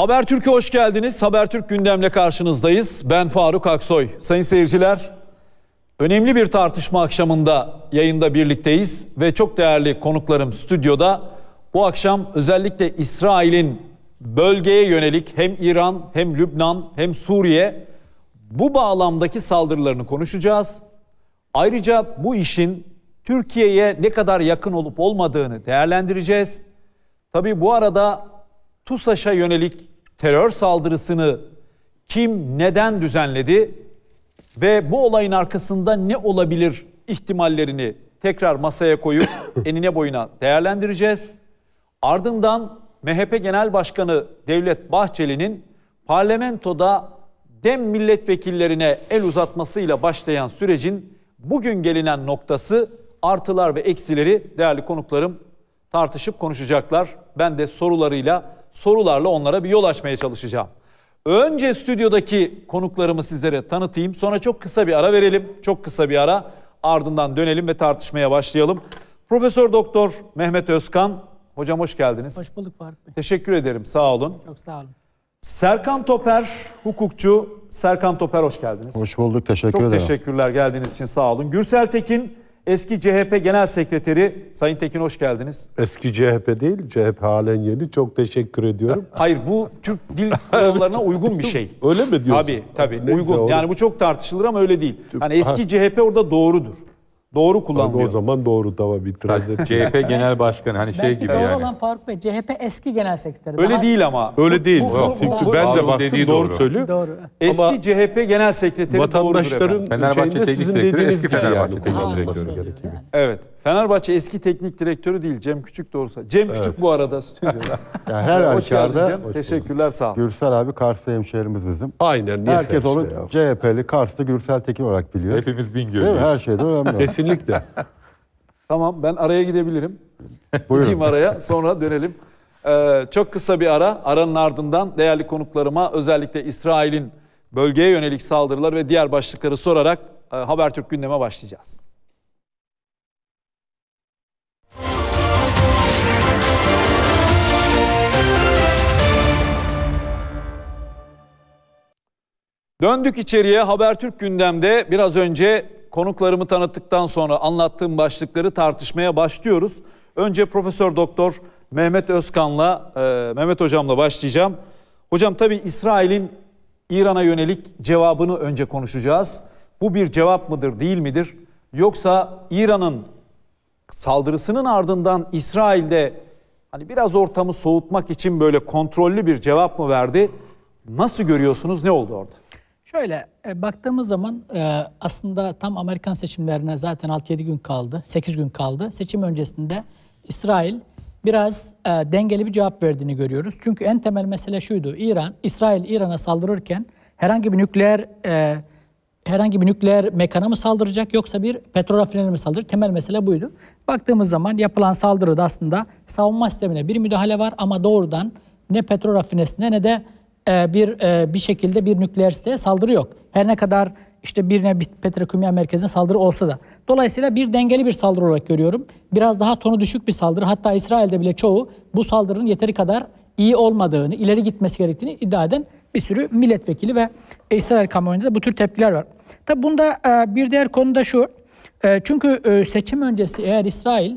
Haber Türkiye hoş geldiniz. Haber Türk gündemle karşınızdayız. Ben Faruk Aksoy. Sayın seyirciler, önemli bir tartışma akşamında yayında birlikteyiz ve çok değerli konuklarım stüdyoda. Bu akşam özellikle İsrail'in bölgeye yönelik hem İran, hem Lübnan, hem Suriye bu bağlamdaki saldırılarını konuşacağız. Ayrıca bu işin Türkiye'ye ne kadar yakın olup olmadığını değerlendireceğiz. Tabii bu arada TUSAŞ'a yönelik terör saldırısını kim neden düzenledi ve bu olayın arkasında ne olabilir ihtimallerini tekrar masaya koyup enine boyuna değerlendireceğiz. Ardından MHP Genel Başkanı Devlet Bahçeli'nin parlamentoda dem milletvekillerine el uzatmasıyla başlayan sürecin bugün gelinen noktası artılar ve eksileri değerli konuklarım tartışıp konuşacaklar. Ben de sorularıyla sorularla onlara bir yol açmaya çalışacağım. Önce stüdyodaki konuklarımı sizlere tanıtayım. Sonra çok kısa bir ara verelim. Çok kısa bir ara. Ardından dönelim ve tartışmaya başlayalım. Profesör Doktor Mehmet Özkan. Hocam hoş geldiniz. Hoş bulduk Faruk Bey. Teşekkür ederim. Sağ olun. Çok sağ olun. Serkan Toper, hukukçu. Serkan Toper hoş geldiniz. Hoş bulduk. Teşekkür çok ederim. Çok teşekkürler geldiğiniz için sağ olun. Gürsel Tekin, Eski CHP Genel Sekreteri Sayın Tekin hoş geldiniz. Eski CHP değil, CHP halen yeni. Çok teşekkür ediyorum. Hayır bu Türk dil kurallarına uygun bir şey. öyle mi diyorsun? Tabii tabii uygun. Yani bu çok tartışılır ama öyle değil. Hani eski CHP orada doğrudur. Doğru kullanmıyor. Abi o zaman doğru tava bitiraz et. CHP Genel Başkanı hani şey gibi doğru yani. olan Faruk Bey CHP eski genel sekreteri. Öyle Daha... değil ama. Öyle değil. Bu, bu, bu, bu, ben de baktım doğru, doğru söylüyor. Doğru. Eski ama CHP genel sekreteri vatandaşların şeyinde sizin dediğiniz gibi yani direktörü gerekiyor. Evet. Fenerbahçe eski teknik direktörü değil Cem Küçük doğrusu. Cem evet. Küçük bu arada stüdyoda. yani her hoş geldin Cem. Hoş Teşekkürler sağ ol. Gürsel abi Kars'ta hemşehrimiz bizim. Aynen. Herkes onu CHP'li Kars'ta Gürsel Tekin olarak biliyor. Hepimiz bin görüyoruz. Her şeyde önemli. Kesinlikle. tamam ben araya gidebilirim. Buyurun. Gideyim araya sonra dönelim. Ee, çok kısa bir ara. Aranın ardından değerli konuklarıma özellikle İsrail'in bölgeye yönelik saldırılar ve diğer başlıkları sorarak e, Habertürk gündeme başlayacağız. Döndük içeriye Habertürk gündemde biraz önce konuklarımı tanıttıktan sonra anlattığım başlıkları tartışmaya başlıyoruz. Önce Profesör Doktor Mehmet Özkan'la, e, Mehmet Hocam'la başlayacağım. Hocam tabi İsrail'in İran'a yönelik cevabını önce konuşacağız. Bu bir cevap mıdır, değil midir? Yoksa İran'ın saldırısının ardından İsrail'de hani biraz ortamı soğutmak için böyle kontrollü bir cevap mı verdi? Nasıl görüyorsunuz? Ne oldu orada? Şöyle e, baktığımız zaman e, aslında tam Amerikan seçimlerine zaten 6-7 gün kaldı, 8 gün kaldı. Seçim öncesinde İsrail biraz e, dengeli bir cevap verdiğini görüyoruz. Çünkü en temel mesele şuydu. İran, İsrail İran'a saldırırken herhangi bir nükleer e, herhangi bir nükleer mekana mı saldıracak yoksa bir petrol rafinerine mi saldıracak? Temel mesele buydu. Baktığımız zaman yapılan saldırıda aslında savunma sistemine bir müdahale var ama doğrudan ne petrol rafinesine ne de e, bir e, bir şekilde bir nükleer siteye saldırı yok. Her ne kadar işte birine bir petrokimya merkezine saldırı olsa da. Dolayısıyla bir dengeli bir saldırı olarak görüyorum. Biraz daha tonu düşük bir saldırı. Hatta İsrail'de bile çoğu bu saldırının yeteri kadar iyi olmadığını, ileri gitmesi gerektiğini iddia eden bir sürü milletvekili ve İsrail kamuoyunda da bu tür tepkiler var. Tabi bunda e, bir diğer konu da şu. Çünkü seçim öncesi eğer İsrail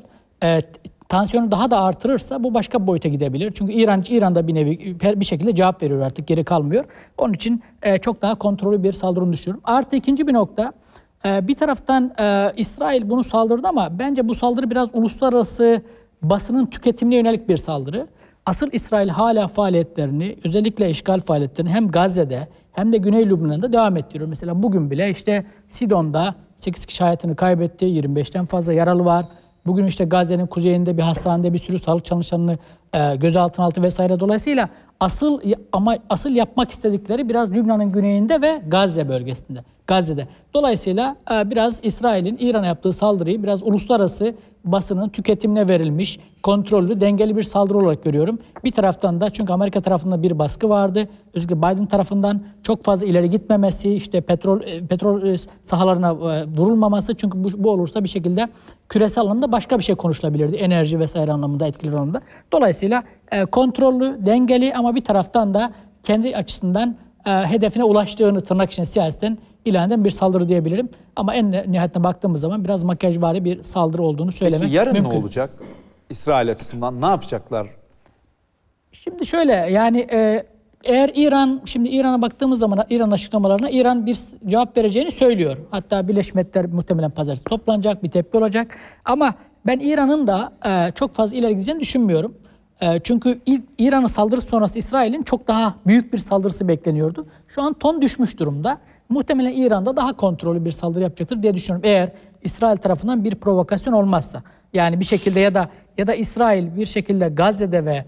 tansiyonu daha da artırırsa bu başka bir boyuta gidebilir. Çünkü İran İran'da bir nevi bir şekilde cevap veriyor artık geri kalmıyor. Onun için e, çok daha kontrollü bir saldırı düşünüyorum. Artı ikinci bir nokta e, bir taraftan e, İsrail bunu saldırdı ama bence bu saldırı biraz uluslararası basının tüketimine yönelik bir saldırı. Asıl İsrail hala faaliyetlerini özellikle işgal faaliyetlerini hem Gazze'de hem de Güney Lübnan'da devam ettiriyor. Mesela bugün bile işte Sidon'da 8 kişi hayatını kaybetti, 25'ten fazla yaralı var. Bugün işte Gazze'nin kuzeyinde bir hastanede bir sürü sağlık çalışanını e, gözaltına altı vesaire dolayısıyla asıl ama asıl yapmak istedikleri biraz Lübnan'ın güneyinde ve Gazze bölgesinde. Gazze'de. Dolayısıyla e, biraz İsrail'in İran'a yaptığı saldırıyı biraz uluslararası basının tüketimine verilmiş, kontrollü, dengeli bir saldırı olarak görüyorum. Bir taraftan da çünkü Amerika tarafında bir baskı vardı. Özellikle Biden tarafından çok fazla ileri gitmemesi, işte petrol e, petrol e, sahalarına vurulmaması çünkü bu, bu olursa bir şekilde küresel anlamda başka bir şey konuşulabilirdi. Enerji vesaire anlamında, etkili anlamında. Dolayısıyla e, kontrollü, dengeli ama bir taraftan da kendi açısından e, hedefine ulaştığını tırnak için siyasetten ilan eden bir saldırı diyebilirim. Ama en nihayetine baktığımız zaman biraz makyajvari bir saldırı olduğunu söylemek Peki yarın mümkün. ne olacak? İsrail açısından ne yapacaklar? Şimdi şöyle yani e, eğer İran şimdi İran'a baktığımız zaman İran açıklamalarına İran bir cevap vereceğini söylüyor. Hatta Birleşmiş Milletler muhtemelen pazartesi toplanacak bir tepki olacak. Ama ben İran'ın da e, çok fazla ileri gideceğini düşünmüyorum. Ee, çünkü ilk İran'ın saldırısı sonrası İsrail'in çok daha büyük bir saldırısı bekleniyordu. Şu an ton düşmüş durumda. Muhtemelen İran'da daha kontrollü bir saldırı yapacaktır diye düşünüyorum. Eğer İsrail tarafından bir provokasyon olmazsa. Yani bir şekilde ya da ya da İsrail bir şekilde Gazze'de ve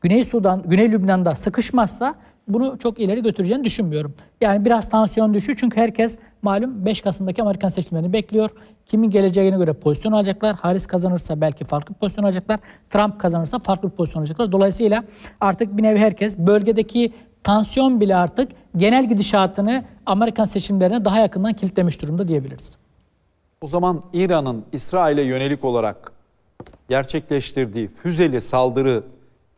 Güney Sudan, Güney Lübnan'da sıkışmazsa bunu çok ileri götüreceğini düşünmüyorum. Yani biraz tansiyon düşüyor çünkü herkes Malum 5 Kasım'daki Amerikan seçimlerini bekliyor. Kimin geleceğine göre pozisyon alacaklar. Harris kazanırsa belki farklı pozisyon alacaklar. Trump kazanırsa farklı pozisyon alacaklar. Dolayısıyla artık bir nevi herkes bölgedeki tansiyon bile artık genel gidişatını Amerikan seçimlerine daha yakından kilitlemiş durumda diyebiliriz. O zaman İran'ın İsrail'e yönelik olarak gerçekleştirdiği füzeli saldırı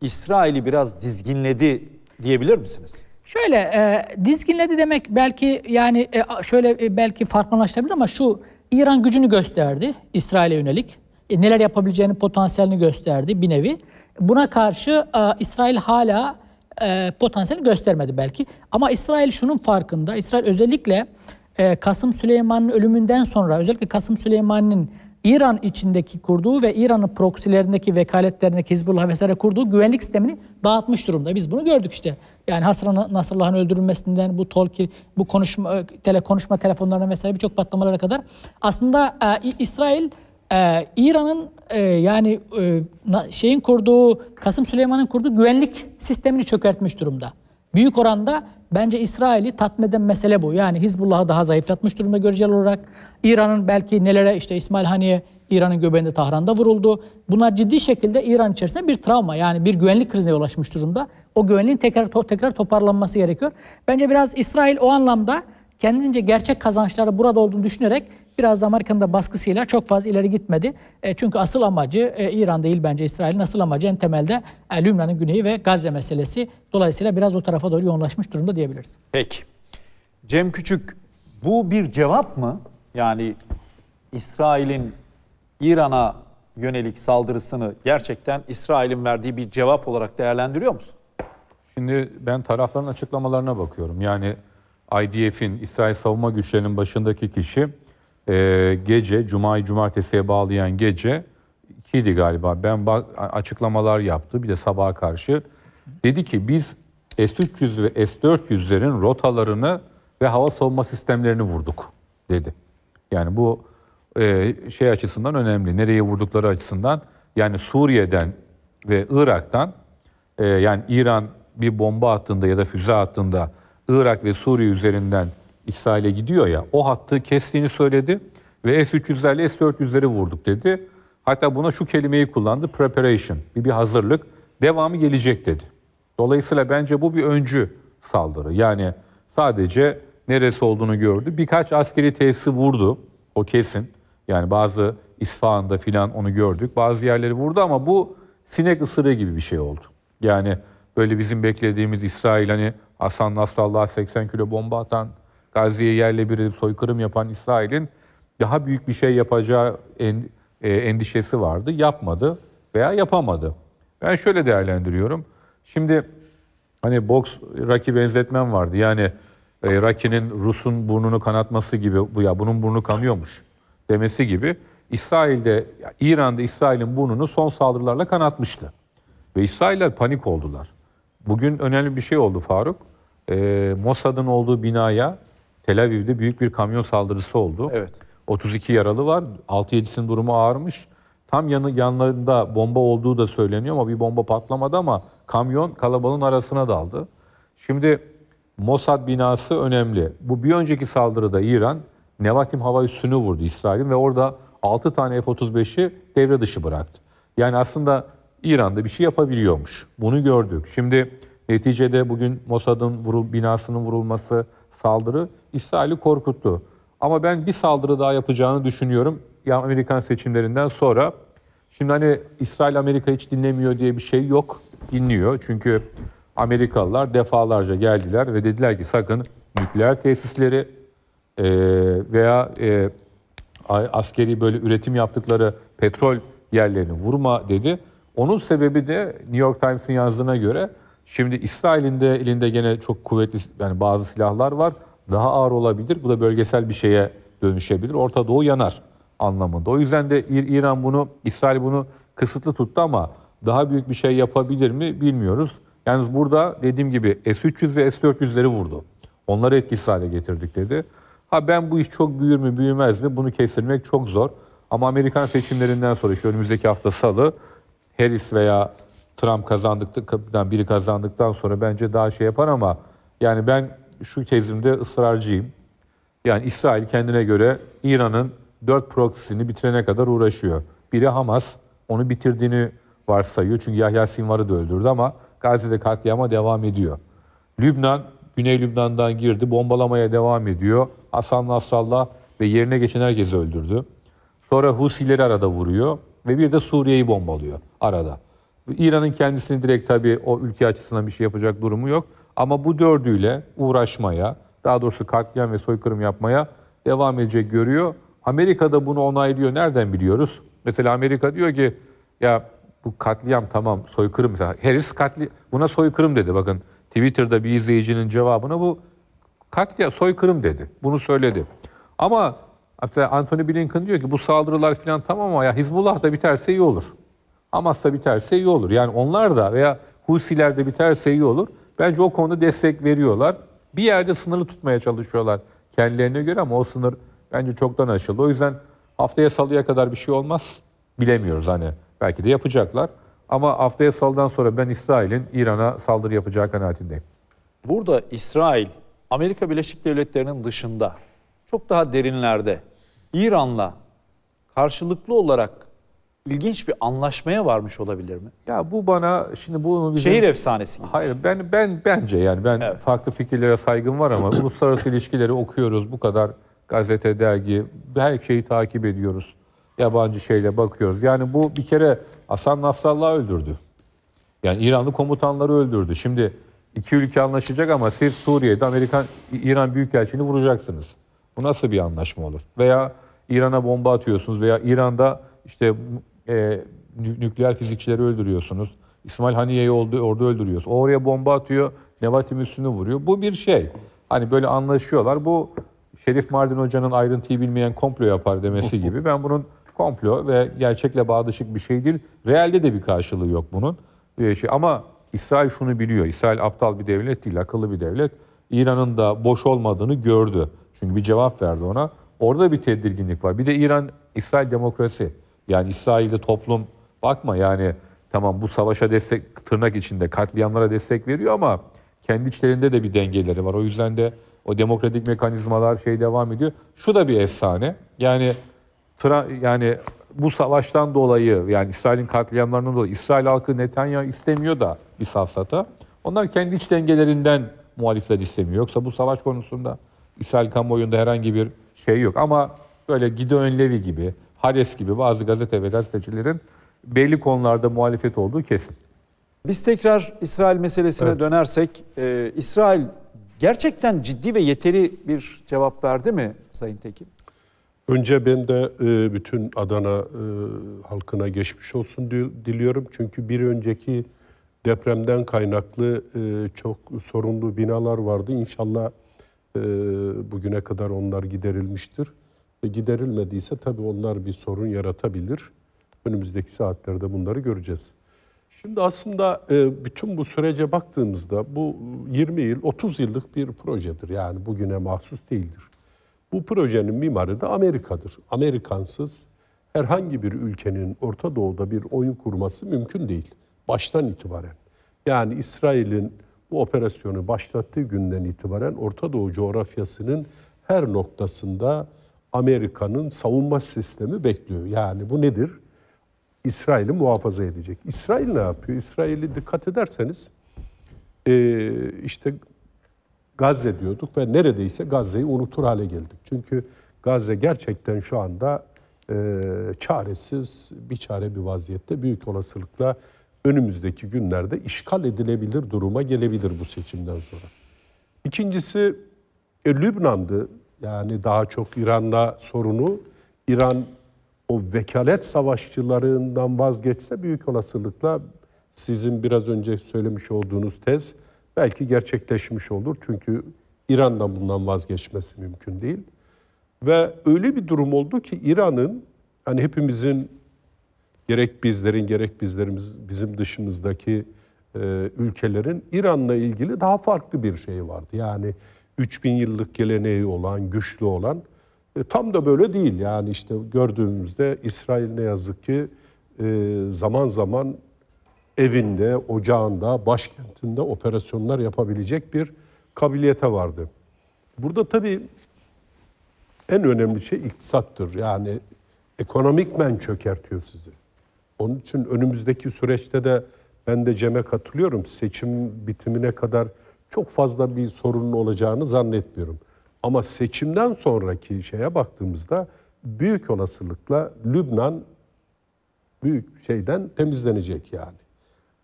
İsrail'i biraz dizginledi diyebilir misiniz? Şöyle e, dizginledi demek belki yani e, şöyle e, belki farklılaştırabilir ama şu İran gücünü gösterdi İsrail'e yönelik. E, neler yapabileceğini potansiyelini gösterdi bir nevi. Buna karşı e, İsrail hala e, potansiyelini göstermedi belki. Ama İsrail şunun farkında. İsrail özellikle e, Kasım Süleyman'ın ölümünden sonra özellikle Kasım Süleyman'ın İran içindeki kurduğu ve İran'ın proksilerindeki vekaletlerindeki Hizbullah vesaire kurduğu güvenlik sistemini dağıtmış durumda. Biz bunu gördük işte. Yani Hasan Nasrullah'ın öldürülmesinden bu Tolki, bu konuşma, e, tele, konuşma telefonlarına vesaire birçok patlamalara kadar. Aslında e, İsrail e, İran'ın e, yani e, şeyin kurduğu, Kasım Süleyman'ın kurduğu güvenlik sistemini çökertmiş durumda. Büyük oranda bence İsrail'i tatmeden mesele bu. Yani Hizbullah'ı daha zayıflatmış durumda görecel olarak. İran'ın belki nelere işte İsmail Haniye İran'ın göbeğinde Tahran'da vuruldu. Bunlar ciddi şekilde İran içerisinde bir travma yani bir güvenlik krizine yol açmış durumda. O güvenliğin tekrar to tekrar toparlanması gerekiyor. Bence biraz İsrail o anlamda kendince gerçek kazançları burada olduğunu düşünerek Biraz da Amerika'nın da baskısıyla çok fazla ileri gitmedi. E, çünkü asıl amacı e, İran değil bence İsrail'in asıl amacı en temelde e, Lübnan'ın güneyi ve Gazze meselesi. Dolayısıyla biraz o tarafa doğru yoğunlaşmış durumda diyebiliriz. Peki. Cem Küçük bu bir cevap mı? Yani İsrail'in İran'a yönelik saldırısını gerçekten İsrail'in verdiği bir cevap olarak değerlendiriyor musun? Şimdi ben tarafların açıklamalarına bakıyorum. Yani IDF'in, İsrail Savunma Güçleri'nin başındaki kişi e, gece, Cuma'yı Cumartesi'ye bağlayan gece ikiydi galiba. Ben bak, açıklamalar yaptı bir de sabaha karşı. Dedi ki biz S-300 ve S-400'lerin rotalarını ve hava savunma sistemlerini vurduk dedi. Yani bu e, şey açısından önemli. Nereye vurdukları açısından yani Suriye'den ve Irak'tan e, yani İran bir bomba attığında ya da füze attığında Irak ve Suriye üzerinden İsrail'e gidiyor ya o hattı kestiğini söyledi ve S-300'lerle S-400'leri vurduk dedi. Hatta buna şu kelimeyi kullandı preparation bir, bir hazırlık devamı gelecek dedi. Dolayısıyla bence bu bir öncü saldırı yani sadece neresi olduğunu gördü. Birkaç askeri tesisi vurdu o kesin yani bazı İsfahan'da filan onu gördük bazı yerleri vurdu ama bu sinek ısırığı gibi bir şey oldu. Yani böyle bizim beklediğimiz İsrail hani Hasan Nasrallah 80 kilo bomba atan Gazze'ye yerle bir edip soykırım yapan İsrail'in daha büyük bir şey yapacağı e, endişesi vardı. Yapmadı veya yapamadı. Ben şöyle değerlendiriyorum. Şimdi hani boks Rocky benzetmem vardı. Yani e, Rocky'nin Rus'un burnunu kanatması gibi bu ya bunun burnu kanıyormuş demesi gibi İsrail'de İran'da İsrail'in burnunu son saldırılarla kanatmıştı. Ve İsrailler panik oldular. Bugün önemli bir şey oldu Faruk. E, Mossad'ın olduğu binaya Tel Aviv'de büyük bir kamyon saldırısı oldu. Evet. 32 yaralı var. 6-7'sinin durumu ağırmış. Tam yanı, yanlarında bomba olduğu da söyleniyor ama bir bomba patlamadı ama kamyon kalabalığın arasına daldı. Şimdi Mossad binası önemli. Bu bir önceki saldırıda İran Nevatim hava üssünü vurdu İsrail'in ve orada 6 tane F-35'i devre dışı bıraktı. Yani aslında İran'da bir şey yapabiliyormuş. Bunu gördük. Şimdi Neticede bugün Mossad'ın vurul, binasının vurulması saldırı İsrail'i korkuttu. Ama ben bir saldırı daha yapacağını düşünüyorum. Ya Amerikan seçimlerinden sonra. Şimdi hani İsrail Amerika hiç dinlemiyor diye bir şey yok. Dinliyor. Çünkü Amerikalılar defalarca geldiler ve dediler ki sakın nükleer tesisleri e, veya e, askeri böyle üretim yaptıkları petrol yerlerini vurma dedi. Onun sebebi de New York Times'in yazdığına göre Şimdi İsrail'in de elinde gene çok kuvvetli yani bazı silahlar var. Daha ağır olabilir. Bu da bölgesel bir şeye dönüşebilir. Orta Doğu yanar anlamında. O yüzden de İran bunu, İsrail bunu kısıtlı tuttu ama daha büyük bir şey yapabilir mi bilmiyoruz. Yalnız burada dediğim gibi S-300 ve S-400'leri vurdu. Onları etkisiz hale getirdik dedi. Ha ben bu iş çok büyür mü büyümez mi bunu kestirmek çok zor. Ama Amerikan seçimlerinden sonra işte önümüzdeki hafta salı Harris veya Trump kazandıktan biri kazandıktan sonra bence daha şey yapar ama yani ben şu tezimde ısrarcıyım. Yani İsrail kendine göre İran'ın dört proksisini bitirene kadar uğraşıyor. Biri Hamas, onu bitirdiğini varsayıyor. Çünkü Yahya Sinvar'ı da öldürdü ama Gazze'de katliama devam ediyor. Lübnan, Güney Lübnan'dan girdi, bombalamaya devam ediyor. Hasan Nasrallah ve yerine geçen herkesi öldürdü. Sonra Husileri arada vuruyor ve bir de Suriye'yi bombalıyor arada. İran'ın kendisini direkt tabii o ülke açısından bir şey yapacak durumu yok. Ama bu dördüyle uğraşmaya, daha doğrusu katliam ve soykırım yapmaya devam edecek görüyor. Amerika da bunu onaylıyor. Nereden biliyoruz? Mesela Amerika diyor ki ya bu katliam tamam soykırım. Mesela Harris katli buna soykırım dedi. Bakın Twitter'da bir izleyicinin cevabına bu katliam soykırım dedi. Bunu söyledi. Ama mesela Anthony Blinken diyor ki bu saldırılar falan tamam ama ya Hizbullah da biterse iyi olur. Hamas'ta biterse iyi olur. Yani onlar da veya Husilerde biterse iyi olur. Bence o konuda destek veriyorlar. Bir yerde sınırı tutmaya çalışıyorlar kendilerine göre ama o sınır bence çoktan aşıldı. O yüzden haftaya salıya kadar bir şey olmaz bilemiyoruz hani. Belki de yapacaklar. Ama haftaya salıdan sonra ben İsrail'in İran'a saldırı yapacağı kanaatindeyim. Burada İsrail Amerika Birleşik Devletleri'nin dışında çok daha derinlerde İran'la karşılıklı olarak ilginç bir anlaşmaya varmış olabilir mi? Ya bu bana şimdi bu bizim... şehir efsanesi. Gibi. Hayır ben ben bence yani ben evet. farklı fikirlere saygım var ama uluslararası ilişkileri okuyoruz bu kadar gazete, dergi her şeyi takip ediyoruz. Yabancı şeyle bakıyoruz. Yani bu bir kere Hasan Nasrallah öldürdü. Yani İranlı komutanları öldürdü. Şimdi iki ülke anlaşacak ama siz Suriye'de Amerikan İran büyükelçini vuracaksınız. Bu nasıl bir anlaşma olur? Veya İran'a bomba atıyorsunuz veya İran'da işte e, nükleer fizikçileri öldürüyorsunuz. İsmail Haniye'yi orada öldürüyoruz. O oraya bomba atıyor, Nevati Müslüm'ü vuruyor. Bu bir şey. Hani böyle anlaşıyorlar. Bu Şerif Mardin Hoca'nın ayrıntıyı bilmeyen komplo yapar demesi gibi. Ben bunun komplo ve gerçekle bağdaşık bir şey değil. Realde de bir karşılığı yok bunun. E, şey, ama İsrail şunu biliyor. İsrail aptal bir devlet değil, akıllı bir devlet. İran'ın da boş olmadığını gördü. Çünkü bir cevap verdi ona. Orada bir tedirginlik var. Bir de İran, İsrail demokrasi. Yani İsrail'de toplum bakma yani tamam bu savaşa destek tırnak içinde katliamlara destek veriyor ama kendi içlerinde de bir dengeleri var. O yüzden de o demokratik mekanizmalar şey devam ediyor. Şu da bir efsane. Yani tra, yani bu savaştan dolayı yani İsrail'in katliamlarından dolayı İsrail halkı Netanyahu istemiyor da bir safsata. Onlar kendi iç dengelerinden muhalifler istemiyor. Yoksa bu savaş konusunda İsrail kamuoyunda herhangi bir şey yok. Ama böyle Gideon Levi gibi Hares gibi bazı gazete ve gazetecilerin belli konularda muhalefet olduğu kesin. Biz tekrar İsrail meselesine evet. dönersek, e, İsrail gerçekten ciddi ve yeteri bir cevap verdi mi Sayın Tekin? Önce ben de e, bütün Adana e, halkına geçmiş olsun diliyorum. Çünkü bir önceki depremden kaynaklı e, çok sorunlu binalar vardı. İnşallah e, bugüne kadar onlar giderilmiştir. E, giderilmediyse tabii onlar bir sorun yaratabilir. Önümüzdeki saatlerde bunları göreceğiz. Şimdi aslında e, bütün bu sürece baktığımızda bu 20 yıl, 30 yıllık bir projedir. Yani bugüne mahsus değildir. Bu projenin mimarı da Amerika'dır. Amerikansız herhangi bir ülkenin Orta Doğu'da bir oyun kurması mümkün değil. Baştan itibaren. Yani İsrail'in bu operasyonu başlattığı günden itibaren Orta Doğu coğrafyasının her noktasında Amerika'nın savunma sistemi bekliyor. Yani bu nedir? İsrail'i muhafaza edecek. İsrail ne yapıyor? İsrail'i dikkat ederseniz e, işte Gazze diyorduk ve neredeyse Gazze'yi unutur hale geldik. Çünkü Gazze gerçekten şu anda e, çaresiz, bir çare bir vaziyette büyük olasılıkla önümüzdeki günlerde işgal edilebilir duruma gelebilir bu seçimden sonra. İkincisi e, Lübnan'dı yani daha çok İran'la sorunu İran o vekalet savaşçılarından vazgeçse büyük olasılıkla sizin biraz önce söylemiş olduğunuz tez belki gerçekleşmiş olur. Çünkü İran'dan bundan vazgeçmesi mümkün değil. Ve öyle bir durum oldu ki İran'ın hani hepimizin gerek bizlerin gerek bizlerimiz bizim dışımızdaki e, ülkelerin İran'la ilgili daha farklı bir şey vardı. Yani 3000 yıllık geleneği olan, güçlü olan e, tam da böyle değil. Yani işte gördüğümüzde İsrail ne yazık ki e, zaman zaman evinde, ocağında, başkentinde operasyonlar yapabilecek bir kabiliyete vardı. Burada tabii en önemli şey iktisattır. Yani ekonomikmen çökertiyor sizi. Onun için önümüzdeki süreçte de ben de Cem'e katılıyorum. Seçim bitimine kadar çok fazla bir sorunun olacağını zannetmiyorum. Ama seçimden sonraki şeye baktığımızda büyük olasılıkla Lübnan büyük şeyden temizlenecek yani.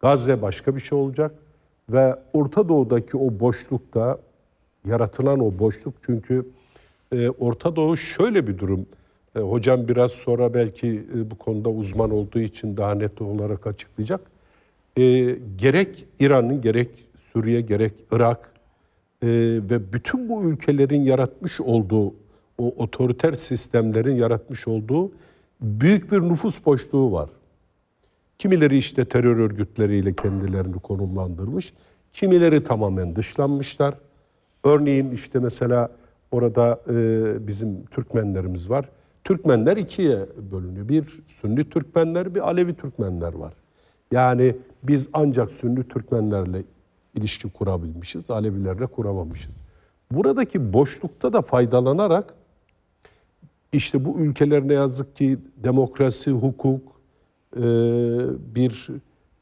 Gazze başka bir şey olacak ve Orta Doğu'daki o boşlukta yaratılan o boşluk çünkü e, Orta Doğu şöyle bir durum. E, hocam biraz sonra belki e, bu konuda uzman olduğu için daha net olarak açıklayacak. E, gerek İran'ın gerek Suriye gerek Irak e, ve bütün bu ülkelerin yaratmış olduğu o otoriter sistemlerin yaratmış olduğu büyük bir nüfus boşluğu var. Kimileri işte terör örgütleriyle kendilerini konumlandırmış, kimileri tamamen dışlanmışlar. Örneğin işte mesela orada e, bizim Türkmenlerimiz var. Türkmenler ikiye bölünüyor. Bir Sünni Türkmenler, bir Alevi Türkmenler var. Yani biz ancak Sünni Türkmenlerle ilişki kurabilmişiz, Alevilerle kuramamışız. Buradaki boşlukta da faydalanarak işte bu ülkeler ne yazık ki demokrasi, hukuk, e, bir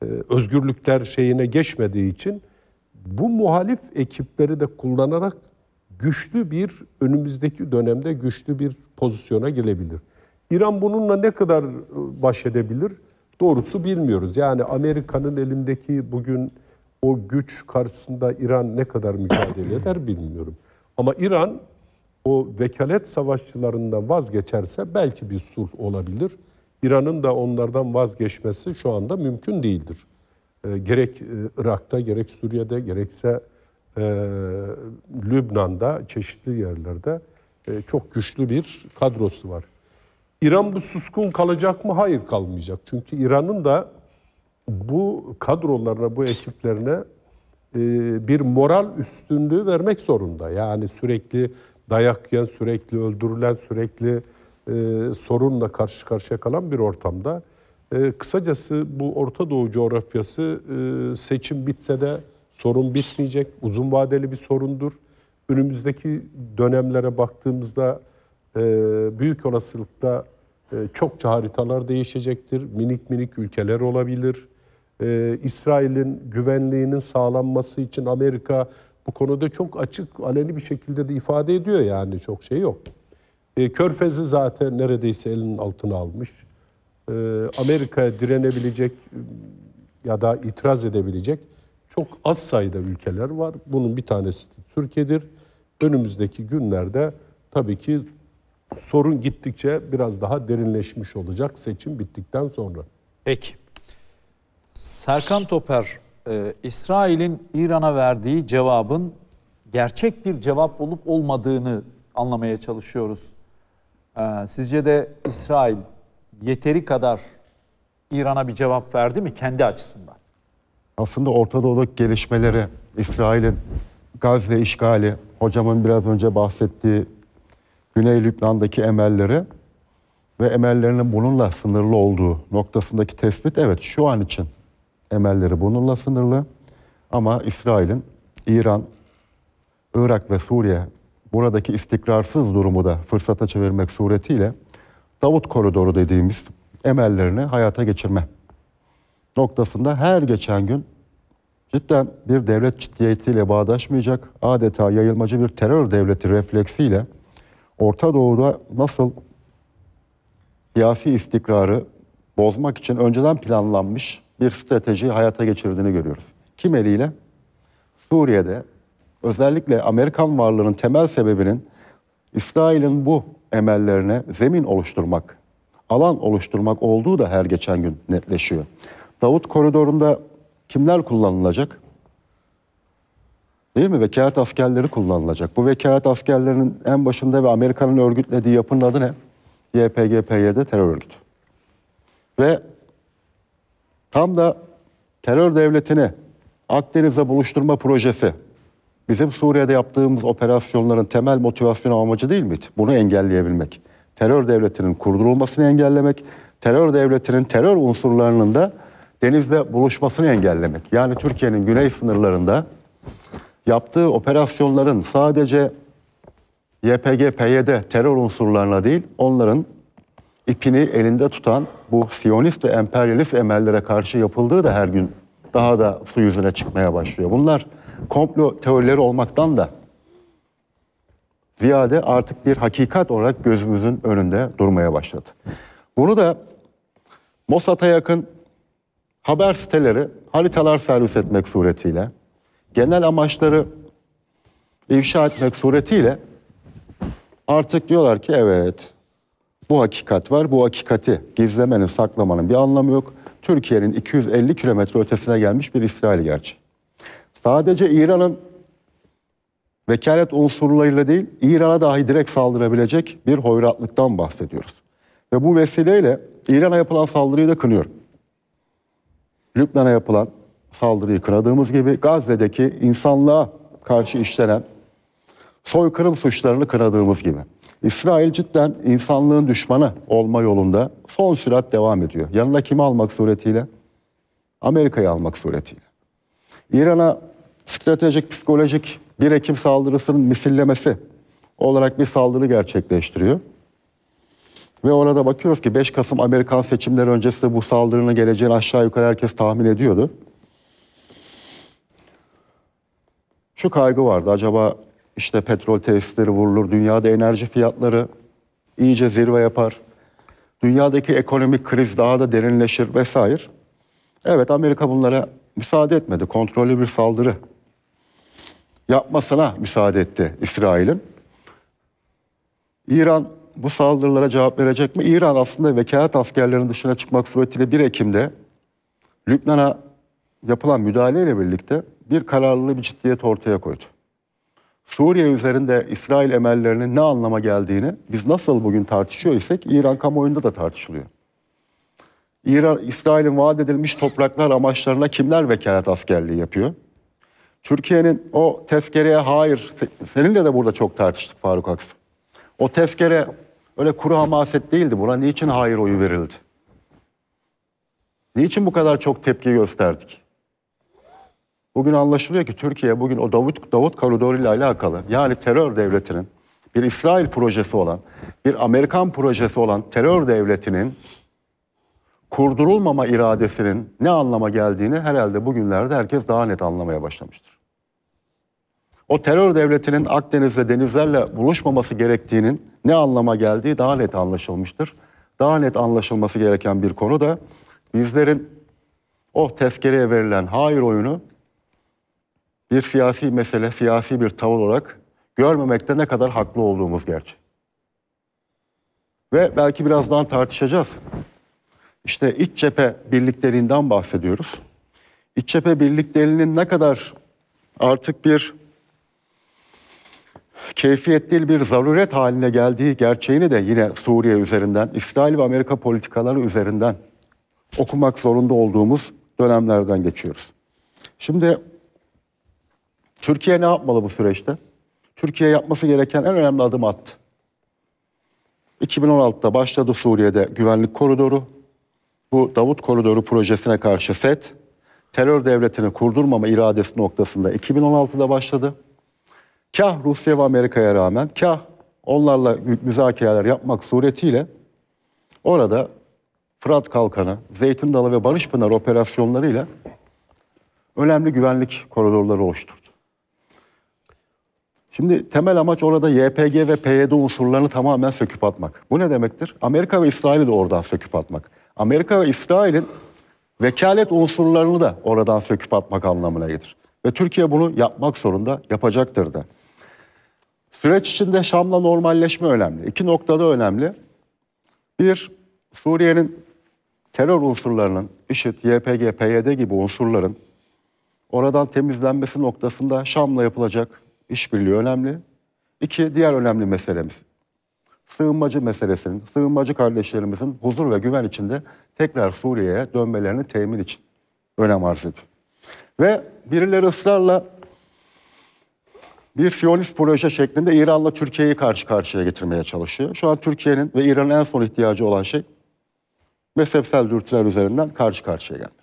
e, özgürlükler şeyine geçmediği için bu muhalif ekipleri de kullanarak güçlü bir önümüzdeki dönemde güçlü bir pozisyona gelebilir. İran bununla ne kadar e, baş edebilir? Doğrusu bilmiyoruz. Yani Amerika'nın elindeki bugün o güç karşısında İran ne kadar mücadele eder bilmiyorum. Ama İran o vekalet savaşçılarından vazgeçerse belki bir sulh olabilir. İran'ın da onlardan vazgeçmesi şu anda mümkün değildir. E, gerek e, Irak'ta, gerek Suriye'de, gerekse e, Lübnan'da, çeşitli yerlerde e, çok güçlü bir kadrosu var. İran bu suskun kalacak mı? Hayır kalmayacak. Çünkü İran'ın da bu kadrolarına, bu ekiplerine e, bir moral üstünlüğü vermek zorunda. Yani sürekli dayak yiyen, sürekli öldürülen, sürekli e, sorunla karşı karşıya kalan bir ortamda. E, kısacası bu Orta Doğu coğrafyası seçim bitse de sorun bitmeyecek. Uzun vadeli bir sorundur. Önümüzdeki dönemlere baktığımızda büyük olasılıkla çokça haritalar değişecektir. Minik minik ülkeler olabilir e, İsrail'in güvenliğinin sağlanması için Amerika bu konuda çok açık, aleni bir şekilde de ifade ediyor yani çok şey yok. E, Körfez'i zaten neredeyse elinin altına almış. E, ee, Amerika direnebilecek ya da itiraz edebilecek çok az sayıda ülkeler var. Bunun bir tanesi Türkiye'dir. Önümüzdeki günlerde tabii ki sorun gittikçe biraz daha derinleşmiş olacak seçim bittikten sonra. Peki. Serkan Toper, e, İsrail'in İran'a verdiği cevabın gerçek bir cevap olup olmadığını anlamaya çalışıyoruz. E, sizce de İsrail yeteri kadar İran'a bir cevap verdi mi kendi açısından? Aslında Orta Doğu'daki gelişmeleri, İsrail'in Gazze işgali, hocamın biraz önce bahsettiği Güney Lübnan'daki emelleri ve emellerinin bununla sınırlı olduğu noktasındaki tespit evet şu an için emelleri bununla sınırlı. Ama İsrail'in İran, Irak ve Suriye buradaki istikrarsız durumu da fırsata çevirmek suretiyle Davut Koridoru dediğimiz emellerini hayata geçirme noktasında her geçen gün cidden bir devlet ciddiyetiyle bağdaşmayacak adeta yayılmacı bir terör devleti refleksiyle Orta Doğu'da nasıl siyasi istikrarı bozmak için önceden planlanmış bir strateji hayata geçirdiğini görüyoruz. Kim eliyle? Suriye'de özellikle Amerikan varlığının temel sebebinin İsrail'in bu emellerine zemin oluşturmak, alan oluşturmak olduğu da her geçen gün netleşiyor. Davut koridorunda kimler kullanılacak? Değil mi? Vekalet askerleri kullanılacak. Bu vekalet askerlerinin en başında ve Amerika'nın örgütlediği yapının adı ne? YPG-PYD terör örgütü. Ve Tam da terör devletini Akdeniz'e buluşturma projesi bizim Suriye'de yaptığımız operasyonların temel motivasyon amacı değil miydi? Bunu engelleyebilmek. Terör devletinin kurdurulmasını engellemek, terör devletinin terör unsurlarının da denizde buluşmasını engellemek. Yani Türkiye'nin güney sınırlarında yaptığı operasyonların sadece YPG, PYD terör unsurlarına değil, onların ipini elinde tutan bu siyonist ve emperyalist emellere karşı yapıldığı da her gün daha da su yüzüne çıkmaya başlıyor. Bunlar komplo teorileri olmaktan da ziyade artık bir hakikat olarak gözümüzün önünde durmaya başladı. Bunu da Mossad'a yakın haber siteleri haritalar servis etmek suretiyle, genel amaçları ifşa etmek suretiyle artık diyorlar ki evet bu hakikat var. Bu hakikati gizlemenin, saklamanın bir anlamı yok. Türkiye'nin 250 kilometre ötesine gelmiş bir İsrail gerçi. Sadece İran'ın vekalet unsurlarıyla değil, İran'a dahi direkt saldırabilecek bir hoyratlıktan bahsediyoruz. Ve bu vesileyle İran'a yapılan saldırıyı da kınıyorum. Lübnan'a yapılan saldırıyı kınadığımız gibi Gazze'deki insanlığa karşı işlenen soykırım suçlarını kınadığımız gibi. İsrail cidden insanlığın düşmanı olma yolunda son sürat devam ediyor. Yanına kimi almak suretiyle? Amerika'yı almak suretiyle. İran'a stratejik, psikolojik bir Ekim saldırısının misillemesi olarak bir saldırı gerçekleştiriyor. Ve orada bakıyoruz ki 5 Kasım Amerikan seçimleri öncesi bu saldırının geleceğini aşağı yukarı herkes tahmin ediyordu. Şu kaygı vardı acaba işte petrol tesisleri vurulur, dünyada enerji fiyatları iyice zirve yapar. Dünyadaki ekonomik kriz daha da derinleşir vesaire. Evet Amerika bunlara müsaade etmedi. Kontrollü bir saldırı yapmasına müsaade etti İsrail'in. İran bu saldırılara cevap verecek mi? İran aslında vekalet askerlerinin dışına çıkmak suretiyle 1 Ekim'de Lübnan'a yapılan müdahaleyle birlikte bir kararlı bir ciddiyet ortaya koydu. Suriye üzerinde İsrail emellerinin ne anlama geldiğini biz nasıl bugün tartışıyor isek İran kamuoyunda da tartışılıyor. İran, İsrail'in vaat edilmiş topraklar amaçlarına kimler vekalet askerliği yapıyor? Türkiye'nin o tezkereye hayır, seninle de burada çok tartıştık Faruk Aksu. O tezkere öyle kuru hamaset değildi. Buna niçin hayır oyu verildi? Niçin bu kadar çok tepki gösterdik? Bugün anlaşılıyor ki Türkiye bugün o Davut, Davut koridoru ile alakalı yani terör devletinin bir İsrail projesi olan, bir Amerikan projesi olan terör devletinin kurdurulmama iradesinin ne anlama geldiğini herhalde bugünlerde herkes daha net anlamaya başlamıştır. O terör devletinin Akdeniz'de denizlerle buluşmaması gerektiğinin ne anlama geldiği daha net anlaşılmıştır. Daha net anlaşılması gereken bir konu da bizlerin o oh, tezkereye verilen hayır oyunu bir siyasi mesele, siyasi bir tavır olarak görmemekte ne kadar haklı olduğumuz gerçek. Ve belki birazdan tartışacağız. İşte iç cephe birliklerinden bahsediyoruz. İç cephe birliklerinin ne kadar artık bir keyfiyet değil bir zaruret haline geldiği gerçeğini de yine Suriye üzerinden, İsrail ve Amerika politikaları üzerinden okumak zorunda olduğumuz dönemlerden geçiyoruz. Şimdi Türkiye ne yapmalı bu süreçte? Türkiye yapması gereken en önemli adım attı. 2016'da başladı Suriye'de güvenlik koridoru. Bu Davut Koridoru projesine karşı set, terör devletini kurdurmama iradesi noktasında 2016'da başladı. Kah Rusya ve Amerika'ya rağmen, kah onlarla müzakereler yapmak suretiyle orada Fırat Kalkanı, Zeytin Dalı ve Barış Pınar operasyonlarıyla önemli güvenlik koridorları oluşturdu. Şimdi temel amaç orada YPG ve PYD unsurlarını tamamen söküp atmak. Bu ne demektir? Amerika ve İsrail'i de oradan söküp atmak. Amerika ve İsrail'in vekalet unsurlarını da oradan söküp atmak anlamına gelir. Ve Türkiye bunu yapmak zorunda, yapacaktır da. Süreç içinde Şam'la normalleşme önemli. İki noktada önemli. Bir, Suriye'nin terör unsurlarının, IŞİD, YPG, PYD gibi unsurların oradan temizlenmesi noktasında Şam'la yapılacak işbirliği önemli. İki, diğer önemli meselemiz. Sığınmacı meselesinin, sığınmacı kardeşlerimizin huzur ve güven içinde tekrar Suriye'ye dönmelerini temin için önem arz ediyor. Ve birileri ısrarla bir Siyonist proje şeklinde İran'la Türkiye'yi karşı karşıya getirmeye çalışıyor. Şu an Türkiye'nin ve İran'ın en son ihtiyacı olan şey mezhepsel dürtüler üzerinden karşı karşıya gelmek.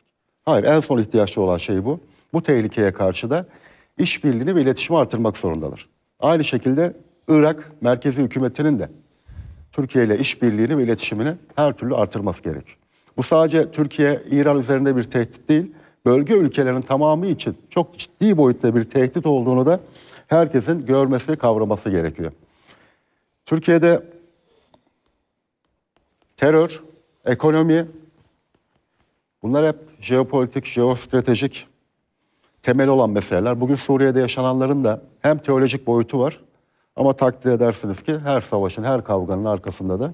Hayır en son ihtiyaçlı olan şey bu. Bu tehlikeye karşı da işbirliğini ve iletişimi artırmak zorundalar. Aynı şekilde Irak merkezi hükümetinin de Türkiye ile işbirliğini ve iletişimini her türlü artırması gerek. Bu sadece Türkiye İran üzerinde bir tehdit değil, bölge ülkelerin tamamı için çok ciddi boyutta bir tehdit olduğunu da herkesin görmesi, kavraması gerekiyor. Türkiye'de terör, ekonomi bunlar hep jeopolitik, jeostratejik temel olan meseleler. Bugün Suriye'de yaşananların da hem teolojik boyutu var ama takdir edersiniz ki her savaşın, her kavganın arkasında da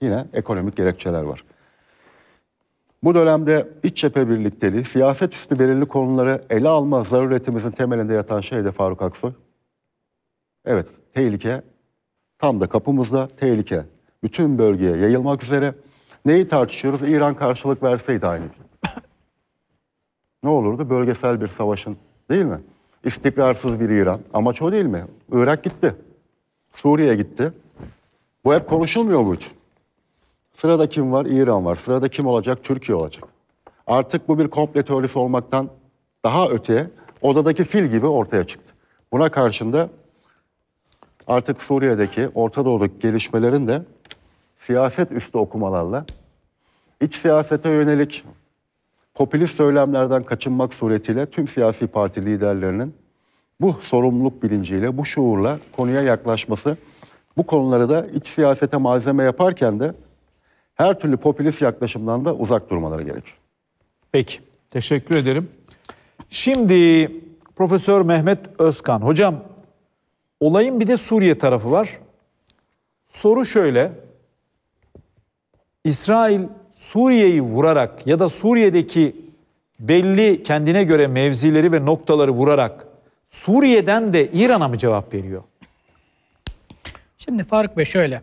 yine ekonomik gerekçeler var. Bu dönemde iç cephe birlikteliği, siyaset üstü belirli konuları ele alma zaruretimizin temelinde yatan şey de Faruk Aksoy. Evet, tehlike tam da kapımızda tehlike. Bütün bölgeye yayılmak üzere. Neyi tartışıyoruz? İran karşılık verseydi aynı ne olurdu? Bölgesel bir savaşın değil mi? İstikrarsız bir İran. Amaç o değil mi? Irak gitti. Suriye gitti. Bu hep konuşulmuyor bu için. Sırada kim var? İran var. Sırada kim olacak? Türkiye olacak. Artık bu bir komple teorisi olmaktan daha öteye odadaki fil gibi ortaya çıktı. Buna karşında artık Suriye'deki, Orta Doğu'daki gelişmelerin de siyaset üstü okumalarla iç siyasete yönelik popülist söylemlerden kaçınmak suretiyle tüm siyasi parti liderlerinin bu sorumluluk bilinciyle, bu şuurla konuya yaklaşması, bu konuları da iç siyasete malzeme yaparken de her türlü popülist yaklaşımdan da uzak durmaları gerekir. Peki, teşekkür ederim. Şimdi Profesör Mehmet Özkan, hocam olayın bir de Suriye tarafı var. Soru şöyle, İsrail Suriye'yi vurarak ya da Suriye'deki belli kendine göre mevzileri ve noktaları vurarak Suriye'den de İran'a mı cevap veriyor? Şimdi Faruk Bey şöyle.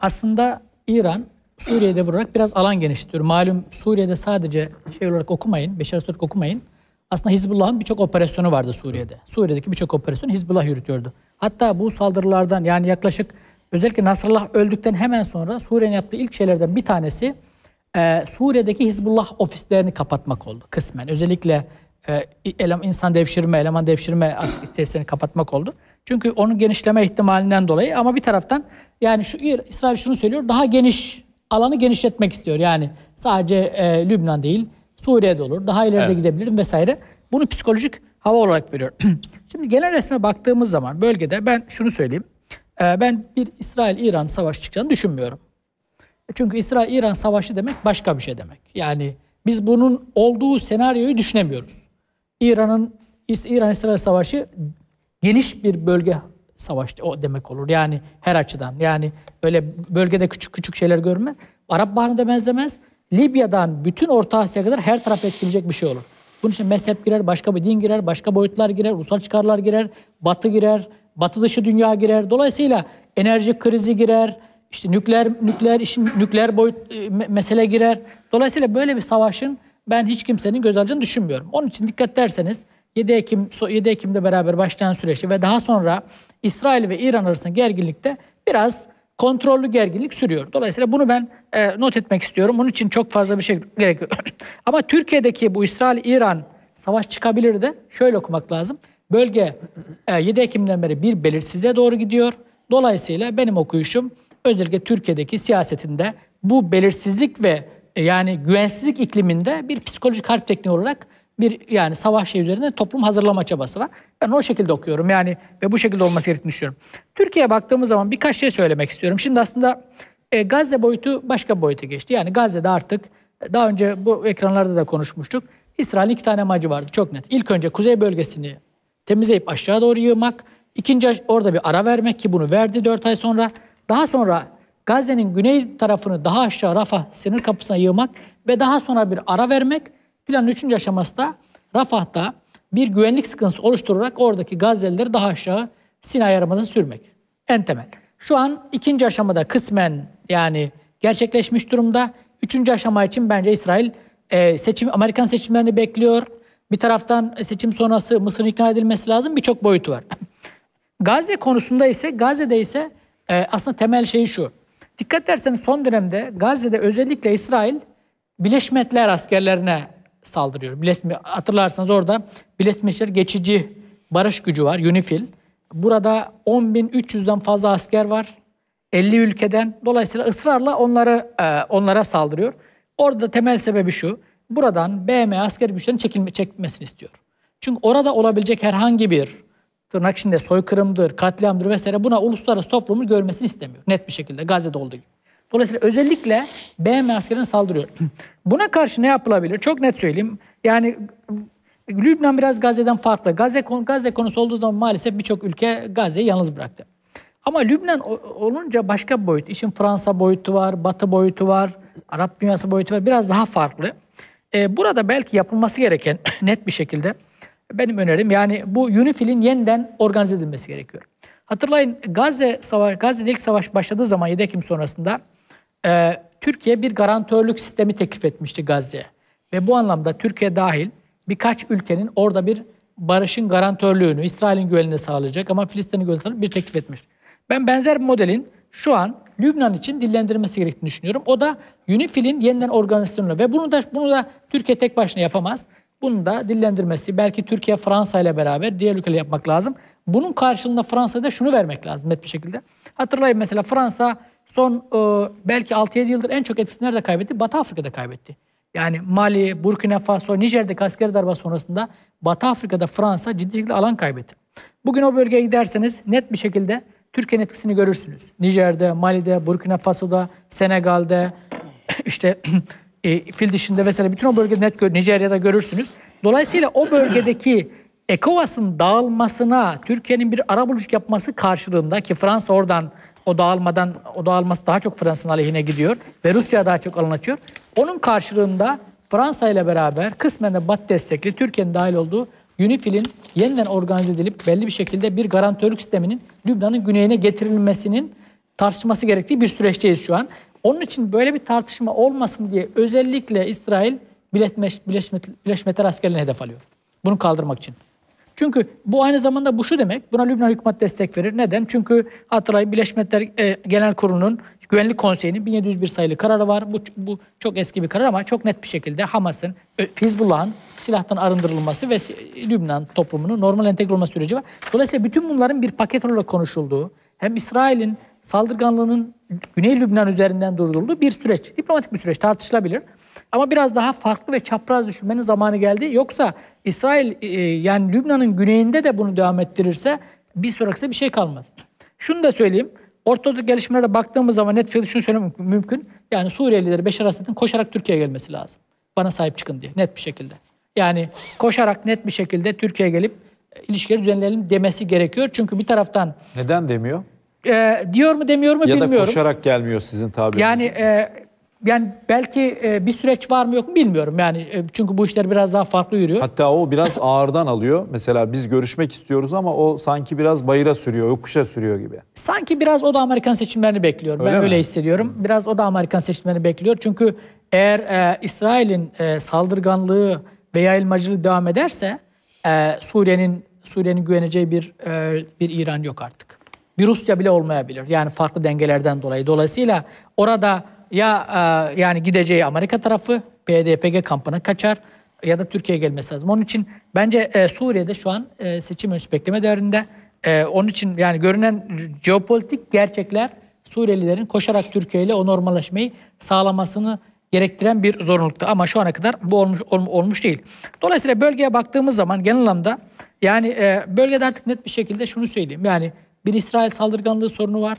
Aslında İran Suriye'de vurarak biraz alan genişletiyor. Malum Suriye'de sadece şey olarak okumayın, Beşer Esad okumayın. Aslında Hizbullah'ın birçok operasyonu vardı Suriye'de. Suriye'deki birçok operasyonu Hizbullah yürütüyordu. Hatta bu saldırılardan yani yaklaşık özellikle Nasrallah öldükten hemen sonra Suriye'nin yaptığı ilk şeylerden bir tanesi e, Suriye'deki Hizbullah ofislerini kapatmak oldu kısmen. Özellikle e, insan devşirme, eleman devşirme tesislerini kapatmak oldu. Çünkü onun genişleme ihtimalinden dolayı ama bir taraftan yani şu İsrail şunu söylüyor daha geniş alanı genişletmek istiyor. Yani sadece e, Lübnan değil Suriye'de olur daha ileride evet. gidebilirim vesaire. Bunu psikolojik hava olarak veriyor. Şimdi genel resme baktığımız zaman bölgede ben şunu söyleyeyim. E, ben bir İsrail-İran savaşı çıkacağını düşünmüyorum. Çünkü İsrail-İran savaşı demek başka bir şey demek. Yani biz bunun olduğu senaryoyu düşünemiyoruz. İran'ın İran-İsrail savaşı geniş bir bölge savaşı o demek olur. Yani her açıdan. Yani öyle bölgede küçük küçük şeyler görmez. Arap Baharı'nda benzemez. Libya'dan bütün Orta Asya'ya kadar her taraf etkileyecek bir şey olur. Bunun için mezhep girer, başka bir din girer, başka boyutlar girer, ulusal çıkarlar girer, batı girer, batı dışı dünya girer. Dolayısıyla enerji krizi girer, işte nükleer nükleer işin nükleer boyut e, mesele girer. Dolayısıyla böyle bir savaşın ben hiç kimsenin göz alacağını düşünmüyorum. Onun için dikkat derseniz 7 Ekim 7 Ekim'de beraber başlayan süreçte ve daha sonra İsrail ve İran arasında gerginlikte biraz kontrollü gerginlik sürüyor. Dolayısıyla bunu ben e, not etmek istiyorum. Bunun için çok fazla bir şey gerek yok. Ama Türkiye'deki bu İsrail-İran savaş çıkabilir de şöyle okumak lazım. Bölge e, 7 Ekim'den beri bir belirsizliğe doğru gidiyor. Dolayısıyla benim okuyuşum özellikle Türkiye'deki siyasetinde bu belirsizlik ve e, yani güvensizlik ikliminde bir psikolojik harp tekniği olarak bir yani savaş şey üzerinde toplum hazırlama çabası var. Ben o şekilde okuyorum yani ve bu şekilde olması gerektiğini düşünüyorum. Türkiye'ye baktığımız zaman birkaç şey söylemek istiyorum. Şimdi aslında e, Gazze boyutu başka boyuta geçti. Yani Gazze'de artık e, daha önce bu ekranlarda da konuşmuştuk. İsrail'in iki tane amacı vardı çok net. İlk önce kuzey bölgesini temizleyip aşağı doğru yığmak. İkinci orada bir ara vermek ki bunu verdi dört ay sonra. Daha sonra Gazze'nin güney tarafını daha aşağı Rafah sınır kapısına yığmak ve daha sonra bir ara vermek. Planın üçüncü aşaması da Rafah'ta bir güvenlik sıkıntısı oluşturarak oradaki Gazze'lileri daha aşağı Sina Yarımadası'na sürmek. En temel. Şu an ikinci aşamada kısmen yani gerçekleşmiş durumda. Üçüncü aşama için bence İsrail e, seçim Amerikan seçimlerini bekliyor. Bir taraftan seçim sonrası Mısır'ın ikna edilmesi lazım. Birçok boyutu var. Gazze konusunda ise Gazze'de ise e, aslında temel şey şu. Dikkat ederseniz son dönemde Gazze'de özellikle İsrail Birleşmiş askerlerine saldırıyor. Bileşme, hatırlarsanız orada Birleşmiş geçici barış gücü var, UNIFIL. Burada 10.300'den fazla asker var. 50 ülkeden. Dolayısıyla ısrarla onları e, onlara saldırıyor. Orada temel sebebi şu. Buradan BM askeri güçlerin çekilme, çekilmesini istiyor. Çünkü orada olabilecek herhangi bir tırnak içinde soykırımdır, katliamdır vesaire buna uluslararası toplumun görmesini istemiyor. Net bir şekilde Gazze'de olduğu gibi. Dolayısıyla özellikle BM askerine saldırıyor. Buna karşı ne yapılabilir? Çok net söyleyeyim. Yani ıı, Lübnan biraz Gazze'den farklı. Gazze, Gazze konusu olduğu zaman maalesef birçok ülke Gazze'yi yalnız bıraktı. Ama Lübnan olunca başka bir boyut. İşin Fransa boyutu var, Batı boyutu var, Arap dünyası boyutu var. Biraz daha farklı. Ee, burada belki yapılması gereken net bir şekilde benim önerim yani bu UNIFIL'in yeniden organize edilmesi gerekiyor. Hatırlayın Gazze savaş, Gazze'de ilk savaş başladığı zaman 7 Ekim sonrasında e, Türkiye bir garantörlük sistemi teklif etmişti Gazze'ye. Ve bu anlamda Türkiye dahil birkaç ülkenin orada bir barışın garantörlüğünü, İsrail'in güvenliğini sağlayacak ama Filistin'in güvenliğini bir teklif etmiş. Ben benzer bir modelin şu an Lübnan için dillendirilmesi gerektiğini düşünüyorum. O da UNIFIL'in yeniden organizasyonuna ve bunu da bunu da Türkiye tek başına yapamaz. Bunun da dillendirmesi belki Türkiye Fransa ile beraber diğer ülkeler yapmak lazım. Bunun karşılığında Fransa'da şunu vermek lazım net bir şekilde. Hatırlayın mesela Fransa son e, belki 6-7 yıldır en çok etkisini nerede kaybetti? Batı Afrika'da kaybetti. Yani Mali, Burkina Faso, Nijer'deki askeri darba sonrasında Batı Afrika'da Fransa ciddi şekilde alan kaybetti. Bugün o bölgeye giderseniz net bir şekilde Türkiye'nin etkisini görürsünüz. Nijer'de, Mali'de, Burkina Faso'da, Senegal'de, işte e, fil dişinde vesaire bütün o bölgede net Nijerya'da görürsünüz. Dolayısıyla o bölgedeki ECOWAS'ın dağılmasına Türkiye'nin bir ara buluş yapması karşılığında ki Fransa oradan o dağılmadan o dağılması daha çok Fransa'nın aleyhine gidiyor ve Rusya daha çok alan açıyor. Onun karşılığında Fransa ile beraber kısmen de Batı destekli Türkiye'nin dahil olduğu UNIFIL'in yeniden organize edilip belli bir şekilde bir garantörlük sisteminin Lübnan'ın güneyine getirilmesinin tartışması gerektiği bir süreçteyiz şu an. Onun için böyle bir tartışma olmasın diye özellikle İsrail Birleşmiş, Birleşmiş askerlerini hedef alıyor. Bunu kaldırmak için. Çünkü bu aynı zamanda bu şu demek. Buna Lübnan hükümet destek verir. Neden? Çünkü hatırlayın Birleşmiş e, Genel Kurulu'nun Güvenlik Konseyi'nin 1701 sayılı kararı var. Bu, bu çok eski bir karar ama çok net bir şekilde Hamas'ın, e, Hizbullah'ın silahtan arındırılması ve Lübnan toplumunun normal entegre olma süreci var. Dolayısıyla bütün bunların bir paket olarak konuşulduğu, hem İsrail'in saldırganlığının Güney Lübnan üzerinden durdurulduğu bir süreç. Diplomatik bir süreç tartışılabilir. Ama biraz daha farklı ve çapraz düşünmenin zamanı geldi. Yoksa İsrail e, e, yani Lübnan'ın güneyinde de bunu devam ettirirse bir sonrakisi bir şey kalmaz. Şunu da söyleyeyim. Ortada gelişmelere baktığımız zaman net bir şunu söylemek mümkün. Yani Suriyelileri Beşar Asad'ın koşarak Türkiye'ye gelmesi lazım. Bana sahip çıkın diye net bir şekilde. Yani koşarak net bir şekilde Türkiye'ye gelip e, ilişkileri düzenleyelim demesi gerekiyor. Çünkü bir taraftan... Neden demiyor? E, diyor mu demiyor mu ya bilmiyorum. Ya da koşarak gelmiyor sizin tabirinizde. Yani e, yani belki e, bir süreç var mı yok mu bilmiyorum. Yani e, çünkü bu işler biraz daha farklı yürüyor. Hatta o biraz ağırdan alıyor. Mesela biz görüşmek istiyoruz ama o sanki biraz bayıra sürüyor, yokuşa sürüyor gibi. Sanki biraz o da Amerikan seçimlerini bekliyor. Öyle ben mi? öyle hissediyorum. Hmm. Biraz o da Amerikan seçimlerini bekliyor. Çünkü eğer e, İsrail'in e, saldırganlığı ve yayılmacılığı devam ederse e, Suriye'nin Suriye'nin güveneceği bir e, bir İran yok artık bir Rusya bile olmayabilir. Yani farklı dengelerden dolayı. Dolayısıyla orada ya e, yani gideceği Amerika tarafı PDPG kampına kaçar ya da Türkiye'ye gelmesi lazım. Onun için bence e, Suriye'de şu an e, seçim öncesi bekleme değerinde. E, onun için yani görünen jeopolitik gerçekler Suriyelilerin koşarak Türkiye ile o normalleşmeyi sağlamasını gerektiren bir zorunluluktu. Ama şu ana kadar bu olmuş, olmuş değil. Dolayısıyla bölgeye baktığımız zaman genel anlamda yani e, bölgede artık net bir şekilde şunu söyleyeyim. Yani bir İsrail saldırganlığı sorunu var.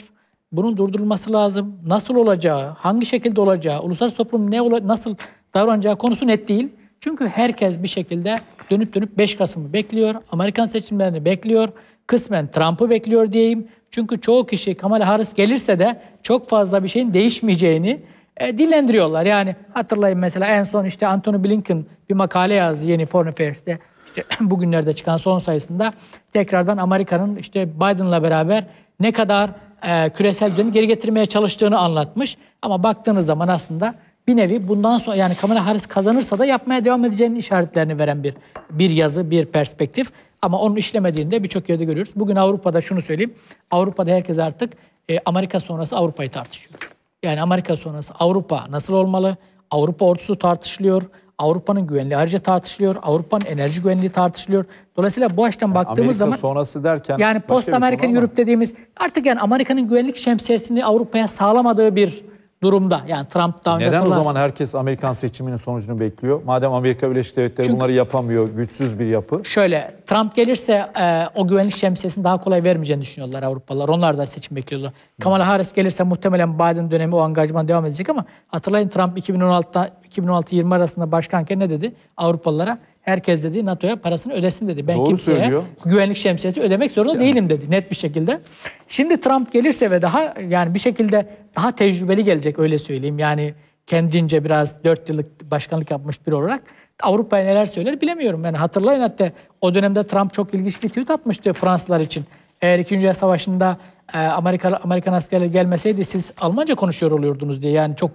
Bunun durdurulması lazım. Nasıl olacağı, hangi şekilde olacağı, uluslararası toplum ne nasıl davranacağı konusu net değil. Çünkü herkes bir şekilde dönüp dönüp 5 Kasım'ı bekliyor. Amerikan seçimlerini bekliyor. Kısmen Trump'ı bekliyor diyeyim. Çünkü çoğu kişi Kamala Harris gelirse de çok fazla bir şeyin değişmeyeceğini e, dillendiriyorlar. Yani hatırlayın mesela en son işte Anthony Blinken bir makale yazdı yeni Foreign Affairs'te işte bugünlerde çıkan son sayısında tekrardan Amerika'nın işte Biden'la beraber ne kadar e, küresel düzeni geri getirmeye çalıştığını anlatmış. Ama baktığınız zaman aslında bir nevi bundan sonra yani Kamala Harris kazanırsa da yapmaya devam edeceğinin işaretlerini veren bir bir yazı, bir perspektif. Ama onun işlemediğini de birçok yerde görüyoruz. Bugün Avrupa'da şunu söyleyeyim. Avrupa'da herkes artık e, Amerika sonrası Avrupa'yı tartışıyor. Yani Amerika sonrası Avrupa nasıl olmalı? Avrupa ordusu tartışılıyor. Avrupa'nın güvenliği ayrıca tartışılıyor. Avrupa'nın enerji güvenliği tartışılıyor. Dolayısıyla bu açıdan yani baktığımız Amerika zaman sonrası derken yani post American Europe dediğimiz artık yani Amerika'nın güvenlik şemsiyesini Avrupa'ya sağlamadığı bir durumda. Yani Trump daha önce Neden o zaman herkes Amerikan seçiminin sonucunu bekliyor? Madem Amerika Birleşik Devletleri Çünkü, bunları yapamıyor, güçsüz bir yapı. Şöyle, Trump gelirse e, o güvenlik şemsiyesini daha kolay vermeyeceğini düşünüyorlar Avrupalılar. Onlar da seçim bekliyorlar. Hı. Kamala Harris gelirse muhtemelen Biden dönemi o angajman devam edecek ama hatırlayın Trump 2016'da 2016-20 arasında başkanken ne dedi Avrupalılara? Herkes dedi NATO'ya parasını ödesin dedi. Ben Doğru kimseye söylüyor. güvenlik şemsiyesi ödemek zorunda yani. değilim dedi net bir şekilde. Şimdi Trump gelirse ve daha yani bir şekilde daha tecrübeli gelecek öyle söyleyeyim. Yani kendince biraz 4 yıllık başkanlık yapmış biri olarak Avrupa'ya neler söyler bilemiyorum. Yani hatırlayın hatta o dönemde Trump çok ilginç bir tweet atmıştı Fransızlar için. Eğer 2. Dünya Savaşı'nda e, Amerika, Amerikan askerleri gelmeseydi siz Almanca konuşuyor oluyordunuz diye. Yani çok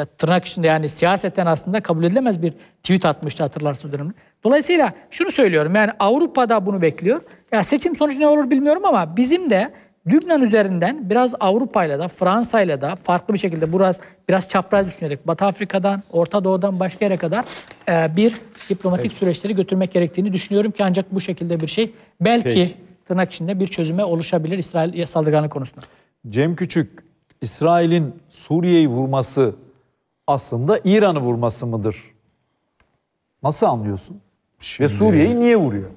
ve tırnak içinde yani siyaseten aslında kabul edilemez bir tweet atmıştı hatırlarsınız dönemde. Dolayısıyla şunu söylüyorum yani Avrupa'da bunu bekliyor. Ya seçim sonucu ne olur bilmiyorum ama bizim de Lübnan üzerinden biraz Avrupa'yla da Fransa'yla da farklı bir şekilde biraz biraz çapraz düşünerek Batı Afrika'dan, Orta Doğu'dan başka yere kadar e, bir diplomatik Peki. süreçleri götürmek gerektiğini düşünüyorum ki ancak bu şekilde bir şey belki Peki. tırnak içinde bir çözüme oluşabilir İsrail saldırganı konusunda. Cem Küçük, İsrail'in Suriye'yi vurması aslında İran'ı vurması mıdır? Nasıl anlıyorsun? Şimdi... Ve Suriye'yi niye vuruyor?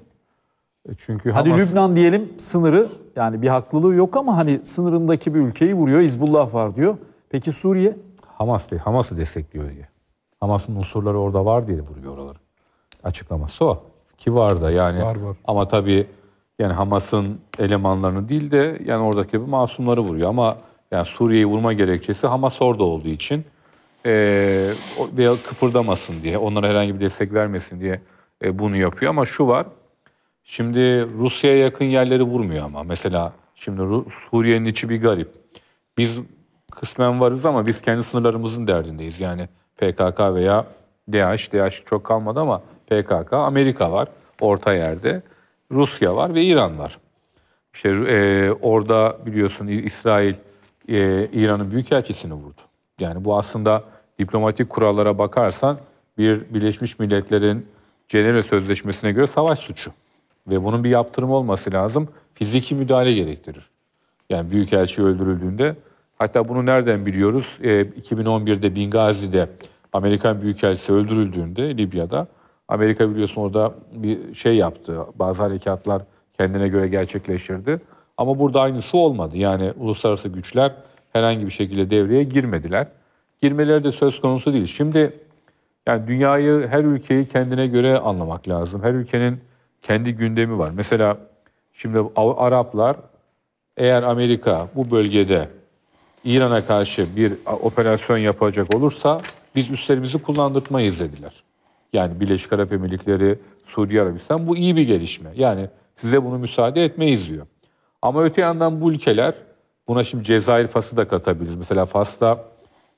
E, çünkü Hadi Hamas... Lübnan diyelim sınırı yani bir haklılığı yok ama hani sınırındaki bir ülkeyi vuruyor. Hizbullah var diyor. Peki Suriye? Hamas değil. Hamas'ı destekliyor diye. Hamas'ın unsurları orada var diye vuruyor oraları. Açıklaması o. Ki var da yani. Var var. Ama tabii yani Hamas'ın elemanlarını değil de yani oradaki bir masumları vuruyor ama yani Suriye'yi vurma gerekçesi Hamas orada olduğu için e, veya kıpırdamasın diye, onlara herhangi bir destek vermesin diye e, bunu yapıyor. Ama şu var, şimdi Rusya'ya yakın yerleri vurmuyor ama. Mesela şimdi Suriye'nin içi bir garip. Biz kısmen varız ama biz kendi sınırlarımızın derdindeyiz. Yani PKK veya DH, DH çok kalmadı ama PKK, Amerika var orta yerde. Rusya var ve İran var. İşte e, orada biliyorsun İsrail e, İran'ın büyükelçisini vurdu. Yani bu aslında diplomatik kurallara bakarsan bir Birleşmiş Milletler'in Cenevre Sözleşmesi'ne göre savaş suçu. Ve bunun bir yaptırımı olması lazım. Fiziki müdahale gerektirir. Yani Büyükelçi öldürüldüğünde hatta bunu nereden biliyoruz? E, 2011'de Bingazi'de Amerikan Büyükelçisi öldürüldüğünde Libya'da Amerika biliyorsun orada bir şey yaptı. Bazı harekatlar kendine göre gerçekleştirdi. Ama burada aynısı olmadı. Yani uluslararası güçler herhangi bir şekilde devreye girmediler girmeleri de söz konusu değil. Şimdi yani dünyayı her ülkeyi kendine göre anlamak lazım. Her ülkenin kendi gündemi var. Mesela şimdi Araplar eğer Amerika bu bölgede İran'a karşı bir operasyon yapacak olursa biz üstlerimizi kullandırtmayız dediler. Yani Birleşik Arap Emirlikleri, Suudi Arabistan bu iyi bir gelişme. Yani size bunu müsaade etmeyiz diyor. Ama öte yandan bu ülkeler buna şimdi Cezayir Fas'ı da katabiliriz. Mesela Fas'ta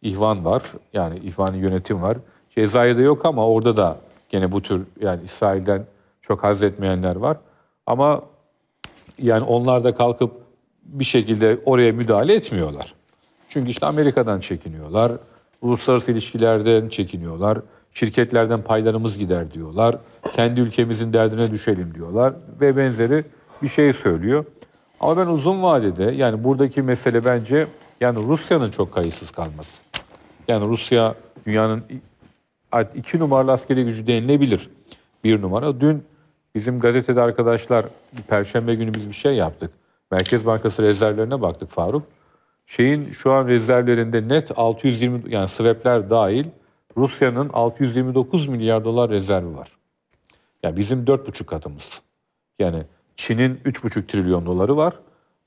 ihvan var. Yani ihvanı yönetim var. Cezayir'de yok ama orada da gene bu tür yani İsrail'den çok haz etmeyenler var. Ama yani onlar da kalkıp bir şekilde oraya müdahale etmiyorlar. Çünkü işte Amerika'dan çekiniyorlar. Uluslararası ilişkilerden çekiniyorlar. Şirketlerden paylarımız gider diyorlar. Kendi ülkemizin derdine düşelim diyorlar ve benzeri bir şey söylüyor. Ama ben uzun vadede yani buradaki mesele bence yani Rusya'nın çok kayıtsız kalması. Yani Rusya dünyanın iki numaralı askeri gücü denilebilir. Bir numara. Dün bizim gazetede arkadaşlar Perşembe günü biz bir şey yaptık. Merkez Bankası rezervlerine baktık Faruk. Şeyin şu an rezervlerinde net 620 yani swap'ler dahil Rusya'nın 629 milyar dolar rezervi var. Yani bizim 4,5 katımız. Yani Çin'in 3,5 trilyon doları var.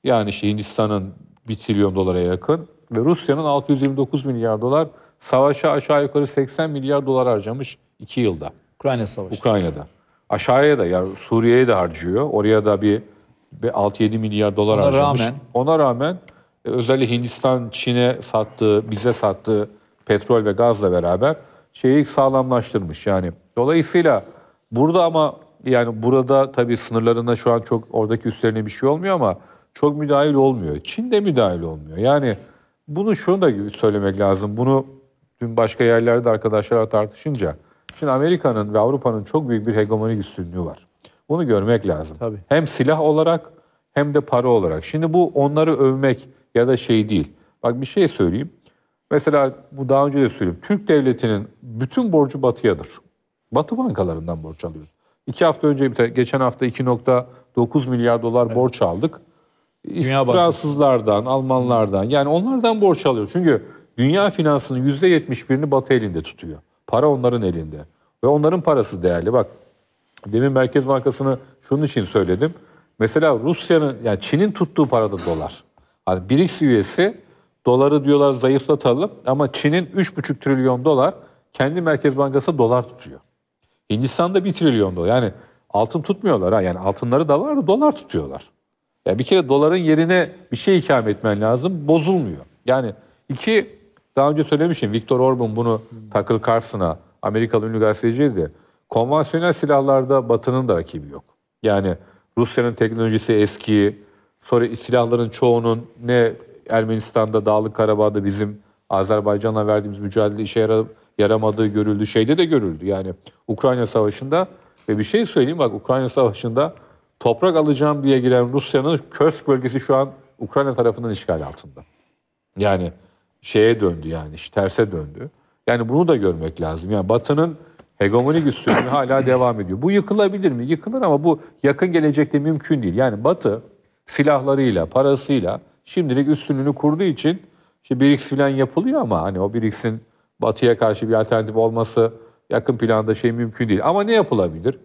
Yani işte Hindistan'ın 1 trilyon dolara yakın ve Rusya'nın 629 milyar dolar savaşa aşağı yukarı 80 milyar dolar harcamış 2 yılda. Ukrayna savaşı. Ukrayna'da. Aşağıya da yani Suriye'ye de harcıyor. Oraya da bir, bir 6-7 milyar dolar ona harcamış. Rağmen, ona rağmen e, özellikle Hindistan Çin'e sattığı, bize sattığı petrol ve gazla beraber şeyi sağlamlaştırmış yani. Dolayısıyla burada ama yani burada tabii sınırlarında şu an çok oradaki üstlerine bir şey olmuyor ama çok müdahil olmuyor. Çin de müdahil olmuyor. Yani bunu şunu da söylemek lazım. Bunu dün başka yerlerde arkadaşlar tartışınca. Şimdi Amerika'nın ve Avrupa'nın çok büyük bir hegemonik üstünlüğü var. Bunu görmek lazım. Tabii. Hem silah olarak hem de para olarak. Şimdi bu onları övmek ya da şey değil. Bak bir şey söyleyeyim. Mesela bu daha önce de söyleyeyim. Türk devletinin bütün borcu batıyadır. Batı bankalarından borç alıyoruz. İki hafta önce, geçen hafta 2.9 milyar dolar evet. borç aldık. Dünya Fransızlardan, Almanlardan yani onlardan borç alıyor. Çünkü dünya finansının %71'ini Batı elinde tutuyor. Para onların elinde. Ve onların parası değerli. Bak demin Merkez Bankası'nı şunun için söyledim. Mesela Rusya'nın, yani Çin'in tuttuğu para da dolar. Hani BRICS üyesi doları diyorlar zayıflatalım ama Çin'in 3,5 trilyon dolar kendi Merkez Bankası dolar tutuyor. Hindistan'da 1 trilyon dolar. Yani altın tutmuyorlar ha. Yani altınları da var da dolar tutuyorlar. Yani bir kere doların yerine bir şey ikame etmen lazım. Bozulmuyor. Yani iki daha önce söylemişim Victor Orban bunu takıl Tucker Amerikalı ünlü gazeteciydi. Konvansiyonel silahlarda Batı'nın da rakibi yok. Yani Rusya'nın teknolojisi eski, sonra silahların çoğunun ne Ermenistan'da, Dağlık Karabağ'da bizim Azerbaycan'la verdiğimiz mücadele işe yara, yaramadığı görüldü. Şeyde de görüldü yani Ukrayna Savaşı'nda ve bir şey söyleyeyim bak Ukrayna Savaşı'nda toprak alacağım diye giren Rusya'nın Körsk bölgesi şu an Ukrayna tarafından işgal altında. Yani şeye döndü yani işte terse döndü. Yani bunu da görmek lazım. Yani Batı'nın hegemonik üstünlüğü hala devam ediyor. Bu yıkılabilir mi? Yıkılır ama bu yakın gelecekte mümkün değil. Yani Batı silahlarıyla, parasıyla şimdilik üstünlüğünü kurduğu için işte BRICS falan yapılıyor ama hani o BRICS'in Batı'ya karşı bir alternatif olması yakın planda şey mümkün değil. Ama ne yapılabilir?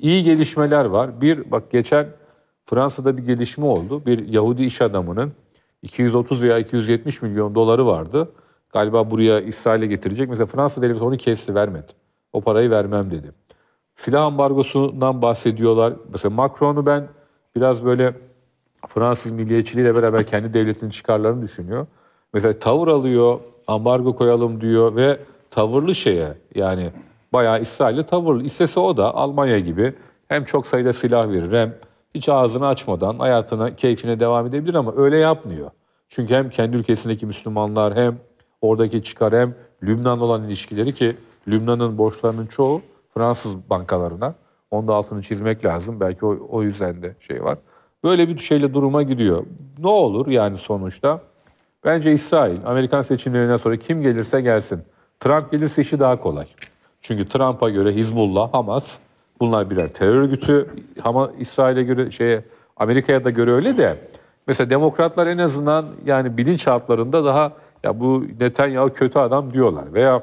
İyi gelişmeler var. Bir bak geçen Fransa'da bir gelişme oldu. Bir Yahudi iş adamının 230 veya 270 milyon doları vardı. Galiba buraya İsrail'e getirecek. Mesela Fransa televizyonu onu kesti vermedi. O parayı vermem dedi. Silah ambargosundan bahsediyorlar. Mesela Macron'u ben biraz böyle Fransız milliyetçiliğiyle beraber kendi devletinin çıkarlarını düşünüyor. Mesela tavır alıyor, ambargo koyalım diyor ve tavırlı şeye yani bayağı İsrail'e tavır. İstese o da Almanya gibi hem çok sayıda silah verir hem hiç ağzını açmadan hayatına, keyfine devam edebilir ama öyle yapmıyor. Çünkü hem kendi ülkesindeki Müslümanlar hem oradaki çıkar hem Lübnan olan ilişkileri ki Lübnan'ın borçlarının çoğu Fransız bankalarına. Onun da altını çizmek lazım. Belki o, o yüzden de şey var. Böyle bir şeyle duruma gidiyor. Ne olur yani sonuçta? Bence İsrail, Amerikan seçimlerinden sonra kim gelirse gelsin. Trump gelirse işi daha kolay. Çünkü Trump'a göre Hizbullah, Hamas bunlar birer terör örgütü. Ama İsrail'e göre şeye Amerika'ya da göre öyle de mesela demokratlar en azından yani bilinçaltlarında daha ya bu Netanyahu kötü adam diyorlar veya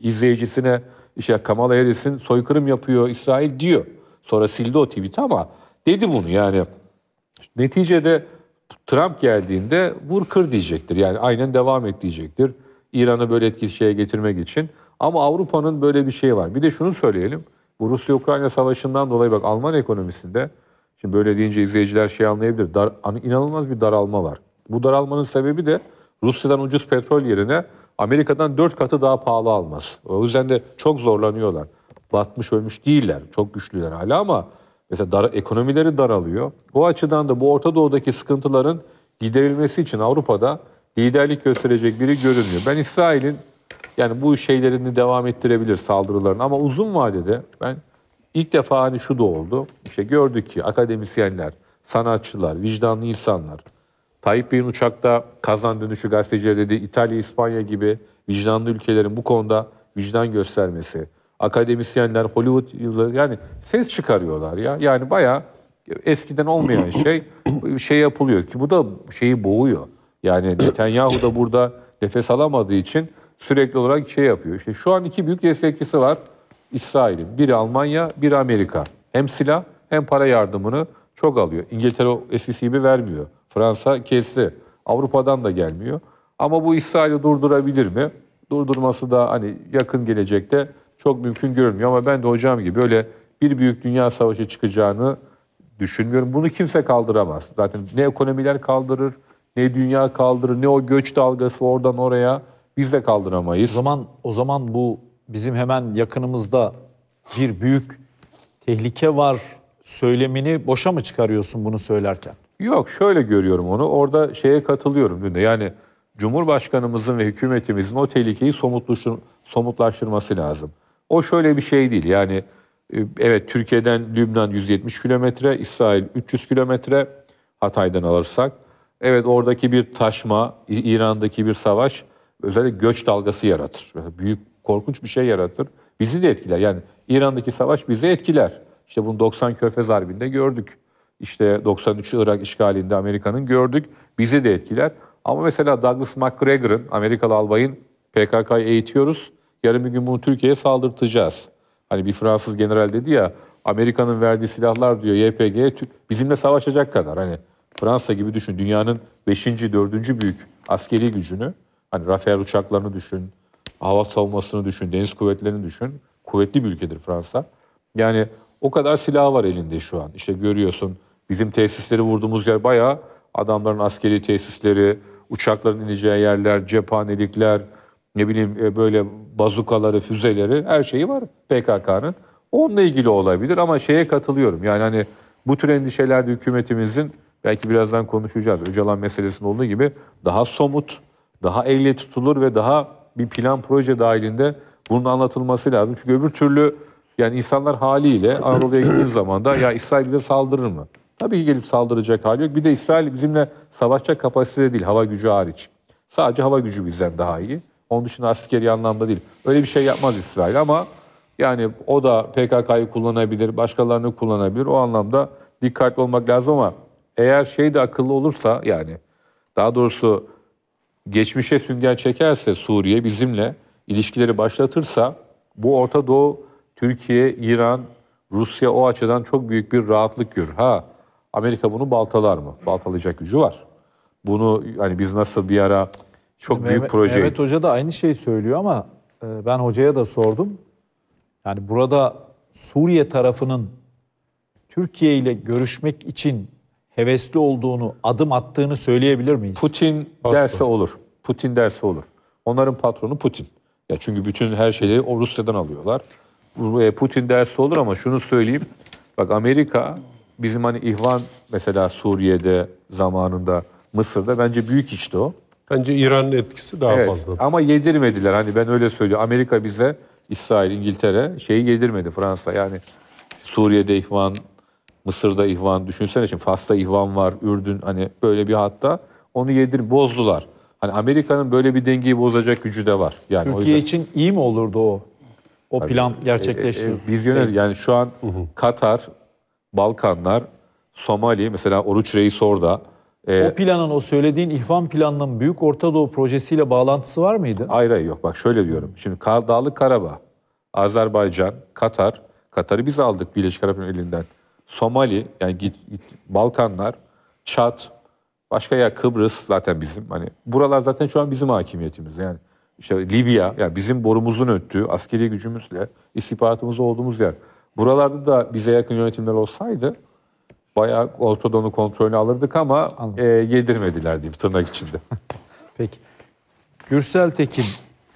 izleyicisine işte Kamala Harris'in soykırım yapıyor İsrail diyor. Sonra sildi o tweet'i ama dedi bunu yani. Neticede Trump geldiğinde vur kır diyecektir. Yani aynen devam et diyecektir. İran'ı böyle etkili şeye getirmek için. Ama Avrupa'nın böyle bir şeyi var. Bir de şunu söyleyelim. Bu Rusya-Ukrayna savaşından dolayı bak Alman ekonomisinde şimdi böyle deyince izleyiciler şey anlayabilir. Dar, inanılmaz bir daralma var. Bu daralmanın sebebi de Rusya'dan ucuz petrol yerine Amerika'dan dört katı daha pahalı almaz. O yüzden de çok zorlanıyorlar. Batmış ölmüş değiller. Çok güçlüler hala ama mesela dar, ekonomileri daralıyor. Bu açıdan da bu Orta Doğu'daki sıkıntıların giderilmesi için Avrupa'da liderlik gösterecek biri görünmüyor. Ben İsrail'in yani bu şeylerini devam ettirebilir saldırılarını ama uzun vadede ben ilk defa hani şu da oldu. İşte gördük ki akademisyenler, sanatçılar, vicdanlı insanlar. Tayyip Bey'in uçakta kazan dönüşü gazeteciler dedi. İtalya, İspanya gibi vicdanlı ülkelerin bu konuda vicdan göstermesi. Akademisyenler, Hollywood yıldızları yani ses çıkarıyorlar ya. Yani bayağı eskiden olmayan şey şey yapılıyor ki bu da şeyi boğuyor. Yani Netanyahu da burada nefes alamadığı için sürekli olarak şey yapıyor. İşte şu an iki büyük destekçisi var İsrail'in. Biri Almanya, biri Amerika. Hem silah hem para yardımını çok alıyor. İngiltere eskisi gibi vermiyor. Fransa kesti. Avrupa'dan da gelmiyor. Ama bu İsrail'i durdurabilir mi? Durdurması da hani yakın gelecekte çok mümkün görünmüyor. Ama ben de hocam gibi böyle bir büyük dünya savaşı çıkacağını düşünmüyorum. Bunu kimse kaldıramaz. Zaten ne ekonomiler kaldırır, ne dünya kaldırır, ne o göç dalgası oradan oraya. Biz de kaldıramayız. O zaman o zaman bu bizim hemen yakınımızda bir büyük tehlike var söylemini boşa mı çıkarıyorsun bunu söylerken? Yok şöyle görüyorum onu. Orada şeye katılıyorum dün de. Yani Cumhurbaşkanımızın ve hükümetimizin o tehlikeyi somutlaştırması lazım. O şöyle bir şey değil. Yani e, evet Türkiye'den Lübnan 170 kilometre, İsrail 300 kilometre Hatay'dan alırsak. Evet oradaki bir taşma, İran'daki bir savaş özellikle göç dalgası yaratır. büyük korkunç bir şey yaratır. Bizi de etkiler. Yani İran'daki savaş bizi etkiler. İşte bunu 90 Körfez Harbi'nde gördük. İşte 93 Irak işgalinde Amerika'nın gördük. Bizi de etkiler. Ama mesela Douglas MacGregor'ın, Amerikalı albayın PKK'yı eğitiyoruz. Yarın bir gün bunu Türkiye'ye saldırtacağız. Hani bir Fransız general dedi ya Amerika'nın verdiği silahlar diyor YPG bizimle savaşacak kadar. Hani Fransa gibi düşün dünyanın 5. 4. büyük askeri gücünü Hani Rafael uçaklarını düşün, hava savunmasını düşün, deniz kuvvetlerini düşün. Kuvvetli bir ülkedir Fransa. Yani o kadar silah var elinde şu an. İşte görüyorsun bizim tesisleri vurduğumuz yer bayağı adamların askeri tesisleri, uçakların ineceği yerler, cephanelikler, ne bileyim e, böyle bazukaları, füzeleri her şeyi var PKK'nın. Onunla ilgili olabilir ama şeye katılıyorum. Yani hani bu tür endişelerde hükümetimizin belki birazdan konuşacağız. Öcalan meselesinde olduğu gibi daha somut daha elle tutulur ve daha bir plan proje dahilinde bunun anlatılması lazım. Çünkü öbür türlü yani insanlar haliyle Anadolu'ya gittiği zaman da ya İsrail bize saldırır mı? Tabii ki gelip saldıracak hali yok. Bir de İsrail bizimle savaşacak kapasitede değil hava gücü hariç. Sadece hava gücü bizden daha iyi. Onun dışında askeri anlamda değil. Öyle bir şey yapmaz İsrail ama yani o da PKK'yı kullanabilir, başkalarını kullanabilir. O anlamda dikkatli olmak lazım ama eğer şey de akıllı olursa yani daha doğrusu geçmişe sünger çekerse Suriye bizimle ilişkileri başlatırsa bu Orta Doğu, Türkiye, İran, Rusya o açıdan çok büyük bir rahatlık görür. Ha Amerika bunu baltalar mı? Baltalayacak gücü var. Bunu hani biz nasıl bir ara çok büyük proje... Evet Hoca da aynı şeyi söylüyor ama e, ben hocaya da sordum. Yani burada Suriye tarafının Türkiye ile görüşmek için hevesli olduğunu, adım attığını söyleyebilir miyiz? Putin Pasto. derse olur. Putin derse olur. Onların patronu Putin. Ya çünkü bütün her şeyi o Rusya'dan alıyorlar. Putin derse olur ama şunu söyleyeyim. Bak Amerika bizim hani ihvan mesela Suriye'de zamanında Mısır'da bence büyük içti o. Bence İran'ın etkisi daha evet, fazla. Ama yedirmediler. Hani ben öyle söylüyorum. Amerika bize İsrail, İngiltere şeyi yedirmedi Fransa. Yani Suriye'de ihvan, Mısır'da ihvan düşünsene şimdi Fas'ta ihvan var, Ürdün hani böyle bir hatta onu yedir bozdular. Hani Amerika'nın böyle bir dengeyi bozacak gücü de var. Yani Türkiye o yüzden, için iyi mi olurdu o? O tabii, plan gerçekleşti. E, e, biz e, yönet şey- yani şu an hı hı. Katar, Balkanlar, Somali mesela Oruç Reis orada. E, o planın o söylediğin ihvan planının Büyük Orta Doğu projesiyle bağlantısı var mıydı? Hayır hayır yok bak şöyle diyorum. Şimdi Dağlık Karabağ, Azerbaycan, Katar, Katar'ı biz aldık Birleşik Arap Emirlikleri'nden. Somali yani git, git, Balkanlar, Çat, başka ya Kıbrıs zaten bizim hani buralar zaten şu an bizim hakimiyetimiz yani işte Libya yani bizim borumuzun öttüğü askeri gücümüzle istihbaratımız olduğumuz yer. Buralarda da bize yakın yönetimler olsaydı bayağı ortodonu kontrolünü alırdık ama e, yedirmediler diyeyim tırnak içinde. Peki. Gürsel Tekin,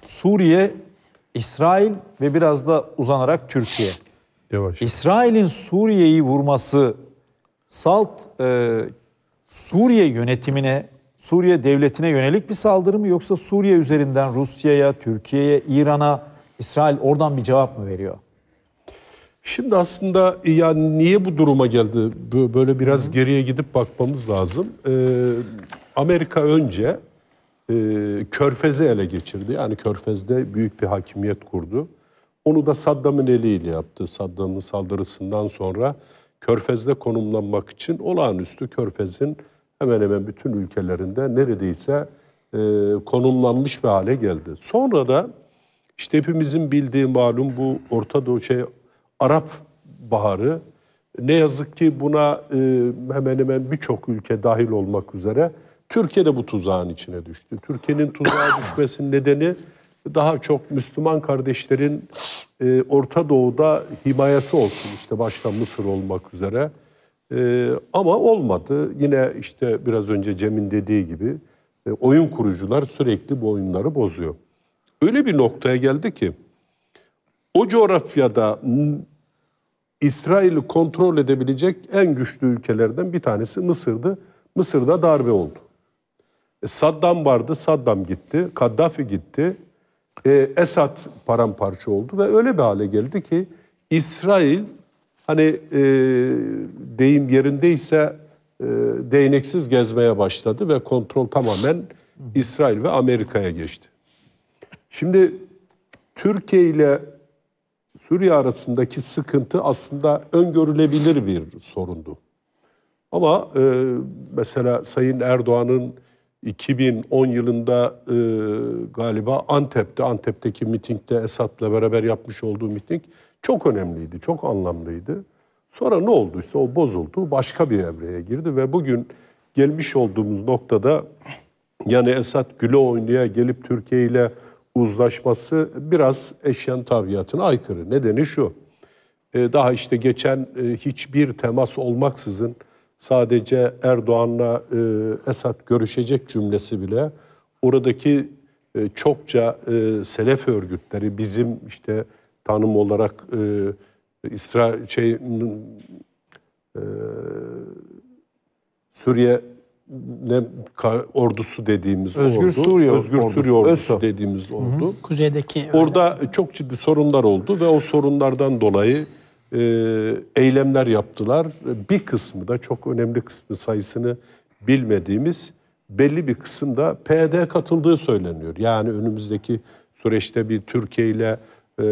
Suriye, İsrail ve biraz da uzanarak Türkiye. Yavaş. İsrail'in Suriye'yi vurması salt e, Suriye yönetimine, Suriye devletine yönelik bir saldırı mı yoksa Suriye üzerinden Rusya'ya, Türkiye'ye, İran'a İsrail oradan bir cevap mı veriyor? Şimdi aslında yani niye bu duruma geldi? Böyle biraz Hı. geriye gidip bakmamız lazım. Ee, Amerika önce e, Körfez'i ele geçirdi. Yani Körfez'de büyük bir hakimiyet kurdu. Onu da Saddam'ın eliyle yaptı. Saddam'ın saldırısından sonra Körfez'de konumlanmak için olağanüstü Körfez'in hemen hemen bütün ülkelerinde neredeyse e, konumlanmış bir hale geldi. Sonra da işte hepimizin bildiği malum bu Orta Doğu şey Arap Baharı. Ne yazık ki buna e, hemen hemen birçok ülke dahil olmak üzere Türkiye de bu tuzağın içine düştü. Türkiye'nin tuzağa düşmesinin nedeni daha çok Müslüman kardeşlerin e, Orta Doğu'da himayesi olsun işte başta Mısır olmak üzere. E, ama olmadı. Yine işte biraz önce Cem'in dediği gibi e, oyun kurucular sürekli bu oyunları bozuyor. Öyle bir noktaya geldi ki o coğrafyada İsrail'i kontrol edebilecek en güçlü ülkelerden bir tanesi Mısır'dı. Mısır'da darbe oldu. E, Saddam vardı, Saddam gitti, Kaddafi gitti e, Esad paramparça oldu ve öyle bir hale geldi ki İsrail hani e, deyim yerindeyse e, değneksiz gezmeye başladı ve kontrol tamamen İsrail ve Amerika'ya geçti. Şimdi Türkiye ile Suriye arasındaki sıkıntı aslında öngörülebilir bir sorundu. Ama e, mesela Sayın Erdoğan'ın 2010 yılında e, galiba Antep'te, Antep'teki mitingde Esad'la beraber yapmış olduğu miting çok önemliydi, çok anlamlıydı. Sonra ne olduysa o bozuldu, başka bir evreye girdi ve bugün gelmiş olduğumuz noktada yani Esad güle oynaya gelip Türkiye ile uzlaşması biraz eşyan tabiatına aykırı. Nedeni şu, e, daha işte geçen e, hiçbir temas olmaksızın sadece Erdoğan'la e, Esad görüşecek cümlesi bile oradaki e, çokça e, selef örgütleri bizim işte tanım olarak e, İsra şey e, Suriye ne ordusu dediğimiz Özgür ordu. Suriye Özgür ordusu, Suriye ordusu ÖSO. dediğimiz oldu Hı hı. Kuzeydeki Orada çok ciddi sorunlar oldu ve o sorunlardan dolayı e, eylemler yaptılar. Bir kısmı da çok önemli kısmı sayısını bilmediğimiz belli bir kısım da PYD katıldığı söyleniyor. Yani önümüzdeki süreçte bir Türkiye ile e,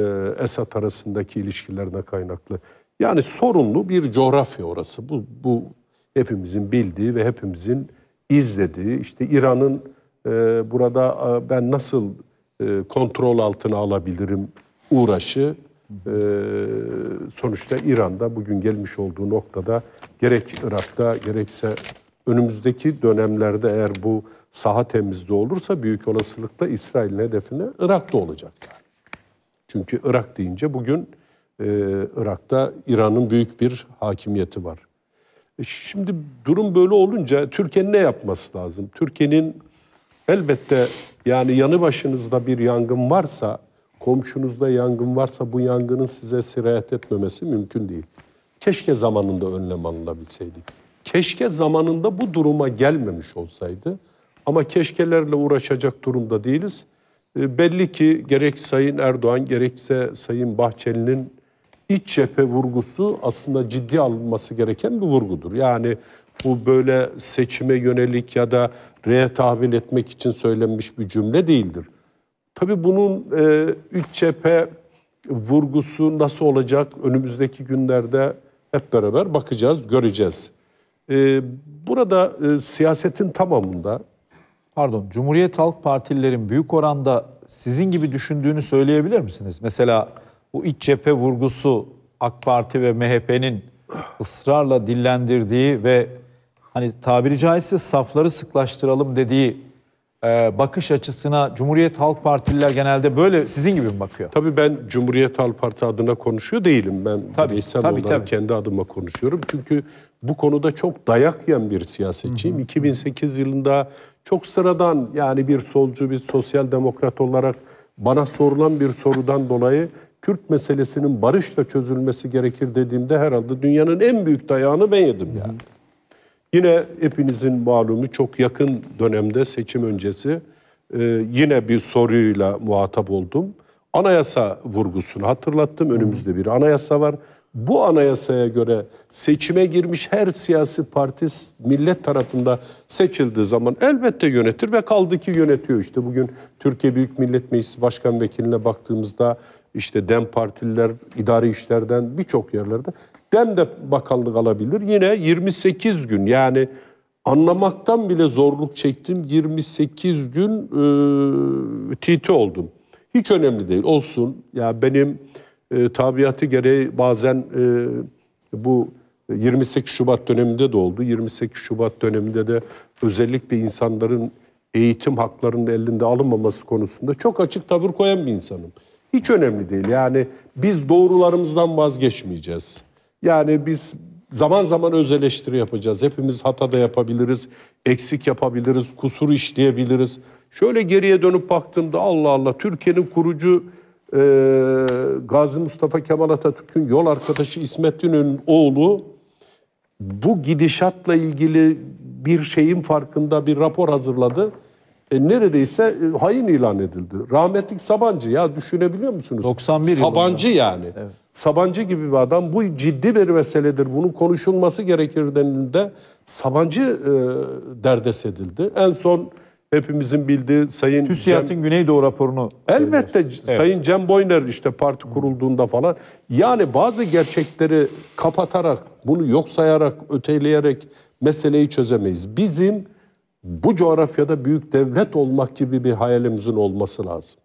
Esad arasındaki ilişkilerine kaynaklı. Yani sorunlu bir coğrafya orası. Bu, bu hepimizin bildiği ve hepimizin izlediği. İşte İran'ın e, burada ben nasıl e, kontrol altına alabilirim uğraşı e, sonuçta İran'da bugün gelmiş olduğu noktada gerek Irak'ta gerekse önümüzdeki dönemlerde eğer bu saha temizde olursa büyük olasılıkla İsrail'in hedefine Irak'ta olacak. Çünkü Irak deyince bugün e, Irak'ta İran'ın büyük bir hakimiyeti var. E şimdi durum böyle olunca Türkiye'nin ne yapması lazım? Türkiye'nin elbette yani yanı başınızda bir yangın varsa Komşunuzda yangın varsa bu yangının size sirayet etmemesi mümkün değil. Keşke zamanında önlem alınabilseydi. Keşke zamanında bu duruma gelmemiş olsaydı. Ama keşkelerle uğraşacak durumda değiliz. E, belli ki gerek Sayın Erdoğan gerekse Sayın Bahçeli'nin iç cephe vurgusu aslında ciddi alınması gereken bir vurgudur. Yani bu böyle seçime yönelik ya da R'ye tahvil etmek için söylenmiş bir cümle değildir. Tabii bunun e, üç cephe vurgusu nasıl olacak önümüzdeki günlerde hep beraber bakacağız, göreceğiz. E, burada e, siyasetin tamamında... Pardon, Cumhuriyet Halk Partililerin büyük oranda sizin gibi düşündüğünü söyleyebilir misiniz? Mesela bu iç cephe vurgusu AK Parti ve MHP'nin ısrarla dillendirdiği ve hani tabiri caizse safları sıklaştıralım dediği ee, bakış açısına Cumhuriyet Halk Partililer genelde böyle sizin gibi mi bakıyor? Tabii ben Cumhuriyet Halk Parti adına konuşuyor değilim. Ben tabii, bireysel hani tabii, olarak tabii. kendi adıma konuşuyorum. Çünkü bu konuda çok dayak yiyen bir siyasetçiyim. Hı hı. 2008 yılında çok sıradan yani bir solcu, bir sosyal demokrat olarak bana sorulan bir sorudan dolayı Kürt meselesinin barışla çözülmesi gerekir dediğimde herhalde dünyanın en büyük dayağını ben yedim yani. Hı hı. Yine hepinizin malumu çok yakın dönemde seçim öncesi e, yine bir soruyla muhatap oldum. Anayasa vurgusunu hatırlattım. Önümüzde bir anayasa var. Bu anayasaya göre seçime girmiş her siyasi parti millet tarafında seçildiği zaman elbette yönetir ve kaldı ki yönetiyor. İşte bugün Türkiye Büyük Millet Meclisi Başkan Vekiline baktığımızda işte DEM Partililer idari işlerden birçok yerlerde dem de bakanlık alabilir. Yine 28 gün yani anlamaktan bile zorluk çektim. 28 gün e, titi oldum. Hiç önemli değil olsun. Ya benim e, tabiatı gereği bazen e, bu 28 Şubat döneminde de oldu. 28 Şubat döneminde de özellikle insanların eğitim haklarının elinde alınmaması konusunda çok açık tavır koyan bir insanım. Hiç önemli değil. Yani biz doğrularımızdan vazgeçmeyeceğiz. Yani biz zaman zaman öz eleştiri yapacağız. Hepimiz hata da yapabiliriz, eksik yapabiliriz, kusur işleyebiliriz. Şöyle geriye dönüp baktığımda Allah Allah Türkiye'nin kurucu e, Gazi Mustafa Kemal Atatürk'ün yol arkadaşı İsmet İnönü'nün oğlu bu gidişatla ilgili bir şeyin farkında bir rapor hazırladı e, neredeyse e, hain ilan edildi. Rahmetlik Sabancı ya düşünebiliyor musunuz? 91 Sabancı yılında. yani. Evet. Sabancı gibi bir adam bu ciddi bir meseledir. Bunun konuşulması gerekir denildiğinde Sabancı e, derdest edildi. En son hepimizin bildiği Sayın TÜSİAD'ın Cem... Güneydoğu raporunu elbette evet. Sayın Cem Boyner işte parti kurulduğunda falan yani bazı gerçekleri kapatarak bunu yok sayarak öteleyerek meseleyi çözemeyiz. Bizim bu coğrafyada büyük devlet olmak gibi bir hayalimizin olması lazım.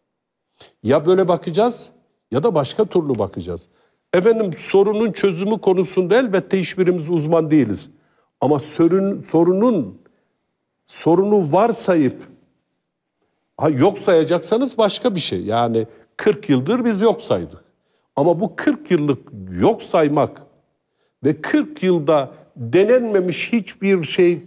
Ya böyle bakacağız ya da başka türlü bakacağız. Efendim sorunun çözümü konusunda elbette hiçbirimiz uzman değiliz. Ama sorun, sorunun sorunu varsayıp ha yok sayacaksanız başka bir şey. Yani 40 yıldır biz yok saydık. Ama bu 40 yıllık yok saymak ve 40 yılda denenmemiş hiçbir şey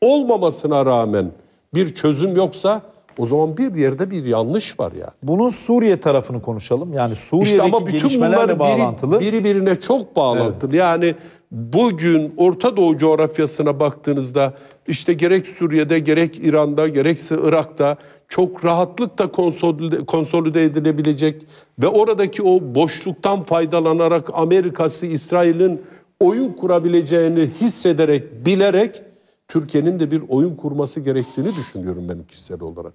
olmamasına rağmen bir çözüm yoksa o zaman bir yerde bir yanlış var yani. Bunun Suriye tarafını konuşalım. Yani Suriye'deki işte ama bütün gelişmelerle bağlantılı. Biri, biri birine çok bağlantılı. Evet. Yani bugün Orta Doğu coğrafyasına baktığınızda işte gerek Suriye'de gerek İran'da gerekse Irak'ta çok rahatlıkla konsolide, konsolide edilebilecek ve oradaki o boşluktan faydalanarak Amerika'sı İsrail'in oyun kurabileceğini hissederek, bilerek Türkiye'nin de bir oyun kurması gerektiğini düşünüyorum benim kişisel olarak.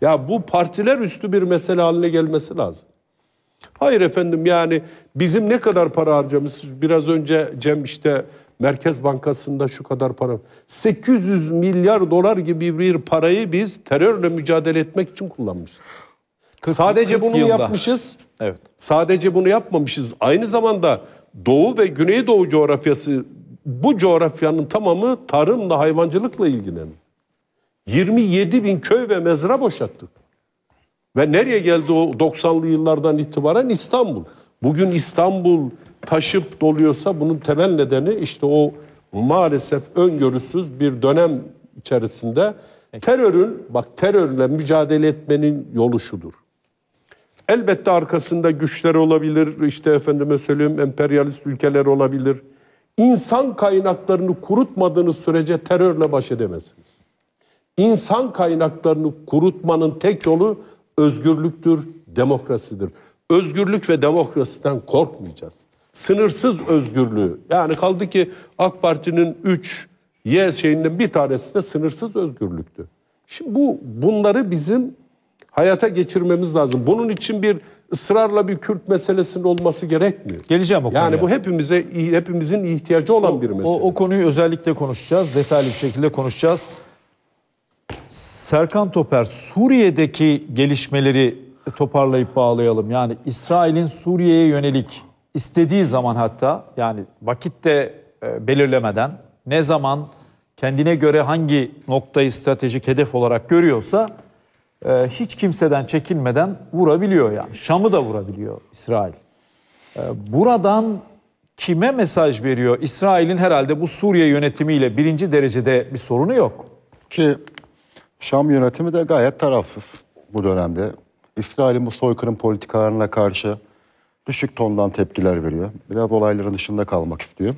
Ya bu partiler üstü bir mesele haline gelmesi lazım. Hayır efendim yani bizim ne kadar para harcamız biraz önce Cem işte Merkez Bankası'nda şu kadar para 800 milyar dolar gibi bir parayı biz terörle mücadele etmek için kullanmışız. 40, sadece 40 bunu yılda. yapmışız. Evet. Sadece bunu yapmamışız. Aynı zamanda Doğu ve Güneydoğu coğrafyası bu coğrafyanın tamamı tarımla, hayvancılıkla ilgilenen. 27 bin köy ve mezra boşattık. Ve nereye geldi o 90'lı yıllardan itibaren İstanbul. Bugün İstanbul taşıp doluyorsa bunun temel nedeni işte o maalesef öngörüsüz bir dönem içerisinde terörün bak terörle mücadele etmenin yolu şudur. Elbette arkasında güçler olabilir, işte efendime söyleyeyim emperyalist ülkeler olabilir. İnsan kaynaklarını kurutmadığınız sürece terörle baş edemezsiniz. İnsan kaynaklarını kurutmanın tek yolu özgürlüktür, demokrasidir. Özgürlük ve demokrasiden korkmayacağız. Sınırsız özgürlüğü. Yani kaldı ki AK Parti'nin 3 Y şeyinden bir tanesi de sınırsız özgürlüktü. Şimdi bu bunları bizim hayata geçirmemiz lazım. Bunun için bir ısrarla bir Kürt meselesinin olması gerekmiyor. Geleceğim o konuya. Yani bu hepimize hepimizin ihtiyacı olan o, bir mesele. O, o konuyu özellikle konuşacağız. Detaylı bir şekilde konuşacağız. Serkan Toper Suriye'deki gelişmeleri toparlayıp bağlayalım. Yani İsrail'in Suriye'ye yönelik istediği zaman hatta yani vakitte e, belirlemeden ne zaman kendine göre hangi noktayı stratejik hedef olarak görüyorsa e, hiç kimseden çekinmeden vurabiliyor yani. Şam'ı da vurabiliyor İsrail. E, buradan kime mesaj veriyor? İsrail'in herhalde bu Suriye yönetimiyle birinci derecede bir sorunu yok. Ki Şam yönetimi de gayet tarafsız bu dönemde. İsrail'in bu soykırım politikalarına karşı düşük tondan tepkiler veriyor. Biraz olayların dışında kalmak istiyor.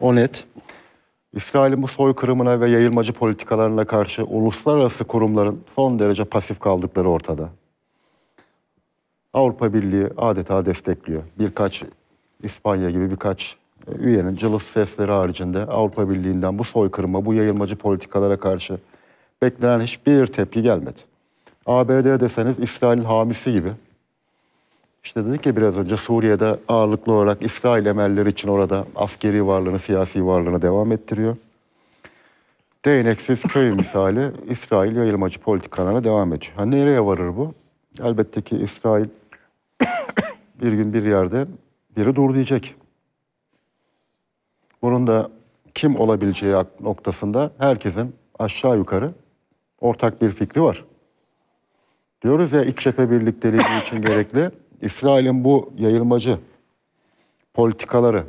O net. İsrail'in bu soykırımına ve yayılmacı politikalarına karşı uluslararası kurumların son derece pasif kaldıkları ortada. Avrupa Birliği adeta destekliyor. Birkaç İspanya gibi birkaç e, üyenin cılız sesleri haricinde Avrupa Birliği'nden bu soykırıma, bu yayılmacı politikalara karşı beklenen hiçbir tepki gelmedi. ABD deseniz İsrail'in hamisi gibi işte dedik ya biraz önce Suriye'de ağırlıklı olarak İsrail emelleri için orada askeri varlığını, siyasi varlığını devam ettiriyor. Değneksiz köy misali İsrail yayılmacı politikalarına devam ediyor. Ha, nereye varır bu? Elbette ki İsrail bir gün bir yerde biri dur diyecek. Bunun da kim olabileceği noktasında herkesin aşağı yukarı ortak bir fikri var. Diyoruz ya iç cephe birlikteliği için gerekli İsrail'in bu yayılmacı politikaları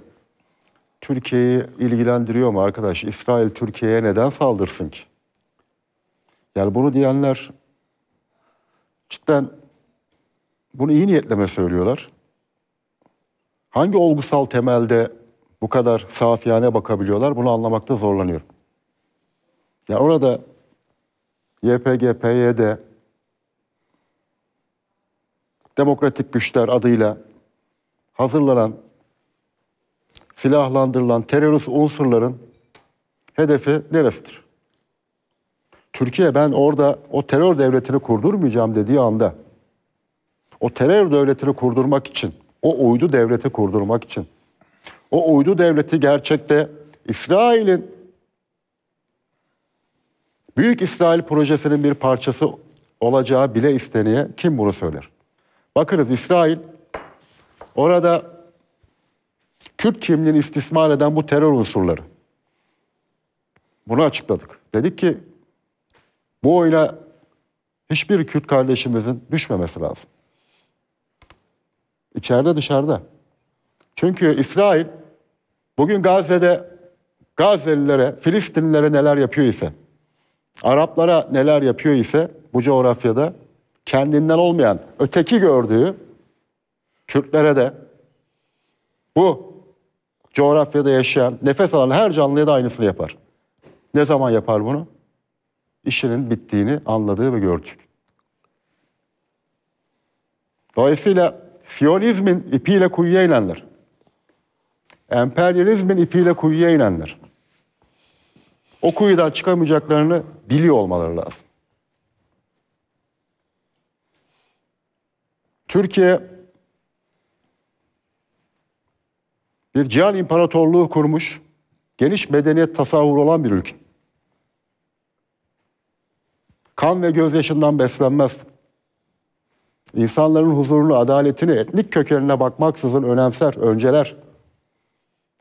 Türkiye'yi ilgilendiriyor mu arkadaş? İsrail Türkiye'ye neden saldırsın ki? Yani bunu diyenler cidden bunu iyi niyetleme söylüyorlar. Hangi olgusal temelde bu kadar safiyane bakabiliyorlar bunu anlamakta zorlanıyorum. Yani orada YPG, PYD, Demokratik Güçler adıyla hazırlanan, silahlandırılan terörist unsurların hedefi neresidir? Türkiye ben orada o terör devletini kurdurmayacağım dediği anda o terör devletini kurdurmak için, o uydu devleti kurdurmak için, o uydu devleti gerçekte İsrail'in Büyük İsrail projesinin bir parçası olacağı bile isteneye kim bunu söyler? Bakınız İsrail orada Kürt kimliğini istismar eden bu terör unsurları. Bunu açıkladık. Dedik ki bu oyla hiçbir Kürt kardeşimizin düşmemesi lazım. İçeride dışarıda. Çünkü İsrail bugün Gazze'de Gazelilere, Filistinlilere neler yapıyor ise, Araplara neler yapıyor ise bu coğrafyada kendinden olmayan öteki gördüğü Kürtlere de bu coğrafyada yaşayan, nefes alan her canlıya da aynısını yapar. Ne zaman yapar bunu? İşinin bittiğini anladığı ve gördük. Dolayısıyla Siyonizmin ipiyle kuyuya inenler, emperyalizmin ipiyle kuyuya inenler, o kuyudan çıkamayacaklarını biliyor olmaları lazım. Türkiye bir cihan imparatorluğu kurmuş, geniş medeniyet tasavvuru olan bir ülke. Kan ve gözyaşından beslenmez. İnsanların huzurunu, adaletini etnik kökenine bakmaksızın önemser, önceler.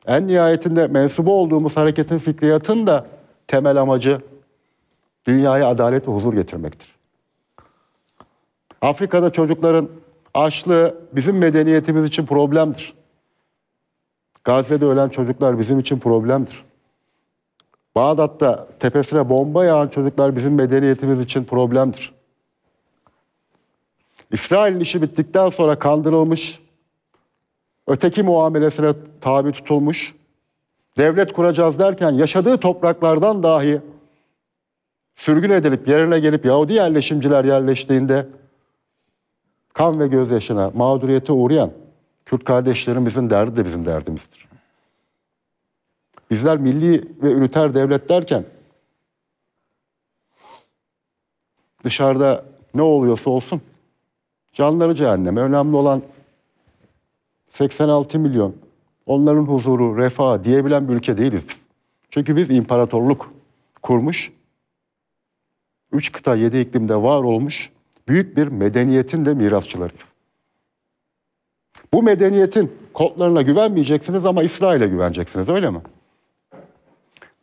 En nihayetinde mensubu olduğumuz hareketin fikriyatın da temel amacı dünyaya adalet ve huzur getirmektir. Afrika'da çocukların açlığı bizim medeniyetimiz için problemdir. Gazze'de ölen çocuklar bizim için problemdir. Bağdat'ta tepesine bomba yağan çocuklar bizim medeniyetimiz için problemdir. İsrail'in işi bittikten sonra kandırılmış, öteki muamelesine tabi tutulmuş, devlet kuracağız derken yaşadığı topraklardan dahi sürgün edilip yerine gelip Yahudi yerleşimciler yerleştiğinde kan ve gözyaşına, mağduriyete uğrayan Kürt kardeşlerimizin derdi de bizim derdimizdir. Bizler milli ve üniter devlet derken dışarıda ne oluyorsa olsun canları cehenneme. Önemli olan 86 milyon onların huzuru, refah diyebilen bir ülke değiliz biz. Çünkü biz imparatorluk kurmuş, üç kıta yedi iklimde var olmuş büyük bir medeniyetin de mirasçılarıyız. Bu medeniyetin kodlarına güvenmeyeceksiniz ama İsrail'e güveneceksiniz öyle mi?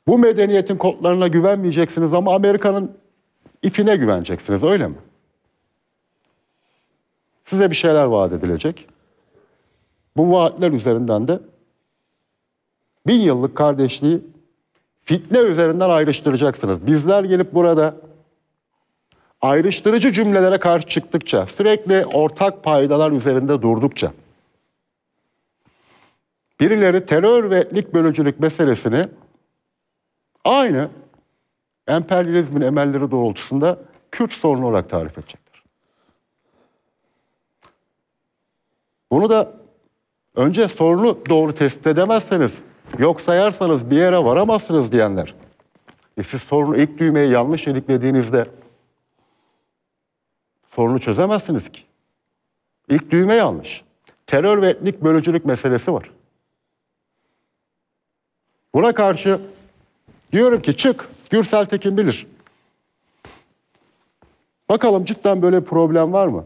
Bu medeniyetin kodlarına güvenmeyeceksiniz ama Amerika'nın ipine güveneceksiniz öyle mi? Size bir şeyler vaat edilecek. Bu vaatler üzerinden de bin yıllık kardeşliği fitne üzerinden ayrıştıracaksınız. Bizler gelip burada ayrıştırıcı cümlelere karşı çıktıkça, sürekli ortak paydalar üzerinde durdukça, birileri terör ve etnik bölücülük meselesini aynı emperyalizmin emelleri doğrultusunda Kürt sorunu olarak tarif edecektir. Bunu da önce sorunu doğru tespit edemezseniz, yok sayarsanız bir yere varamazsınız diyenler, e siz sorunu ilk düğmeye yanlış iliklediğinizde sorunu çözemezsiniz ki. İlk düğme yanlış. Terör ve etnik bölücülük meselesi var. Buna karşı diyorum ki çık Gürsel Tekin bilir. Bakalım cidden böyle bir problem var mı?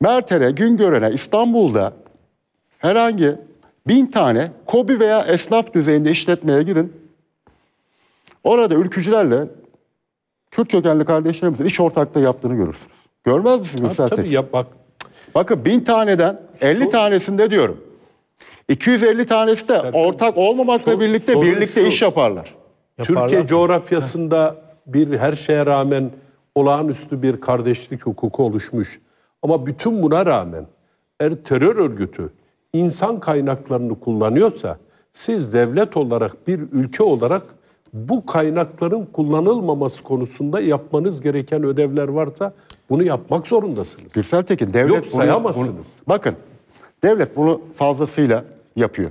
Mertere, Güngören'e, İstanbul'da herhangi bin tane kobi veya esnaf düzeyinde işletmeye girin. Orada ülkücülerle Kürt kökenli kardeşlerimizin iş ortaklığı yaptığını görürsünüz. Görmez misin Gürsel Tekin? Tabii ya bak. Bakın bin taneden 50 Sor... tanesinde diyorum. 250 tanesi de Serkan, ortak olmamakla sor, birlikte sorun birlikte şu, iş yaparlar. yaparlar Türkiye coğrafyasında bir her şeye rağmen olağanüstü bir kardeşlik hukuku oluşmuş. Ama bütün buna rağmen eğer terör örgütü insan kaynaklarını kullanıyorsa siz devlet olarak bir ülke olarak bu kaynakların kullanılmaması konusunda yapmanız gereken ödevler varsa bunu yapmak zorundasınız. Gürsel Tekin devlet Yok, bunu, sayamazsınız. Bunu, bakın devlet bunu fazlasıyla yapıyor.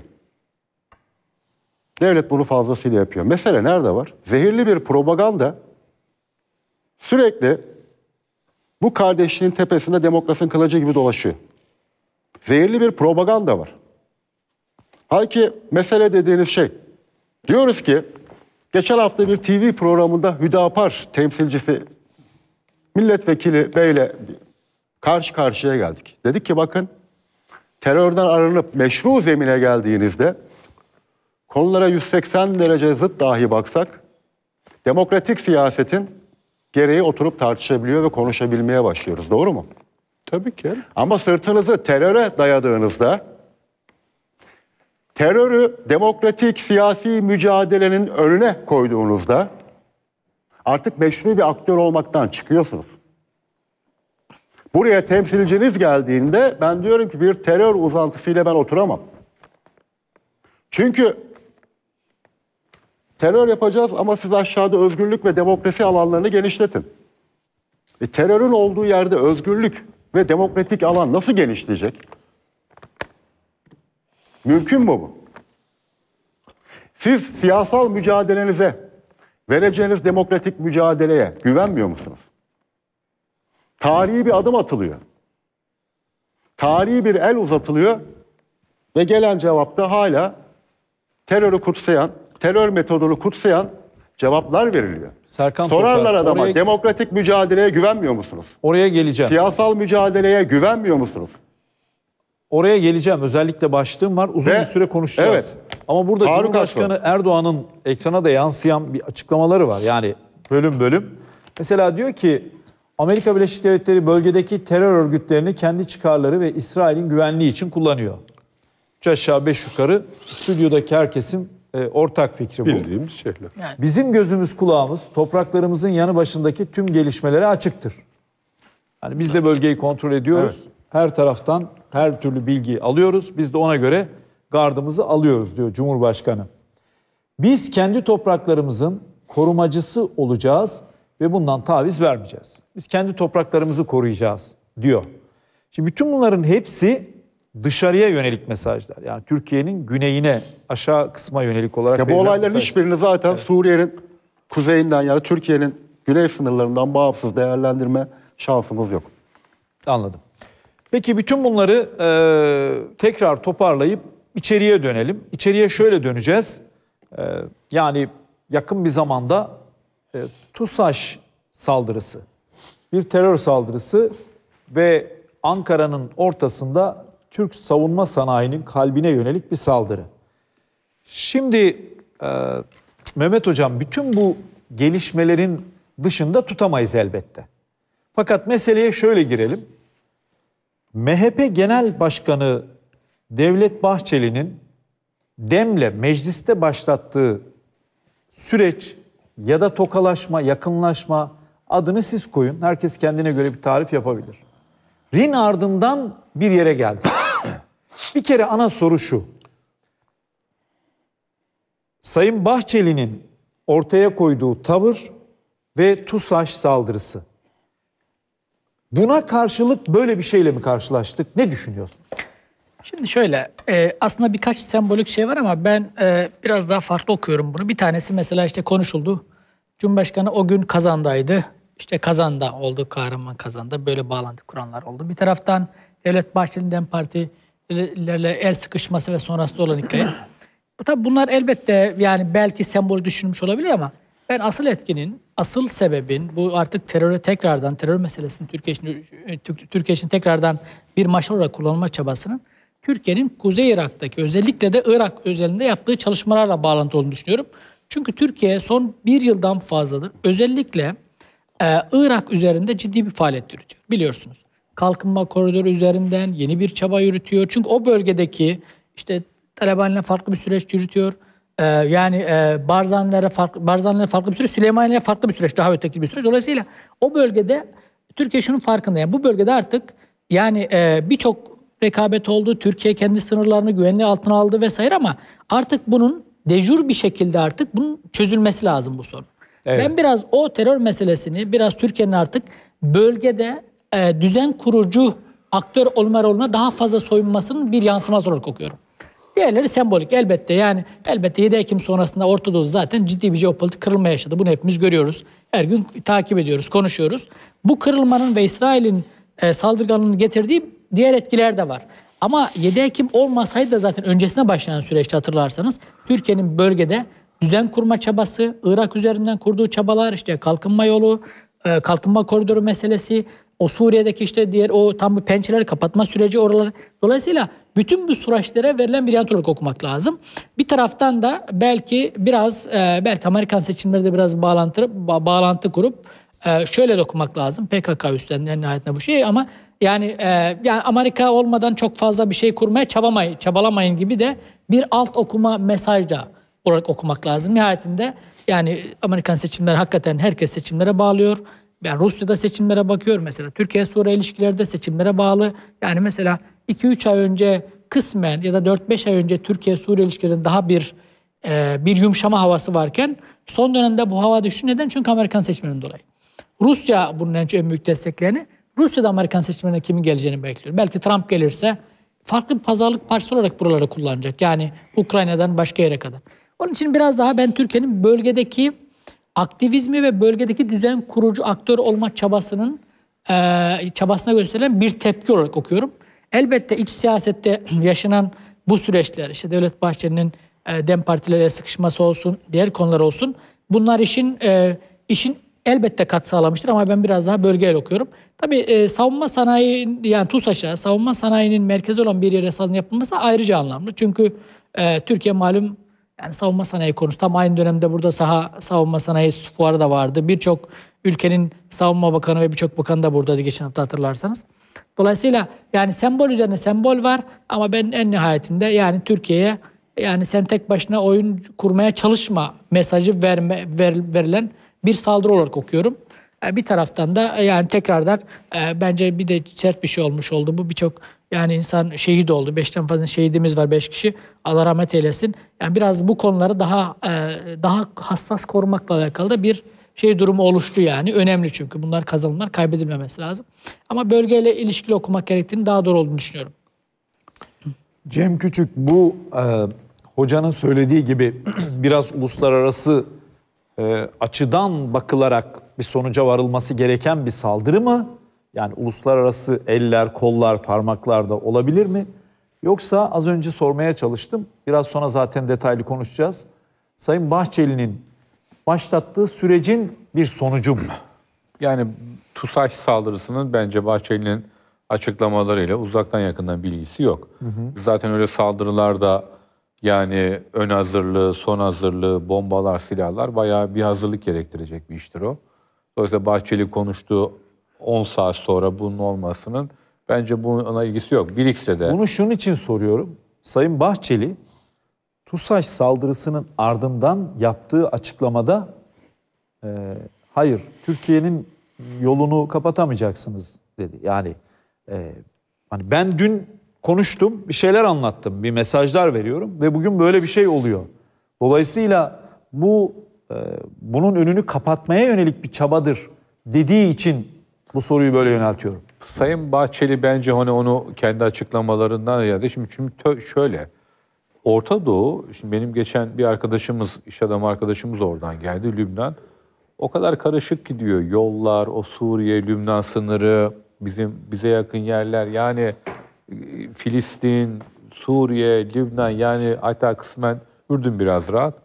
Devlet bunu fazlasıyla yapıyor. Mesele nerede var? Zehirli bir propaganda sürekli bu kardeşliğin tepesinde demokrasinin kılıcı gibi dolaşıyor. Zehirli bir propaganda var. Halbuki mesele dediğiniz şey. Diyoruz ki geçen hafta bir TV programında Hüdapar temsilcisi milletvekili beyle karşı karşıya geldik. Dedik ki bakın terörden aranıp meşru zemine geldiğinizde konulara 180 derece zıt dahi baksak demokratik siyasetin gereği oturup tartışabiliyor ve konuşabilmeye başlıyoruz. Doğru mu? Tabii ki. Ama sırtınızı teröre dayadığınızda terörü demokratik siyasi mücadelenin önüne koyduğunuzda Artık meşru bir aktör olmaktan çıkıyorsunuz. Buraya temsilciniz geldiğinde ben diyorum ki bir terör uzantısıyla ben oturamam. Çünkü terör yapacağız ama siz aşağıda özgürlük ve demokrasi alanlarını genişletin. E, terörün olduğu yerde özgürlük ve demokratik alan nasıl genişleyecek? Mümkün mü bu? Siz siyasal mücadelenize Vereceğiniz demokratik mücadeleye güvenmiyor musunuz? Tarihi bir adım atılıyor. Tarihi bir el uzatılıyor ve gelen cevapta hala terörü kutsayan, terör metodunu kutsayan cevaplar veriliyor. Serkan Sorarlar Topar, adama oraya... demokratik mücadeleye güvenmiyor musunuz? Oraya geleceğim. Siyasal mücadeleye güvenmiyor musunuz? Oraya geleceğim. Özellikle başlığım var. Uzun Ve, bir süre konuşacağız. Evet. Ama burada Haruk Cumhurbaşkanı Erdoğan'ın ekrana da yansıyan bir açıklamaları var. Yani bölüm bölüm. Mesela diyor ki Amerika Birleşik Devletleri bölgedeki terör örgütlerini kendi çıkarları ve İsrail'in güvenliği için kullanıyor. Üç aşağı beş yukarı stüdyodaki herkesin e, ortak fikri bu. Bildiğimiz şeyler. Yani. Bizim gözümüz kulağımız topraklarımızın yanı başındaki tüm gelişmelere açıktır. Yani biz de bölgeyi kontrol ediyoruz. Evet. Her taraftan her türlü bilgiyi alıyoruz. Biz de ona göre gardımızı alıyoruz diyor Cumhurbaşkanı. Biz kendi topraklarımızın korumacısı olacağız ve bundan taviz vermeyeceğiz. Biz kendi topraklarımızı koruyacağız diyor. Şimdi bütün bunların hepsi dışarıya yönelik mesajlar. Yani Türkiye'nin güneyine, aşağı kısma yönelik olarak ya Bu olayların mesaj. hiçbirini zaten evet. Suriye'nin kuzeyinden yani Türkiye'nin güney sınırlarından bağımsız değerlendirme şansımız yok. Anladım. Peki bütün bunları e, tekrar toparlayıp içeriye dönelim. İçeriye şöyle döneceğiz. E, yani yakın bir zamanda e, TUSAŞ saldırısı, bir terör saldırısı ve Ankara'nın ortasında Türk savunma sanayinin kalbine yönelik bir saldırı. Şimdi e, Mehmet Hocam bütün bu gelişmelerin dışında tutamayız elbette. Fakat meseleye şöyle girelim. MHP Genel Başkanı Devlet Bahçeli'nin Dem'le mecliste başlattığı süreç ya da tokalaşma, yakınlaşma adını siz koyun. Herkes kendine göre bir tarif yapabilir. Rin ardından bir yere geldi. bir kere ana soru şu. Sayın Bahçeli'nin ortaya koyduğu tavır ve TUSAŞ saldırısı. Buna karşılık böyle bir şeyle mi karşılaştık? Ne düşünüyorsun? Şimdi şöyle e, aslında birkaç sembolik şey var ama ben e, biraz daha farklı okuyorum bunu. Bir tanesi mesela işte konuşuldu. Cumhurbaşkanı o gün kazandaydı. İşte kazanda oldu, kahraman kazanda. Böyle bağlantı kuranlar oldu. Bir taraftan Devlet Bahçeli'nin Partilerle el sıkışması ve sonrası olan hikaye. Bu tabi bunlar elbette yani belki sembol düşünmüş olabilir ama ben asıl etkinin asıl sebebin bu artık teröre tekrardan terör meselesinin Türkiye için, e, Türkiye için tekrardan bir maşal olarak kullanılma çabasının Türkiye'nin Kuzey Irak'taki özellikle de Irak özelinde yaptığı çalışmalarla bağlantı olduğunu düşünüyorum. Çünkü Türkiye son bir yıldan fazladır özellikle e, Irak üzerinde ciddi bir faaliyet yürütüyor biliyorsunuz. Kalkınma koridoru üzerinden yeni bir çaba yürütüyor. Çünkü o bölgedeki işte Taliban'la farklı bir süreç yürütüyor e, yani e, Barzanlara farklı Barzanlara farklı bir süreç, Süleymaniye farklı bir süreç, daha öteki bir süreç. Dolayısıyla o bölgede Türkiye şunun farkında. Yani bu bölgede artık yani e, birçok rekabet oldu. Türkiye kendi sınırlarını güvenliği altına aldı vesaire ama artık bunun dejur bir şekilde artık bunun çözülmesi lazım bu sorun. Evet. Ben biraz o terör meselesini biraz Türkiye'nin artık bölgede e, düzen kurucu aktör olma rolüne daha fazla soyunmasının bir yansıması olarak okuyorum. Diğerleri sembolik elbette yani elbette 7 Ekim sonrasında Orta Doğu zaten ciddi bir jeopolitik kırılma yaşadı. Bunu hepimiz görüyoruz. Her gün takip ediyoruz, konuşuyoruz. Bu kırılmanın ve İsrail'in e, saldırganlığını getirdiği diğer etkiler de var. Ama 7 Ekim olmasaydı da zaten öncesine başlayan süreçte hatırlarsanız Türkiye'nin bölgede düzen kurma çabası, Irak üzerinden kurduğu çabalar, işte kalkınma yolu, e, kalkınma koridoru meselesi, o Suriye'deki işte diğer o tam bu pençeleri kapatma süreci oralar Dolayısıyla bütün bu süreçlere verilen bir yanıt okumak lazım. Bir taraftan da belki biraz e, belki Amerikan seçimlerinde biraz bağlantı ba bağlantı kurup e, şöyle de okumak lazım. PKK üstlendi en nihayetinde bu şey ama yani e, yani Amerika olmadan çok fazla bir şey kurmaya çabamayın, çabalamayın gibi de bir alt okuma mesajda olarak okumak lazım. Nihayetinde yani Amerikan seçimleri hakikaten herkes seçimlere bağlıyor. Yani Rusya'da seçimlere bakıyor mesela. Türkiye-Suriye ilişkilerde seçimlere bağlı. Yani mesela 2-3 ay önce kısmen ya da 4-5 ay önce Türkiye-Suriye ilişkilerinde daha bir e, bir yumuşama havası varken son dönemde bu hava düştü. Neden? Çünkü Amerikan seçmeninden dolayı. Rusya bunun en, en büyük desteklerini. Rusya'da Amerikan seçmenine kimin geleceğini bekliyor. Belki Trump gelirse farklı bir pazarlık parçası olarak buraları kullanacak. Yani Ukrayna'dan başka yere kadar. Onun için biraz daha ben Türkiye'nin bölgedeki aktivizmi ve bölgedeki düzen kurucu aktör olma çabasının e, çabasına gösterilen bir tepki olarak okuyorum. Elbette iç siyasette yaşanan bu süreçler işte Devlet Bahçeli'nin e, DEM partilerle sıkışması olsun, diğer konular olsun. Bunlar işin e, işin elbette kat sağlamıştır ama ben biraz daha bölgeyle okuyorum. Tabii e, savunma sanayi yani TUSAŞ'a savunma sanayinin merkezi olan bir yere salın yapılması ayrıca anlamlı. Çünkü e, Türkiye malum yani savunma sanayi konusu tam aynı dönemde burada saha savunma sanayi fuarı da vardı. Birçok ülkenin savunma bakanı ve birçok bakan da buradaydı geçen hafta hatırlarsanız. Dolayısıyla yani sembol üzerine sembol var ama ben en nihayetinde yani Türkiye'ye yani sen tek başına oyun kurmaya çalışma mesajı verme, ver, verilen bir saldırı olarak okuyorum. E, bir taraftan da e, yani tekrardan e, bence bir de sert bir şey olmuş oldu. Bu birçok yani insan şehit oldu. Beşten fazla şehidimiz var beş kişi. Allah rahmet eylesin. Yani biraz bu konuları daha daha hassas korumakla alakalı da bir şey durumu oluştu yani. Önemli çünkü bunlar kazanımlar kaybedilmemesi lazım. Ama bölgeyle ilişkili okumak gerektiğini daha doğru olduğunu düşünüyorum. Cem Küçük bu e, hocanın söylediği gibi biraz uluslararası e, açıdan bakılarak bir sonuca varılması gereken bir saldırı mı? Yani uluslararası eller, kollar, parmaklar da olabilir mi? Yoksa az önce sormaya çalıştım. Biraz sonra zaten detaylı konuşacağız. Sayın Bahçeli'nin başlattığı sürecin bir sonucu mu? Yani TUSAŞ saldırısının bence Bahçeli'nin açıklamalarıyla uzaktan yakından bilgisi yok. Hı hı. Zaten öyle saldırılarda yani ön hazırlığı, son hazırlığı, bombalar, silahlar bayağı bir hazırlık gerektirecek bir iştir o. Dolayısıyla Bahçeli konuştu 10 saat sonra bunun olmasının bence buna ilgisi yok. Bilix'te de. Bunu şunun için soruyorum. Sayın Bahçeli TUSAŞ saldırısının ardından yaptığı açıklamada e, hayır Türkiye'nin yolunu kapatamayacaksınız dedi. Yani e, hani ben dün konuştum, bir şeyler anlattım, bir mesajlar veriyorum ve bugün böyle bir şey oluyor. Dolayısıyla bu ee, bunun önünü kapatmaya yönelik bir çabadır dediği için bu soruyu böyle yöneltiyorum. Sayın Bahçeli bence hani onu kendi açıklamalarından yerde. şimdi çünkü şöyle Orta Doğu şimdi benim geçen bir arkadaşımız iş adamı arkadaşımız oradan geldi Lübnan. O kadar karışık ki diyor yollar, o Suriye, Lübnan sınırı, bizim bize yakın yerler yani e, Filistin, Suriye, Lübnan yani hatta kısmen Ürdün biraz rahat.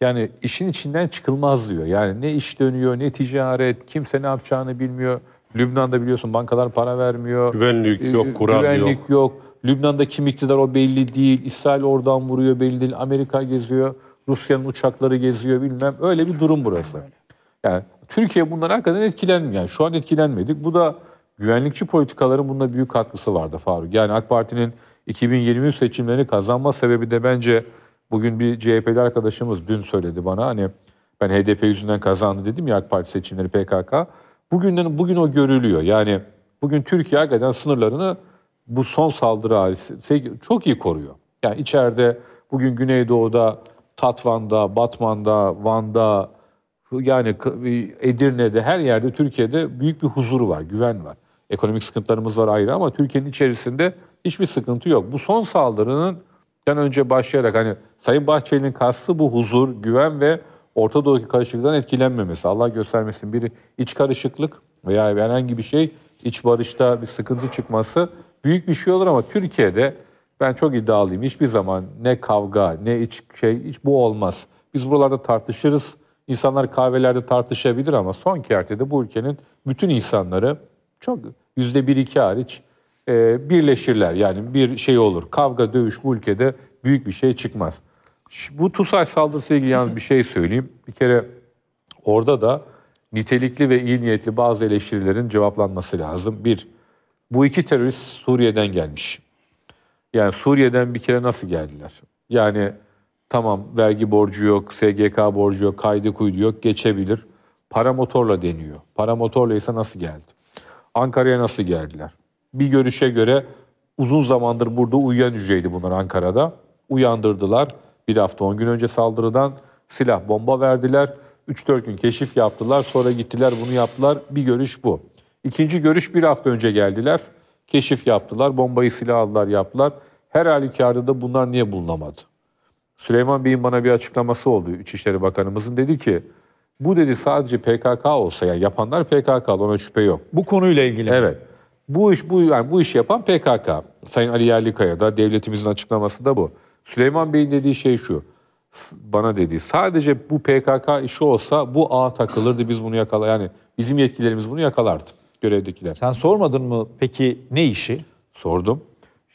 Yani işin içinden çıkılmaz diyor. Yani ne iş dönüyor, ne ticaret, kimse ne yapacağını bilmiyor. Lübnan'da biliyorsun bankalar para vermiyor. Güvenlik ee, yok, kuran güvenlik yok. Güvenlik yok. Lübnan'da kim iktidar o belli değil. İsrail oradan vuruyor belli değil. Amerika geziyor. Rusya'nın uçakları geziyor bilmem. Öyle bir durum burası. Yani Türkiye bundan hakikaten etkilenmiyor. Yani şu an etkilenmedik. Bu da güvenlikçi politikaların bunda büyük katkısı vardı Faruk. Yani AK Parti'nin 2023 seçimlerini kazanma sebebi de bence Bugün bir CHP'li arkadaşımız dün söyledi bana hani ben HDP yüzünden kazandı dedim ya AK Parti seçimleri PKK. Bugünden bugün o görülüyor. Yani bugün Türkiye hakikaten sınırlarını bu son saldırı harisi şey, çok iyi koruyor. Yani içeride bugün Güneydoğu'da, Tatvan'da, Batman'da, Van'da yani Edirne'de her yerde Türkiye'de büyük bir huzuru var, güven var. Ekonomik sıkıntılarımız var ayrı ama Türkiye'nin içerisinde hiçbir sıkıntı yok. Bu son saldırının önce başlayarak hani Sayın Bahçeli'nin kastı bu huzur, güven ve Orta Doğu'daki karışıklıktan etkilenmemesi. Allah göstermesin bir iç karışıklık veya herhangi bir şey iç barışta bir sıkıntı çıkması büyük bir şey olur ama Türkiye'de ben çok iddialıyım. Hiçbir zaman ne kavga ne iç şey hiç bu olmaz. Biz buralarda tartışırız. İnsanlar kahvelerde tartışabilir ama son kertede bu ülkenin bütün insanları çok yüzde bir iki hariç e, birleşirler. Yani bir şey olur. Kavga, dövüş bu ülkede büyük bir şey çıkmaz. Bu TUSAŞ saldırısı ilgili yalnız bir şey söyleyeyim. Bir kere orada da nitelikli ve iyi niyetli bazı eleştirilerin cevaplanması lazım. Bir, bu iki terörist Suriye'den gelmiş. Yani Suriye'den bir kere nasıl geldiler? Yani tamam vergi borcu yok, SGK borcu yok, kaydı kuydu yok, geçebilir. Paramotorla deniyor. Paramotorla ise nasıl geldi? Ankara'ya nasıl geldiler? bir görüşe göre uzun zamandır burada uyuyan hücreydi bunlar Ankara'da. Uyandırdılar bir hafta on gün önce saldırıdan silah bomba verdiler. 3-4 gün keşif yaptılar sonra gittiler bunu yaptılar bir görüş bu. İkinci görüş bir hafta önce geldiler keşif yaptılar bombayı silah aldılar yaptılar. Her halükarda da bunlar niye bulunamadı? Süleyman Bey'in bana bir açıklaması oldu İçişleri Bakanımızın dedi ki bu dedi sadece PKK olsa yani yapanlar PKK, ona şüphe yok. Bu konuyla ilgili. Evet. Bu iş bu yani bu iş yapan PKK. Sayın Ali Yerlikaya da devletimizin açıklaması da bu. Süleyman Bey'in dediği şey şu. Bana dediği sadece bu PKK işi olsa bu ağ takılırdı biz bunu yakala yani bizim yetkilerimiz bunu yakalardı görevdekiler. Sen sormadın mı peki ne işi? Sordum.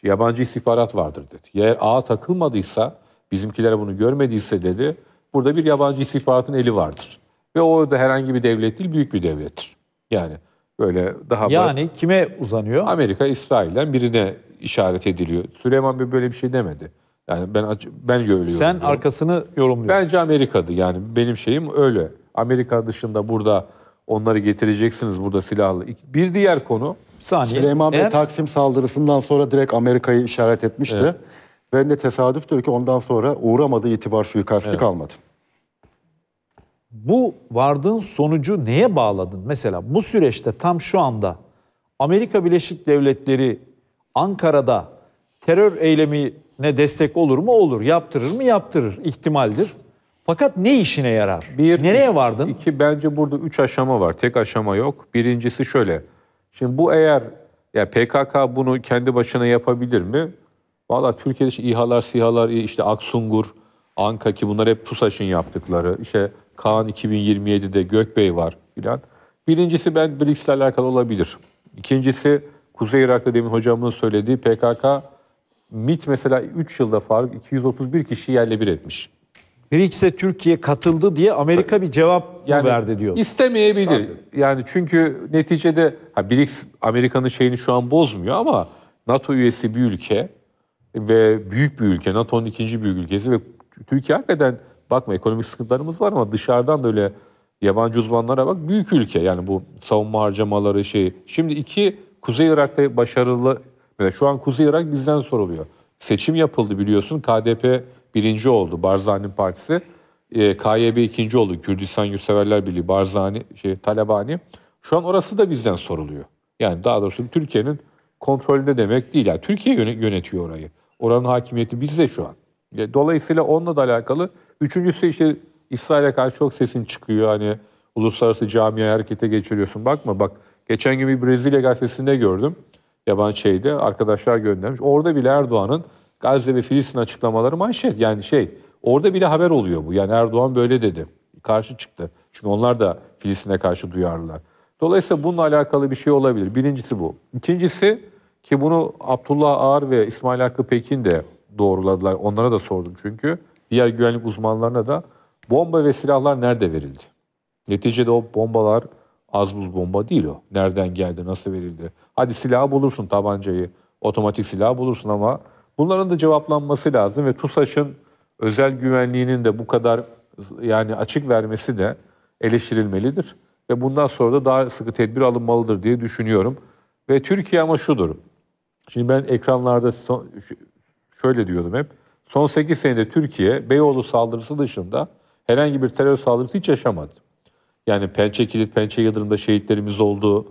Yabancı istihbarat vardır dedi. Eğer ağa takılmadıysa bizimkiler bunu görmediyse dedi burada bir yabancı istihbaratın eli vardır. Ve o da herhangi bir devlet değil büyük bir devlettir. Yani Böyle daha Yani böyle, kime uzanıyor? Amerika İsrail'den birine işaret ediliyor. Süleyman Bey böyle bir şey demedi. Yani ben ben görüyorum. Sen diyorum. arkasını yorumluyorsun. Bence Amerika'dı yani benim şeyim öyle. Amerika dışında burada onları getireceksiniz burada silahlı. Bir diğer konu. saniye. Süleyman Bey Eğer... Taksim saldırısından sonra direkt Amerika'yı işaret etmişti. Evet. Ve ne tesadüftür ki ondan sonra uğramadı itibar suikasti evet. kalmadı bu vardığın sonucu neye bağladın? Mesela bu süreçte tam şu anda Amerika Birleşik Devletleri Ankara'da terör eylemine destek olur mu? Olur. Yaptırır mı? Yaptırır. İhtimaldir. Fakat ne işine yarar? Bir, Nereye vardın? İki, bence burada üç aşama var. Tek aşama yok. Birincisi şöyle. Şimdi bu eğer ya PKK bunu kendi başına yapabilir mi? Valla Türkiye'de işte İHA'lar, SİHA'lar, işte Aksungur, Anka ki bunlar hep TUSAŞ'ın yaptıkları. İşte Kaan 2027'de Gökbey var filan. Birincisi ben ile alakalı olabilir. İkincisi Kuzey Irak'ta demin hocamın söylediği PKK MIT mesela 3 yılda Faruk 231 kişi yerle bir etmiş. BRICS'e Türkiye katıldı diye Amerika bir cevap yani, verdi diyor. İstemeyebilir. Sanırım. Yani çünkü neticede ha BRICS Amerika'nın şeyini şu an bozmuyor ama NATO üyesi bir ülke ve büyük bir ülke. NATO'nun ikinci büyük ülkesi ve Türkiye hakikaten bakma ekonomik sıkıntılarımız var ama dışarıdan da öyle yabancı uzmanlara bak büyük ülke yani bu savunma harcamaları şeyi. Şimdi iki Kuzey Irak'ta başarılı ve şu an Kuzey Irak bizden soruluyor. Seçim yapıldı biliyorsun KDP birinci oldu Barzani'nin partisi. E, ee, KYB ikinci oldu Kürdistan Yurtseverler Birliği Barzani şey Talabani. Şu an orası da bizden soruluyor. Yani daha doğrusu Türkiye'nin kontrolünde demek değil. Yani Türkiye yönetiyor orayı. Oranın hakimiyeti bizde şu an. E, dolayısıyla onunla da alakalı Üçüncüsü işte İsrail'e karşı çok sesin çıkıyor. Hani uluslararası camiaya harekete geçiriyorsun. Bakma bak geçen gibi Brezilya gazetesinde gördüm. Yabancı şeyde arkadaşlar göndermiş. Orada bile Erdoğan'ın Gazze ve Filistin açıklamaları manşet. Yani şey orada bile haber oluyor bu. Yani Erdoğan böyle dedi. Karşı çıktı. Çünkü onlar da Filistin'e karşı duyarlılar. Dolayısıyla bununla alakalı bir şey olabilir. Birincisi bu. İkincisi ki bunu Abdullah Ağar ve İsmail Hakkı Pekin de doğruladılar. Onlara da sordum çünkü diğer güvenlik uzmanlarına da bomba ve silahlar nerede verildi? Neticede o bombalar az buz bomba değil o. Nereden geldi, nasıl verildi? Hadi silahı bulursun tabancayı, otomatik silahı bulursun ama bunların da cevaplanması lazım ve TUSAŞ'ın özel güvenliğinin de bu kadar yani açık vermesi de eleştirilmelidir. Ve bundan sonra da daha sıkı tedbir alınmalıdır diye düşünüyorum. Ve Türkiye ama şudur. Şimdi ben ekranlarda şöyle diyordum hep. Son 8 senede Türkiye Beyoğlu saldırısı dışında herhangi bir terör saldırısı hiç yaşamadı. Yani Pençe Kilit, Pençe Yıldırım'da şehitlerimiz oldu.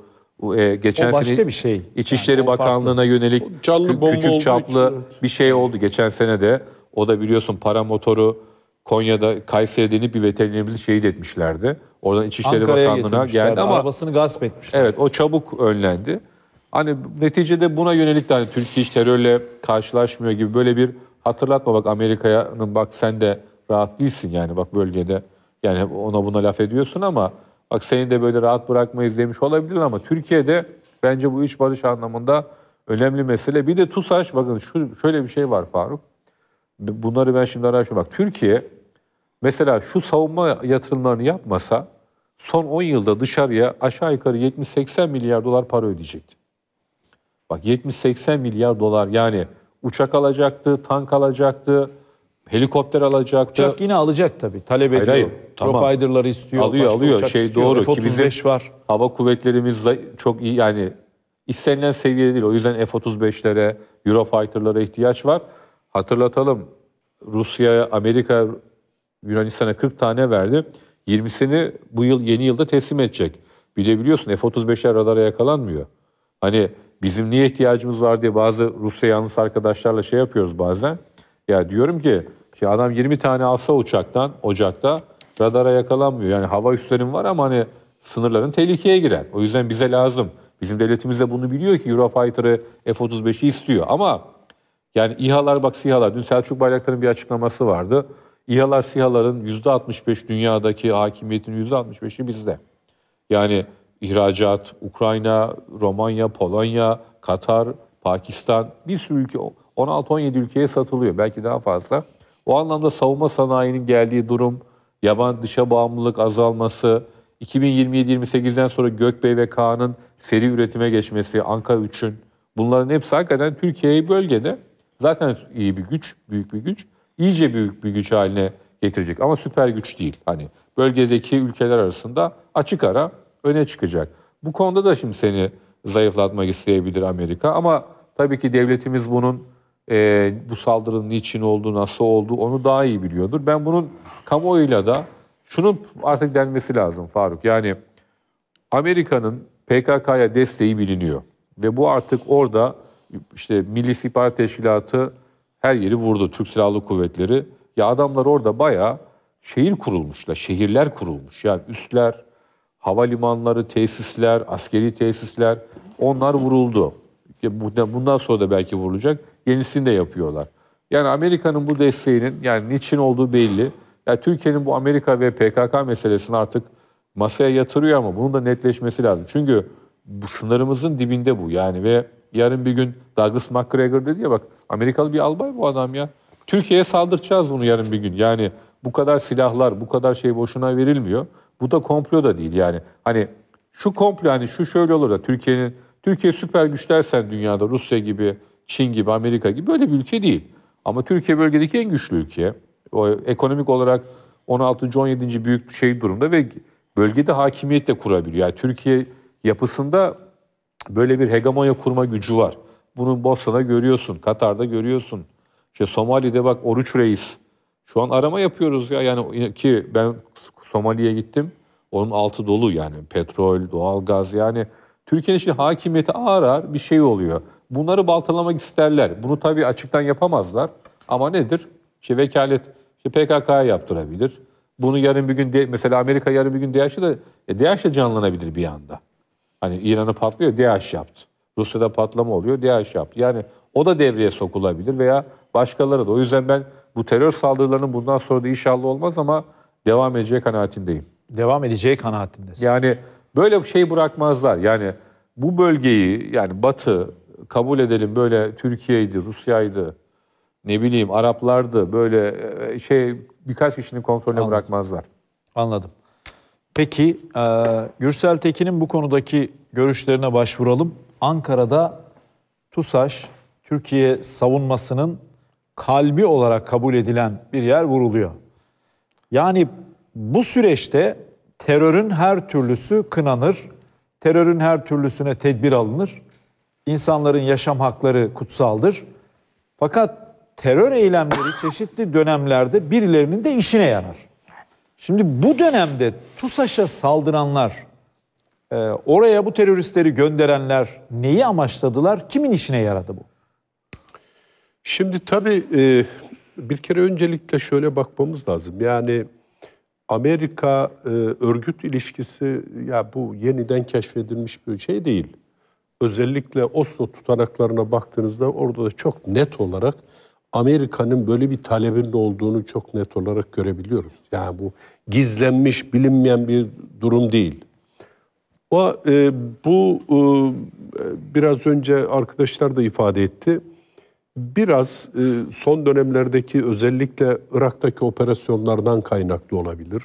E, geçen o sene şey. İçişleri yani Bakanlığı'na farklı. yönelik Canlı bomba küçük çaplı için, evet. bir şey oldu geçen sene de. O da biliyorsun paramotoru Konya'da Kayseri'de inip bir veterinerimizi şehit etmişlerdi. Oradan İçişleri Bakanlığı'na geldi ama arabasını gasp etmişler. Evet o çabuk önlendi. Hani neticede buna yönelik de hani Türkiye hiç terörle karşılaşmıyor gibi böyle bir hatırlatma bak Amerika'nın bak sen de rahat değilsin yani bak bölgede yani ona buna laf ediyorsun ama bak seni de böyle rahat bırakmayız demiş olabilir ama Türkiye'de bence bu iç barış anlamında önemli mesele. Bir de TUSAŞ bakın şu, şöyle bir şey var Faruk. Bunları ben şimdi araştırıyorum. Bak Türkiye mesela şu savunma yatırımlarını yapmasa son 10 yılda dışarıya aşağı yukarı 70-80 milyar dolar para ödeyecekti. Bak 70-80 milyar dolar yani uçak alacaktı, tank alacaktı, helikopter alacaktı. Uçak yine alacak tabii. Talep hayır, ediyor. Hayır, tamam. Profider'ları istiyor. Alıyor alıyor. Şey istiyor. doğru ki bizim var. hava kuvvetlerimiz çok iyi yani istenilen seviyede değil. O yüzden F-35'lere, Eurofighter'lara ihtiyaç var. Hatırlatalım Rusya, Amerika Yunanistan'a 40 tane verdi. 20'sini bu yıl yeni yılda teslim edecek. Bir de biliyorsun F-35'ler radara yakalanmıyor. Hani Bizim niye ihtiyacımız var diye bazı Rusya yanlısı arkadaşlarla şey yapıyoruz bazen. Ya diyorum ki ki adam 20 tane alsa uçaktan Ocak'ta radara yakalanmıyor. Yani hava üslerim var ama hani sınırların tehlikeye girer. O yüzden bize lazım. Bizim devletimiz de bunu biliyor ki Eurofighter'ı F-35'i istiyor. Ama yani İHA'lar bak SİHA'lar. Dün Selçuk Bayraktar'ın bir açıklaması vardı. İHA'lar SİHA'ların %65 dünyadaki hakimiyetin %65'i bizde. Yani ihracat Ukrayna, Romanya, Polonya, Katar, Pakistan bir sürü ülke 16-17 ülkeye satılıyor belki daha fazla. O anlamda savunma sanayinin geldiği durum, yaban dışa bağımlılık azalması, 2027-28'den sonra Gökbey ve Kaan'ın seri üretime geçmesi, Anka 3'ün bunların hepsi hakikaten Türkiye'yi bölgede zaten iyi bir güç, büyük bir güç, iyice büyük bir güç haline getirecek. Ama süper güç değil. Hani bölgedeki ülkeler arasında açık ara öne çıkacak. Bu konuda da şimdi seni zayıflatmak isteyebilir Amerika ama tabii ki devletimiz bunun e, bu saldırının niçin olduğu, nasıl olduğu onu daha iyi biliyordur. Ben bunun kamuoyuyla da şunun artık denmesi lazım Faruk. Yani Amerika'nın PKK'ya desteği biliniyor. Ve bu artık orada işte Milli İstihbarat Teşkilatı her yeri vurdu. Türk Silahlı Kuvvetleri. Ya adamlar orada bayağı şehir kurulmuşlar, şehirler kurulmuş. Yani üstler, havalimanları, tesisler, askeri tesisler onlar vuruldu. Bundan sonra da belki vurulacak. Yenisini de yapıyorlar. Yani Amerika'nın bu desteğinin yani niçin olduğu belli. Yani Türkiye'nin bu Amerika ve PKK meselesini artık masaya yatırıyor ama bunun da netleşmesi lazım. Çünkü bu sınırımızın dibinde bu yani ve yarın bir gün Douglas MacGregor dedi ya bak Amerikalı bir albay bu adam ya. Türkiye'ye saldıracağız bunu yarın bir gün. Yani bu kadar silahlar, bu kadar şey boşuna verilmiyor. Bu da komplo da değil yani. Hani şu komplo hani şu şöyle olur da Türkiye'nin Türkiye süper güç dersen dünyada Rusya gibi, Çin gibi, Amerika gibi böyle bir ülke değil. Ama Türkiye bölgedeki en güçlü ülke. O, ekonomik olarak 16. 17. büyük şey durumda ve bölgede hakimiyet de kurabiliyor. Yani Türkiye yapısında böyle bir hegemonya kurma gücü var. Bunu Bosna'da görüyorsun, Katar'da görüyorsun. İşte Somali'de bak Oruç Reis şu an arama yapıyoruz ya yani ki ben Somali'ye gittim. Onun altı dolu yani petrol, doğalgaz yani Türkiye'nin şimdi hakimiyeti ağır ağır bir şey oluyor. Bunları baltalamak isterler. Bunu tabii açıktan yapamazlar. Ama nedir? İşte vekalet işte PKK'ya yaptırabilir. Bunu yarın bir gün mesela Amerika yarın bir gün DAEŞ'e e, DAEŞ'e canlanabilir bir anda. Hani İran'ı patlıyor DAEŞ yaptı. Rusya'da patlama oluyor DAEŞ yaptı. Yani o da devreye sokulabilir veya başkaları da. O yüzden ben bu terör saldırılarının bundan sonra da inşallah olmaz ama devam edeceği kanaatindeyim. Devam edeceği kanaatindesin. Yani böyle bir şey bırakmazlar. Yani bu bölgeyi yani Batı kabul edelim böyle Türkiye'ydi, Rusya'ydı, ne bileyim Araplardı böyle e, şey birkaç kişinin kontrolüne Anladım. bırakmazlar. Anladım. Peki e, Gürsel Tekin'in bu konudaki görüşlerine başvuralım. Ankara'da TUSAŞ, Türkiye savunmasının kalbi olarak kabul edilen bir yer vuruluyor. Yani bu süreçte terörün her türlüsü kınanır, terörün her türlüsüne tedbir alınır. insanların yaşam hakları kutsaldır. Fakat terör eylemleri çeşitli dönemlerde birilerinin de işine yarar. Şimdi bu dönemde TUSAŞ'a saldıranlar, e, oraya bu teröristleri gönderenler neyi amaçladılar, kimin işine yaradı bu? Şimdi tabii e, bir kere öncelikle şöyle bakmamız lazım. Yani Amerika e, örgüt ilişkisi ya bu yeniden keşfedilmiş bir şey değil. Özellikle Oslo tutanaklarına baktığınızda orada da çok net olarak Amerika'nın böyle bir talebinin olduğunu çok net olarak görebiliyoruz. Yani bu gizlenmiş, bilinmeyen bir durum değil. O e, bu biraz önce arkadaşlar da ifade etti biraz e, son dönemlerdeki özellikle Irak'taki operasyonlardan kaynaklı olabilir.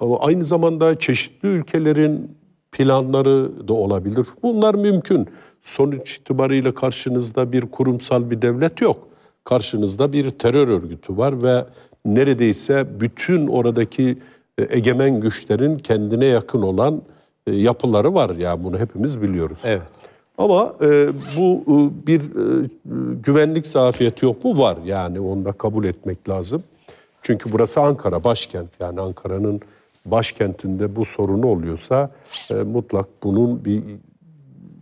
Ama aynı zamanda çeşitli ülkelerin planları da olabilir. Bunlar mümkün. Sonuç itibariyle karşınızda bir kurumsal bir devlet yok. Karşınızda bir terör örgütü var ve neredeyse bütün oradaki e, egemen güçlerin kendine yakın olan e, yapıları var. Yani bunu hepimiz biliyoruz. Evet. Ama e, bu e, bir e, güvenlik zafiyeti yok mu? Var yani onu da kabul etmek lazım. Çünkü burası Ankara başkent yani Ankara'nın başkentinde bu sorunu oluyorsa e, mutlak bunun bir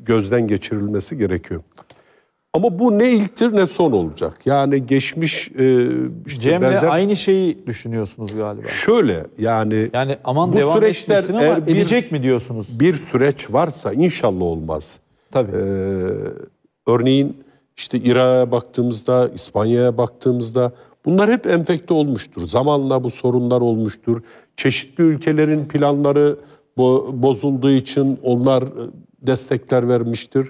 gözden geçirilmesi gerekiyor. Ama bu ne ilktir ne son olacak. Yani geçmiş e, işte Cem'le benzer... aynı şeyi düşünüyorsunuz galiba. Şöyle yani yani aman bu devam süreçler ama eğer bir, edecek mi diyorsunuz? Bir süreç varsa inşallah olmaz. Tabii. Ee, örneğin işte İran'a baktığımızda, İspanya'ya baktığımızda bunlar hep enfekte olmuştur. Zamanla bu sorunlar olmuştur. Çeşitli ülkelerin planları bo bozulduğu için onlar e, destekler vermiştir.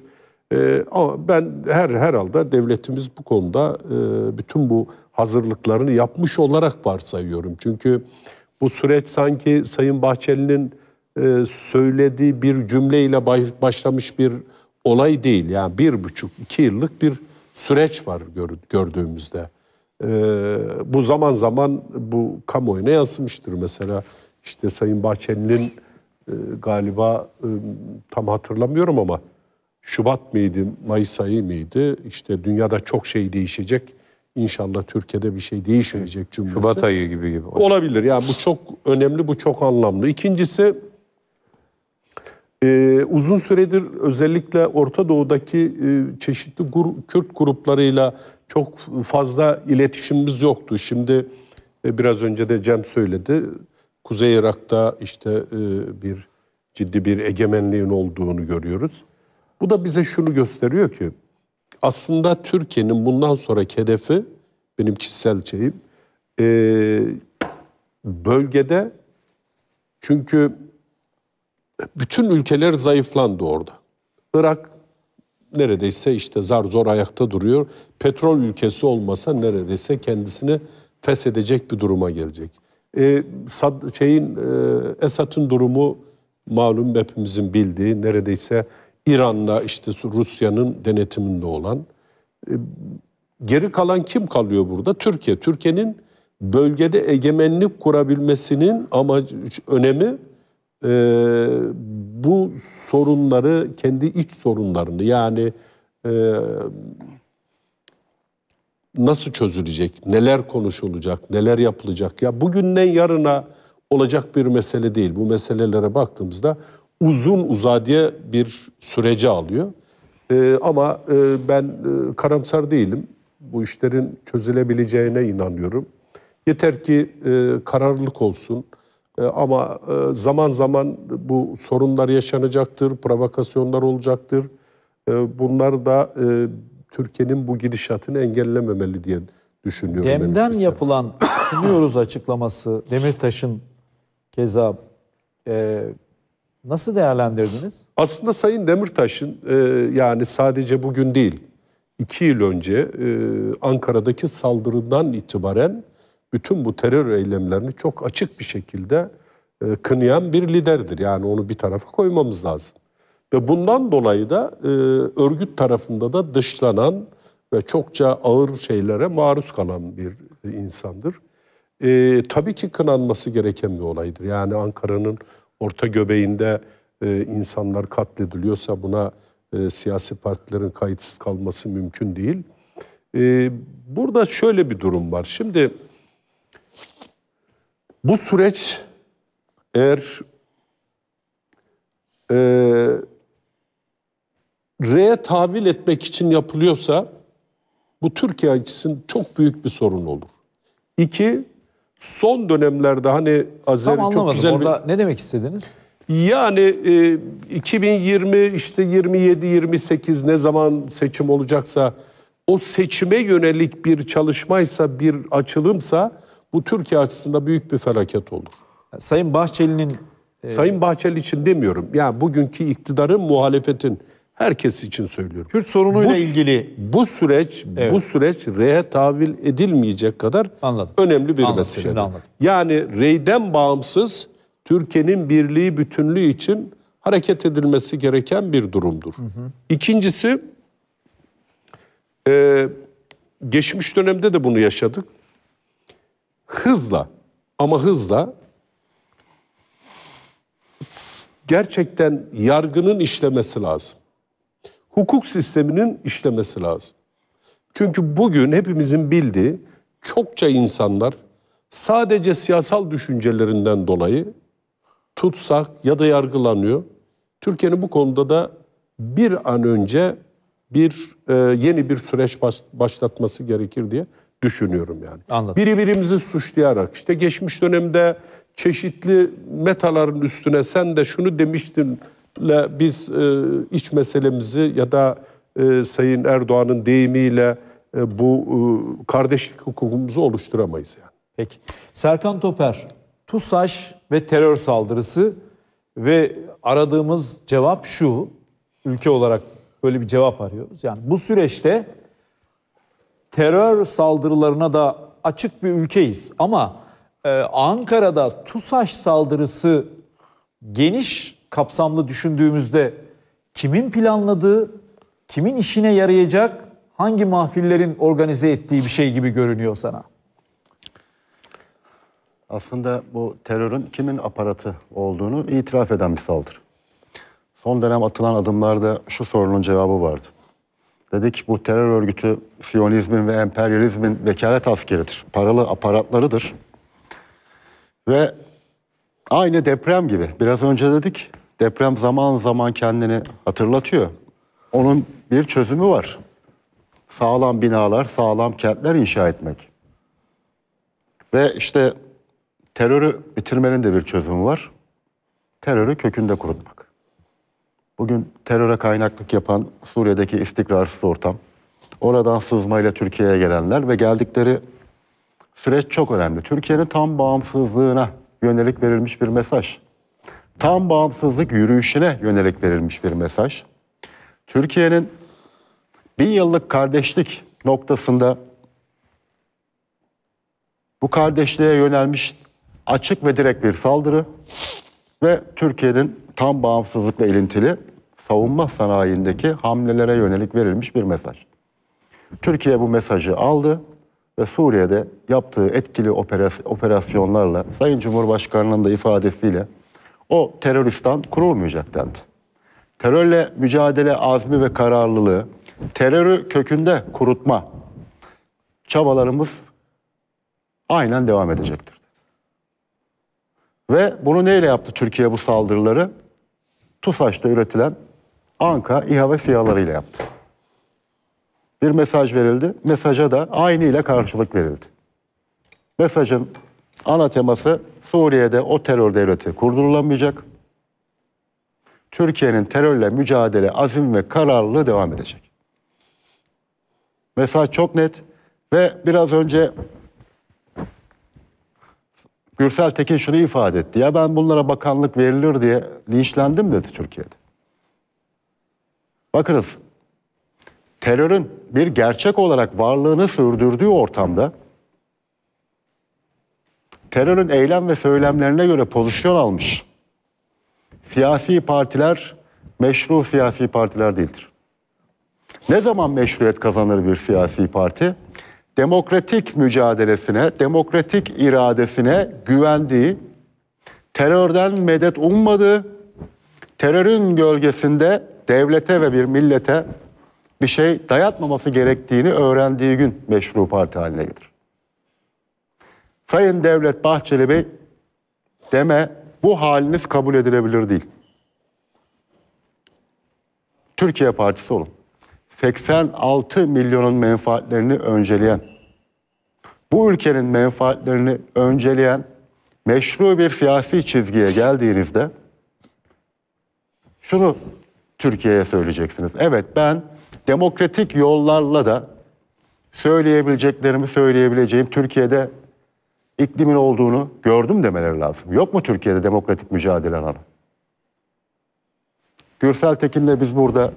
Ee, ama ben her herhalde devletimiz bu konuda e, bütün bu hazırlıklarını yapmış olarak varsayıyorum. Çünkü bu süreç sanki Sayın Bahçeli'nin e, söylediği bir cümleyle başlamış bir olay değil. Yani bir buçuk, iki yıllık bir süreç var gördüğümüzde. Ee, bu zaman zaman bu kamuoyuna yansımıştır. Mesela işte Sayın Bahçeli'nin e, galiba e, tam hatırlamıyorum ama Şubat mıydı, Mayıs ayı mıydı? İşte dünyada çok şey değişecek. İnşallah Türkiye'de bir şey değişmeyecek cümlesi. Şubat ayı gibi gibi. Olabilir. Yani bu çok önemli, bu çok anlamlı. İkincisi ee, uzun süredir özellikle Orta Doğu'daki e, çeşitli gur, Kürt gruplarıyla çok fazla iletişimimiz yoktu. Şimdi e, biraz önce de Cem söyledi. Kuzey Irak'ta işte e, bir ciddi bir egemenliğin olduğunu görüyoruz. Bu da bize şunu gösteriyor ki aslında Türkiye'nin bundan sonraki hedefi benim kişisel şeyim e, bölgede çünkü bütün ülkeler zayıflandı orada. Irak neredeyse işte zar zor ayakta duruyor. Petrol ülkesi olmasa neredeyse kendisini feshedecek bir duruma gelecek. E, Sad, şeyin e, Esad'ın durumu malum hepimizin bildiği neredeyse İran'la işte Rusya'nın denetiminde olan. E, geri kalan kim kalıyor burada? Türkiye. Türkiye'nin bölgede egemenlik kurabilmesinin amacı önemi e, bu sorunları, kendi iç sorunlarını yani e, nasıl çözülecek, neler konuşulacak, neler yapılacak ya bugünden yarına olacak bir mesele değil. Bu meselelere baktığımızda uzun uzadiye bir sürece alıyor. E, ama e, ben e, karamsar değilim. Bu işlerin çözülebileceğine inanıyorum. Yeter ki e, kararlılık olsun, e, ama e, zaman zaman bu sorunlar yaşanacaktır, provokasyonlar olacaktır. E, bunlar da Türkiye'nin bu gidişatını engellememeli diye düşünüyorum. Demden yapılan sunuyoruz açıklaması Demirtaş'ın keza nasıl değerlendirdiniz? Aslında Sayın Demirtaş'ın yani sadece bugün değil, iki yıl önce Ankara'daki saldırıdan itibaren bütün bu terör eylemlerini çok açık bir şekilde e, kınayan bir liderdir. Yani onu bir tarafa koymamız lazım. Ve bundan dolayı da e, örgüt tarafında da dışlanan ve çokça ağır şeylere maruz kalan bir insandır. E, tabii ki kınanması gereken bir olaydır. Yani Ankara'nın orta göbeğinde e, insanlar katlediliyorsa buna e, siyasi partilerin kayıtsız kalması mümkün değil. E, burada şöyle bir durum var. Şimdi bu süreç eğer e, R'ye tahvil etmek için yapılıyorsa bu Türkiye açısından çok büyük bir sorun olur. İki, son dönemlerde hani Azeri Tam çok güzel bir... ne demek istediniz? Yani e, 2020 işte 27-28 ne zaman seçim olacaksa o seçime yönelik bir çalışmaysa bir açılımsa bu Türkiye açısından büyük bir felaket olur. Sayın Bahçeli'nin... E... Sayın Bahçeli için demiyorum. Ya yani bugünkü iktidarın, muhalefetin herkes için söylüyorum. Kürt sorunuyla bu, ilgili bu süreç evet. bu süreç reye tahvil edilmeyecek kadar anladım. önemli bir anladım, mesele. Yani reyden bağımsız Türkiye'nin birliği, bütünlüğü için hareket edilmesi gereken bir durumdur. Hı hı. İkincisi e, geçmiş dönemde de bunu yaşadık hızla ama hızla gerçekten yargının işlemesi lazım. Hukuk sisteminin işlemesi lazım. Çünkü bugün hepimizin bildiği çokça insanlar sadece siyasal düşüncelerinden dolayı tutsak ya da yargılanıyor. Türkiye'nin bu konuda da bir an önce bir e, yeni bir süreç baş, başlatması gerekir diye düşünüyorum yani. Anladım. Birbirimizi suçlayarak işte geçmiş dönemde çeşitli metaların üstüne sen de şunu demiştin ile biz e, iç meselemizi ya da e, Sayın Erdoğan'ın deyimiyle e, bu e, kardeşlik hukukumuzu oluşturamayız yani. Peki. Serkan Toper, TUSAŞ ve terör saldırısı ve aradığımız cevap şu. Ülke olarak böyle bir cevap arıyoruz. Yani bu süreçte terör saldırılarına da açık bir ülkeyiz. Ama e, Ankara'da TUSAŞ saldırısı geniş kapsamlı düşündüğümüzde kimin planladığı, kimin işine yarayacak, hangi mahfillerin organize ettiği bir şey gibi görünüyor sana. Aslında bu terörün kimin aparatı olduğunu itiraf eden bir saldırı. Son dönem atılan adımlarda şu sorunun cevabı vardı. Dedik bu terör örgütü Siyonizmin ve emperyalizmin vekalet askeridir. Paralı aparatlarıdır. Ve aynı deprem gibi. Biraz önce dedik deprem zaman zaman kendini hatırlatıyor. Onun bir çözümü var. Sağlam binalar, sağlam kentler inşa etmek. Ve işte terörü bitirmenin de bir çözümü var. Terörü kökünde kurutmak. Bugün teröre kaynaklık yapan Suriye'deki istikrarsız ortam, oradan sızmayla Türkiye'ye gelenler ve geldikleri süreç çok önemli. Türkiye'nin tam bağımsızlığına yönelik verilmiş bir mesaj. Tam bağımsızlık yürüyüşüne yönelik verilmiş bir mesaj. Türkiye'nin bin yıllık kardeşlik noktasında bu kardeşliğe yönelmiş açık ve direkt bir saldırı ve Türkiye'nin tam bağımsızlıkla ilintili savunma sanayindeki hamlelere yönelik verilmiş bir mesaj. Türkiye bu mesajı aldı ve Suriye'de yaptığı etkili operasyonlarla Sayın Cumhurbaşkanı'nın da ifadesiyle o teröristan kurulmayacak dendi. Terörle mücadele azmi ve kararlılığı, terörü kökünde kurutma çabalarımız aynen devam edecektir. Ve bunu neyle yaptı Türkiye bu saldırıları? TUSAŞ'ta üretilen Anka İHA ve SİHA'larıyla yaptı. Bir mesaj verildi. Mesaja da aynı ile karşılık verildi. Mesajın ana teması Suriye'de o terör devleti kurdurulamayacak. Türkiye'nin terörle mücadele azim ve kararlı devam edecek. Mesaj çok net ve biraz önce Gürsel Tekin şunu ifade etti. Ya ben bunlara bakanlık verilir diye linçlendim dedi Türkiye'de. Bakınız terörün bir gerçek olarak varlığını sürdürdüğü ortamda terörün eylem ve söylemlerine göre pozisyon almış siyasi partiler meşru siyasi partiler değildir. Ne zaman meşruiyet kazanır bir siyasi parti? demokratik mücadelesine, demokratik iradesine güvendiği, terörden medet ummadığı, terörün gölgesinde devlete ve bir millete bir şey dayatmaması gerektiğini öğrendiği gün meşru parti haline gelir. Sayın Devlet Bahçeli Bey deme bu haliniz kabul edilebilir değil. Türkiye Partisi olun. 86 milyonun menfaatlerini önceleyen, bu ülkenin menfaatlerini önceleyen meşru bir siyasi çizgiye geldiğinizde şunu Türkiye'ye söyleyeceksiniz. Evet ben demokratik yollarla da söyleyebileceklerimi söyleyebileceğim Türkiye'de iklimin olduğunu gördüm demeleri lazım. Yok mu Türkiye'de demokratik mücadele alanı? Gürsel Tekin'le biz burada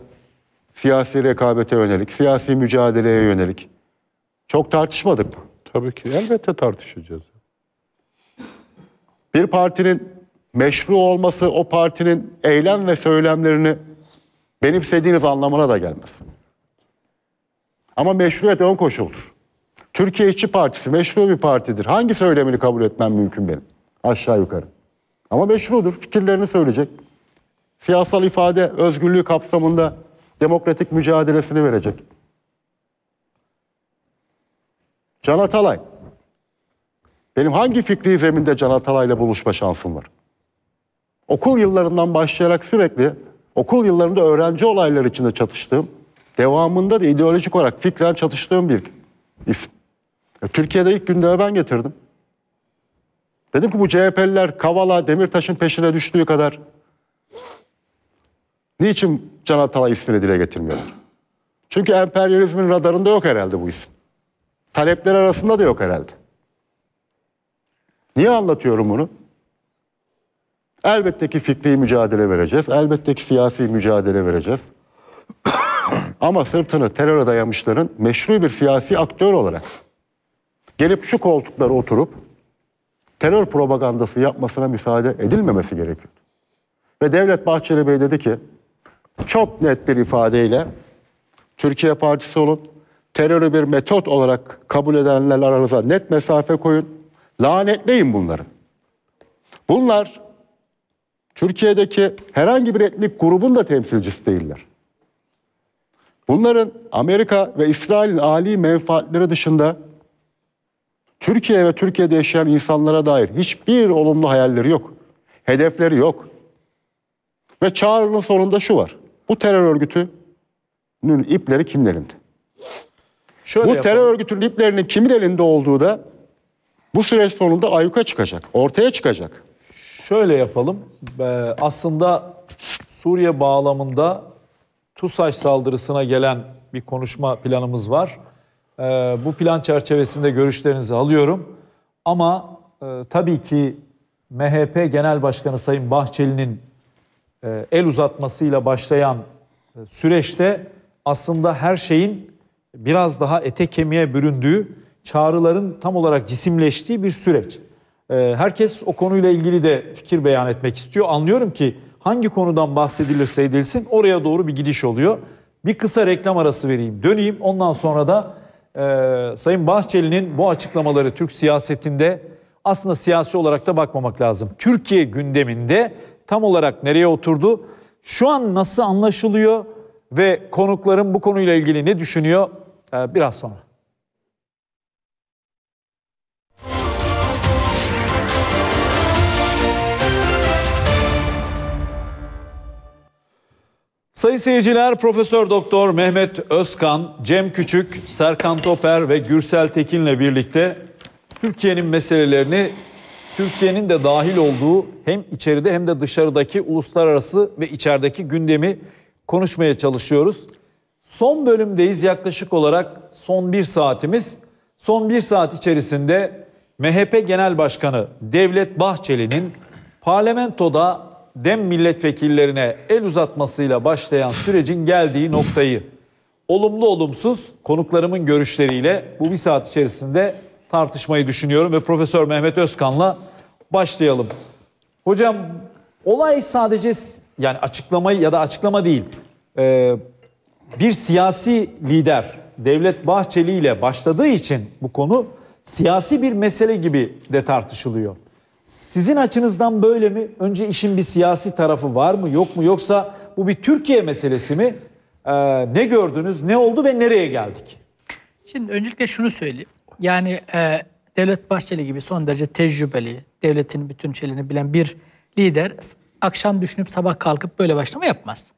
siyasi rekabete yönelik, siyasi mücadeleye yönelik. Çok tartışmadık mı? Tabii ki elbette tartışacağız. Bir partinin meşru olması o partinin eylem ve söylemlerini benimsediğiniz anlamına da gelmez. Ama meşruiyet ön koşuldur. Türkiye İşçi Partisi meşru bir partidir. Hangi söylemini kabul etmem mümkün benim? Aşağı yukarı. Ama meşrudur. Fikirlerini söyleyecek. Siyasal ifade özgürlüğü kapsamında demokratik mücadelesini verecek. Can Atalay. Benim hangi fikri zeminde Can Atalay'la buluşma şansım var? Okul yıllarından başlayarak sürekli okul yıllarında öğrenci olayları içinde çatıştığım, devamında da ideolojik olarak fikren çatıştığım bir isim. Türkiye'de ilk gündeme ben getirdim. Dedim ki bu CHP'liler Kavala, Demirtaş'ın peşine düştüğü kadar niçin Can Atalay ismini dile getirmiyorlar. Çünkü emperyalizmin radarında yok herhalde bu isim. Talepler arasında da yok herhalde. Niye anlatıyorum bunu? Elbette ki fikri mücadele vereceğiz. Elbette ki siyasi mücadele vereceğiz. Ama sırtını teröre dayamışların meşru bir siyasi aktör olarak gelip şu koltuklara oturup terör propagandası yapmasına müsaade edilmemesi gerekiyor. Ve Devlet Bahçeli Bey dedi ki çok net bir ifadeyle Türkiye Partisi olun, terörü bir metot olarak kabul edenlerle aranıza net mesafe koyun, lanetleyin bunları. Bunlar Türkiye'deki herhangi bir etnik grubun da temsilcisi değiller. Bunların Amerika ve İsrail'in âli menfaatleri dışında Türkiye ve Türkiye'de yaşayan insanlara dair hiçbir olumlu hayalleri yok. Hedefleri yok. Ve çağrının sonunda şu var. Bu terör örgütünün ipleri kimin elinde? Şöyle Bu yapalım. terör örgütünün iplerinin kimin elinde olduğu da bu süreç sonunda ayuka çıkacak, ortaya çıkacak. Şöyle yapalım. Ee, aslında Suriye bağlamında TUSAŞ saldırısına gelen bir konuşma planımız var. Ee, bu plan çerçevesinde görüşlerinizi alıyorum. Ama e, tabii ki MHP Genel Başkanı Sayın Bahçeli'nin e, el uzatmasıyla başlayan e, süreçte aslında her şeyin biraz daha ete kemiğe büründüğü, çağrıların tam olarak cisimleştiği bir süreç. E, herkes o konuyla ilgili de fikir beyan etmek istiyor. Anlıyorum ki hangi konudan bahsedilirse edilsin oraya doğru bir gidiş oluyor. Bir kısa reklam arası vereyim, döneyim. Ondan sonra da e, Sayın Bahçeli'nin bu açıklamaları Türk siyasetinde aslında siyasi olarak da bakmamak lazım. Türkiye gündeminde tam olarak nereye oturdu? Şu an nasıl anlaşılıyor ve konukların bu konuyla ilgili ne düşünüyor? Ee, biraz sonra. Sayın seyirciler, Profesör Doktor Mehmet Özkan, Cem Küçük, Serkan Toper ve Gürsel Tekin'le birlikte Türkiye'nin meselelerini Türkiye'nin de dahil olduğu hem içeride hem de dışarıdaki uluslararası ve içerideki gündemi konuşmaya çalışıyoruz. Son bölümdeyiz yaklaşık olarak son bir saatimiz. Son bir saat içerisinde MHP Genel Başkanı Devlet Bahçeli'nin parlamentoda dem milletvekillerine el uzatmasıyla başlayan sürecin geldiği noktayı olumlu olumsuz konuklarımın görüşleriyle bu bir saat içerisinde tartışmayı düşünüyorum ve Profesör Mehmet Özkan'la başlayalım. Hocam olay sadece yani açıklamayı ya da açıklama değil. Ee, bir siyasi lider Devlet Bahçeli ile başladığı için bu konu siyasi bir mesele gibi de tartışılıyor. Sizin açınızdan böyle mi? Önce işin bir siyasi tarafı var mı yok mu yoksa bu bir Türkiye meselesi mi? Ee, ne gördünüz, ne oldu ve nereye geldik? Şimdi öncelikle şunu söyleyeyim. Yani e, Devlet Bahçeli gibi son derece tecrübeli, devletin bütün şeylerini bilen bir lider akşam düşünüp sabah kalkıp böyle başlama yapmaz.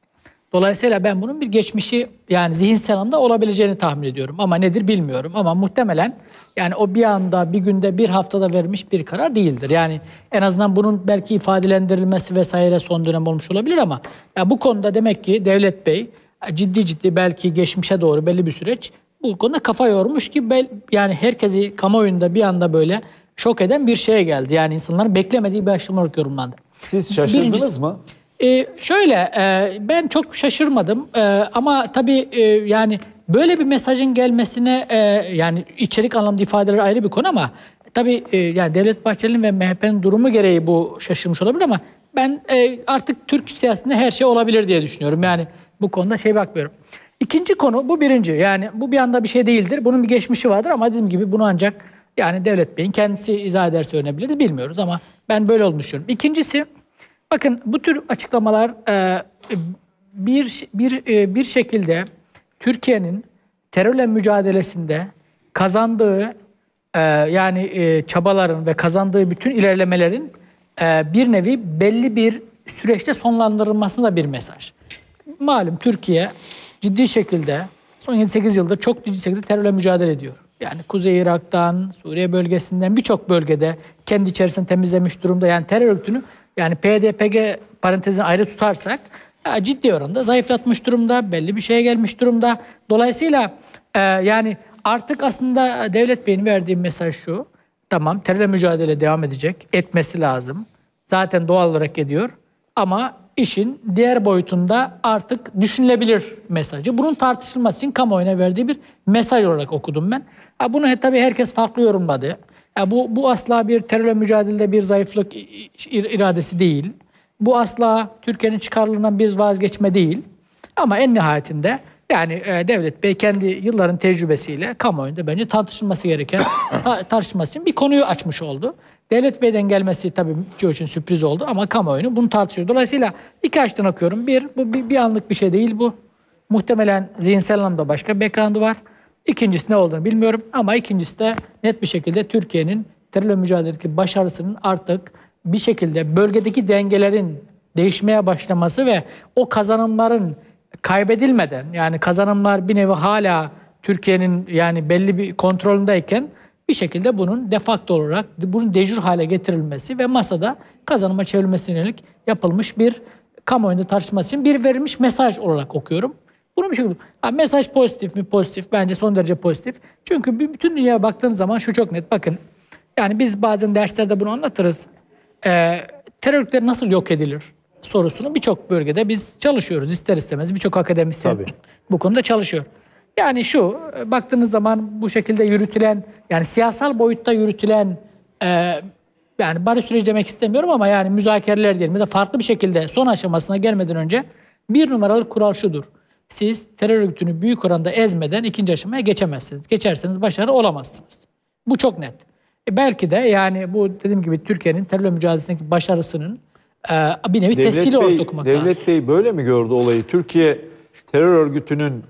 Dolayısıyla ben bunun bir geçmişi yani zihinsel anda olabileceğini tahmin ediyorum. Ama nedir bilmiyorum. Ama muhtemelen yani o bir anda, bir günde, bir haftada vermiş bir karar değildir. Yani en azından bunun belki ifadelendirilmesi vesaire son dönem olmuş olabilir ama ya bu konuda demek ki Devlet Bey ciddi ciddi belki geçmişe doğru belli bir süreç bu konuda kafa yormuş ki bel, yani herkesi kamuoyunda bir anda böyle şok eden bir şeye geldi. Yani insanların beklemediği bir aşama olarak yorumlandı. Siz şaşırdınız Birincisi, mı? E, şöyle e, ben çok şaşırmadım e, ama tabii e, yani böyle bir mesajın gelmesine e, yani içerik anlamda ifadeleri ayrı bir konu ama tabii e, yani Devlet Bahçeli'nin ve MHP'nin durumu gereği bu şaşırmış olabilir ama ben e, artık Türk siyasetinde her şey olabilir diye düşünüyorum. Yani bu konuda şey bakmıyorum. İkinci konu bu birinci. Yani bu bir anda bir şey değildir. Bunun bir geçmişi vardır ama dediğim gibi bunu ancak yani devlet beyin kendisi izah ederse öğrenebiliriz bilmiyoruz ama ben böyle olduğunu düşünüyorum. İkincisi bakın bu tür açıklamalar e, bir bir e, bir şekilde Türkiye'nin terörle mücadelesinde kazandığı e, yani çabaların ve kazandığı bütün ilerlemelerin bir nevi belli bir süreçte sonlandırılmasına da bir mesaj. Malum Türkiye ciddi şekilde son 7-8 yıldır çok ciddi şekilde terörle mücadele ediyor. Yani Kuzey Irak'tan, Suriye bölgesinden birçok bölgede kendi içerisinde temizlemiş durumda. Yani terör örgütünü yani PDPG parantezini ayrı tutarsak ciddi oranda zayıflatmış durumda, belli bir şeye gelmiş durumda. Dolayısıyla e, yani artık aslında Devlet Bey'in verdiğim mesaj şu. Tamam terörle mücadele devam edecek, etmesi lazım. Zaten doğal olarak ediyor ama işin diğer boyutunda artık düşünülebilir mesajı. Bunun tartışılması için kamuoyuna verdiği bir mesaj olarak okudum ben. Ha bunu tabii herkes farklı yorumladı. Ya bu, bu asla bir terörle mücadelede bir zayıflık iradesi değil. Bu asla Türkiye'nin çıkarlarından bir vazgeçme değil. Ama en nihayetinde yani e, Devlet Bey kendi yılların tecrübesiyle kamuoyunda bence tartışılması gereken, ta, tartışılması için bir konuyu açmış oldu. Devlet Bey'den gelmesi tabii çoğu için sürpriz oldu ama kamuoyunu bunu tartışıyor. Dolayısıyla iki açıdan okuyorum. Bir, bu bir, bir anlık bir şey değil bu. Muhtemelen zihinsel anlamda başka bir ekranı var. İkincisi ne olduğunu bilmiyorum ama ikincisi de net bir şekilde Türkiye'nin terörle mücadeledeki başarısının artık bir şekilde bölgedeki dengelerin değişmeye başlaması ve o kazanımların kaybedilmeden yani kazanımlar bir nevi hala Türkiye'nin yani belli bir kontrolündeyken bir şekilde bunun defakto olarak bunun dejür hale getirilmesi ve masada kazanıma çevrilmesine yönelik yapılmış bir kamuoyunda tartışması için bir verilmiş mesaj olarak okuyorum. Bunu bir şekilde ha, mesaj pozitif mi pozitif bence son derece pozitif. Çünkü bütün dünyaya baktığınız zaman şu çok net bakın yani biz bazen derslerde bunu anlatırız. Ee, terörlükler nasıl yok edilir? sorusunu birçok bölgede biz çalışıyoruz ister istemez. Birçok akademisyen Tabii. bu konuda çalışıyor. Yani şu e, baktığınız zaman bu şekilde yürütülen yani siyasal boyutta yürütülen e, yani barış süreci demek istemiyorum ama yani müzakereler diyelim de farklı bir şekilde son aşamasına gelmeden önce bir numaralı kural şudur. Siz terör örgütünü büyük oranda ezmeden ikinci aşamaya geçemezsiniz. Geçerseniz başarı olamazsınız. Bu çok net. E belki de yani bu dediğim gibi Türkiye'nin terörle mücadelesindeki başarısının ee, bir nevi Devlet tescili Bey, okumak Devlet lazım. Bey böyle mi gördü olayı? Türkiye terör örgütünün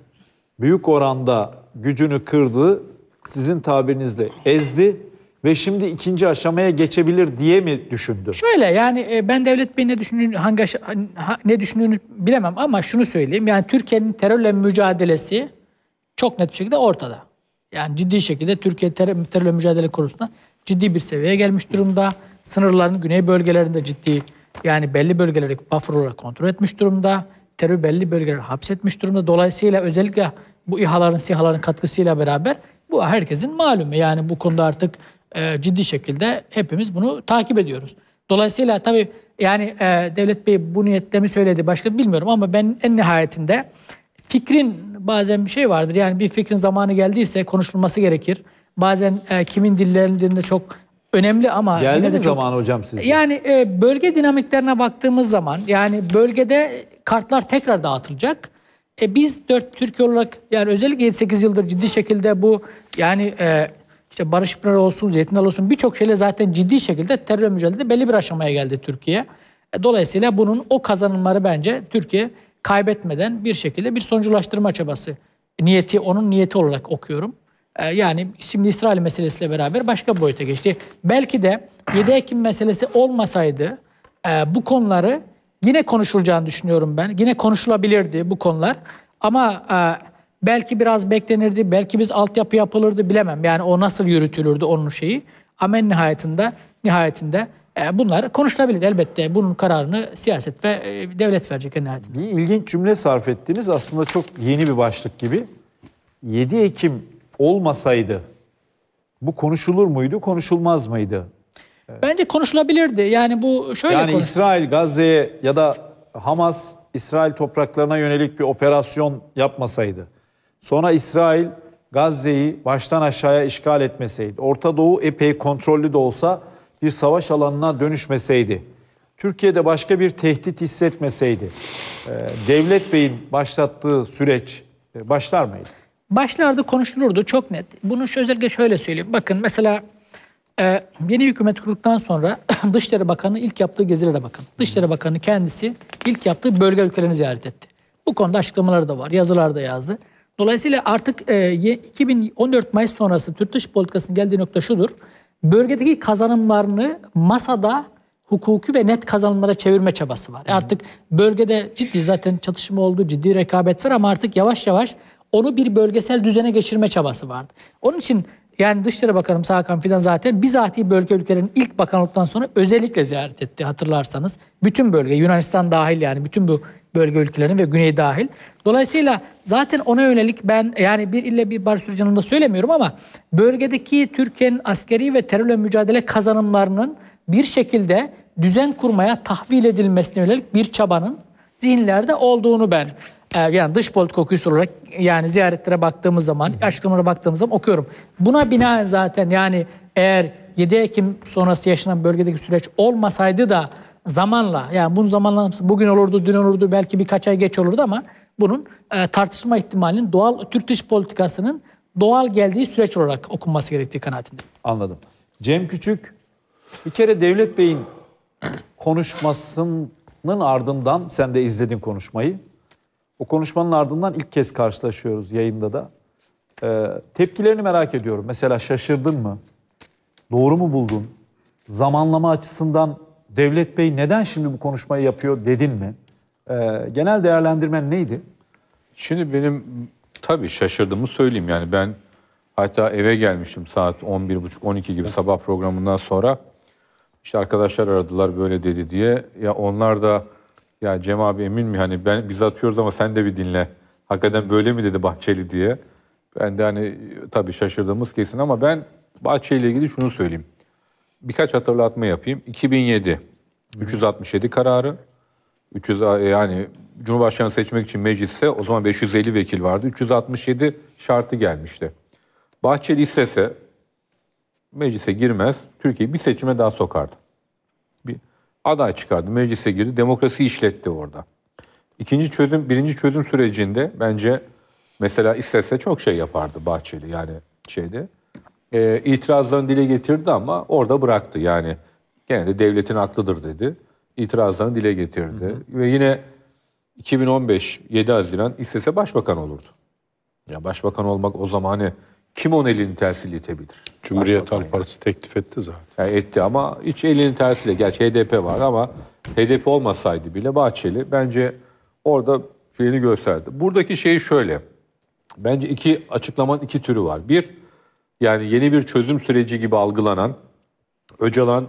büyük oranda gücünü kırdı, sizin tabirinizle ezdi ve şimdi ikinci aşamaya geçebilir diye mi düşündü? Şöyle yani e, ben Devlet Bey'in ne düşündüğünü, hangi, ne düşündüğünü bilemem ama şunu söyleyeyim. Yani Türkiye'nin terörle mücadelesi çok net bir şekilde ortada. Yani ciddi şekilde Türkiye terör, terörle mücadele konusunda ciddi bir seviyeye gelmiş durumda. Sınırların güney bölgelerinde ciddi yani belli bölgeleri buffer olarak kontrol etmiş durumda. Terör belli bölgeleri hapsetmiş durumda. Dolayısıyla özellikle bu İHA'ların, SİHA'ların katkısıyla beraber bu herkesin malumu. Yani bu konuda artık e, ciddi şekilde hepimiz bunu takip ediyoruz. Dolayısıyla tabii yani e, Devlet Bey bu niyetle mi söyledi başka bilmiyorum ama ben en nihayetinde fikrin bazen bir şey vardır. Yani bir fikrin zamanı geldiyse konuşulması gerekir. Bazen e, kimin dillerinde çok önemli ama Geldi yine de mi çok... zamanı hocam siz Yani e, bölge dinamiklerine baktığımız zaman yani bölgede kartlar tekrar dağıtılacak. E, biz dört Türkiye olarak yani özellikle 7-8 yıldır ciddi şekilde bu yani e, işte Barış Pınar olsun, Zeytinal olsun birçok şeyle zaten ciddi şekilde terör mücadelede belli bir aşamaya geldi Türkiye. E, dolayısıyla bunun o kazanımları bence Türkiye kaybetmeden bir şekilde bir sonuculaştırma çabası niyeti onun niyeti olarak okuyorum. Ee, yani şimdi İsrail meselesiyle beraber başka bir boyuta geçti. Belki de 7 Ekim meselesi olmasaydı e, bu konuları yine konuşulacağını düşünüyorum ben. Yine konuşulabilirdi bu konular. Ama e, belki biraz beklenirdi, belki biz altyapı yapılırdı bilemem. Yani o nasıl yürütülürdü onun şeyi. Ama en nihayetinde, nihayetinde e, bunlar konuşulabilir elbette. Bunun kararını siyaset ve devlet verecek en nihayetinde. Bir ilginç cümle sarf ettiniz. Aslında çok yeni bir başlık gibi. 7 Ekim olmasaydı bu konuşulur muydu, konuşulmaz mıydı? Bence konuşulabilirdi. Yani bu şöyle Yani konuş- İsrail Gazze'ye ya da Hamas İsrail topraklarına yönelik bir operasyon yapmasaydı. Sonra İsrail Gazze'yi baştan aşağıya işgal etmeseydi. Orta Doğu epey kontrollü de olsa bir savaş alanına dönüşmeseydi. Türkiye'de başka bir tehdit hissetmeseydi. E, Devlet Bey'in başlattığı süreç e, başlar mıydı? Başlarda konuşulurdu çok net. Bunu özellikle şöyle söyleyeyim. Bakın mesela e, yeni hükümet kurduktan sonra Dışişleri Bakanı ilk yaptığı gezilere bakın. Dışişleri Bakanı kendisi ilk yaptığı bölge ülkelerini ziyaret etti. Bu konuda açıklamaları da var, yazılar da yazdı. Dolayısıyla artık e, 2014 Mayıs sonrası Türk dış politikasının geldiği nokta şudur. Bölgedeki kazanımlarını masada hukuki ve net kazanımlara çevirme çabası var. E, artık bölgede ciddi zaten çatışma oldu, ciddi rekabet var ama artık yavaş yavaş onu bir bölgesel düzene geçirme çabası vardı. Onun için yani Dışişleri Bakanımız Hakan Fidan zaten bizatihi bölge ülkelerinin ilk bakanlıktan sonra özellikle ziyaret etti hatırlarsanız. Bütün bölge Yunanistan dahil yani bütün bu bölge ülkelerinin ve güney dahil. Dolayısıyla zaten ona yönelik ben yani bir ille bir barış sürecinde söylemiyorum ama bölgedeki Türkiye'nin askeri ve terörle mücadele kazanımlarının bir şekilde düzen kurmaya tahvil edilmesine yönelik bir çabanın zihinlerde olduğunu ben ee, yani dış politika okuyucusu olarak yani ziyaretlere baktığımız zaman, açıklamalara baktığımız zaman okuyorum. Buna binaen zaten yani eğer 7 Ekim sonrası yaşanan bölgedeki süreç olmasaydı da zamanla yani bunun zamanla bugün olurdu, dün olurdu, belki birkaç ay geç olurdu ama bunun e, tartışma ihtimalinin doğal Türk dış politikasının doğal geldiği süreç olarak okunması gerektiği kanaatinde. Anladım. Cem Küçük bir kere Devlet Bey'in konuşmasının ardından sen de izledin konuşmayı. O konuşmanın ardından ilk kez karşılaşıyoruz yayında da. Ee, tepkilerini merak ediyorum. Mesela şaşırdın mı? Doğru mu buldun? Zamanlama açısından Devlet Bey neden şimdi bu konuşmayı yapıyor dedin mi? Ee, genel değerlendirmen neydi? Şimdi benim tabii şaşırdığımı söyleyeyim. Yani ben hatta eve gelmiştim saat 11.30-12 gibi sabah programından sonra. İşte arkadaşlar aradılar böyle dedi diye. Ya onlar da ya Cem abi emin mi hani ben biz atıyoruz ama sen de bir dinle. Hakikaten böyle mi dedi Bahçeli diye. Ben de hani tabii şaşırdığımız kesin ama ben Bahçeli ile ilgili şunu söyleyeyim. Birkaç hatırlatma yapayım. 2007 367 kararı 300 e, yani Cumhurbaşkanı seçmek için meclise o zaman 550 vekil vardı. 367 şartı gelmişti. Bahçeli istese meclise girmez, Türkiye bir seçime daha sokardı aday çıkardı. Meclise girdi. Demokrasi işletti orada. İkinci çözüm, birinci çözüm sürecinde bence mesela istese çok şey yapardı Bahçeli yani şeyde. E, itirazlarını dile getirdi ama orada bıraktı yani. Gene de devletin aklıdır dedi. İtirazlarını dile getirdi. Hı hı. Ve yine 2015 7 Haziran istese başbakan olurdu. Ya başbakan olmak o zaman hani kim onun elini tersiyle itebilir? Cumhuriyet Halk Partisi teklif etti zaten. Yani etti ama hiç elini tersiyle. Gerçi HDP var ama HDP olmasaydı bile Bahçeli bence orada şeyini gösterdi. Buradaki şey şöyle. Bence iki açıklamanın iki türü var. Bir, yani yeni bir çözüm süreci gibi algılanan Öcalan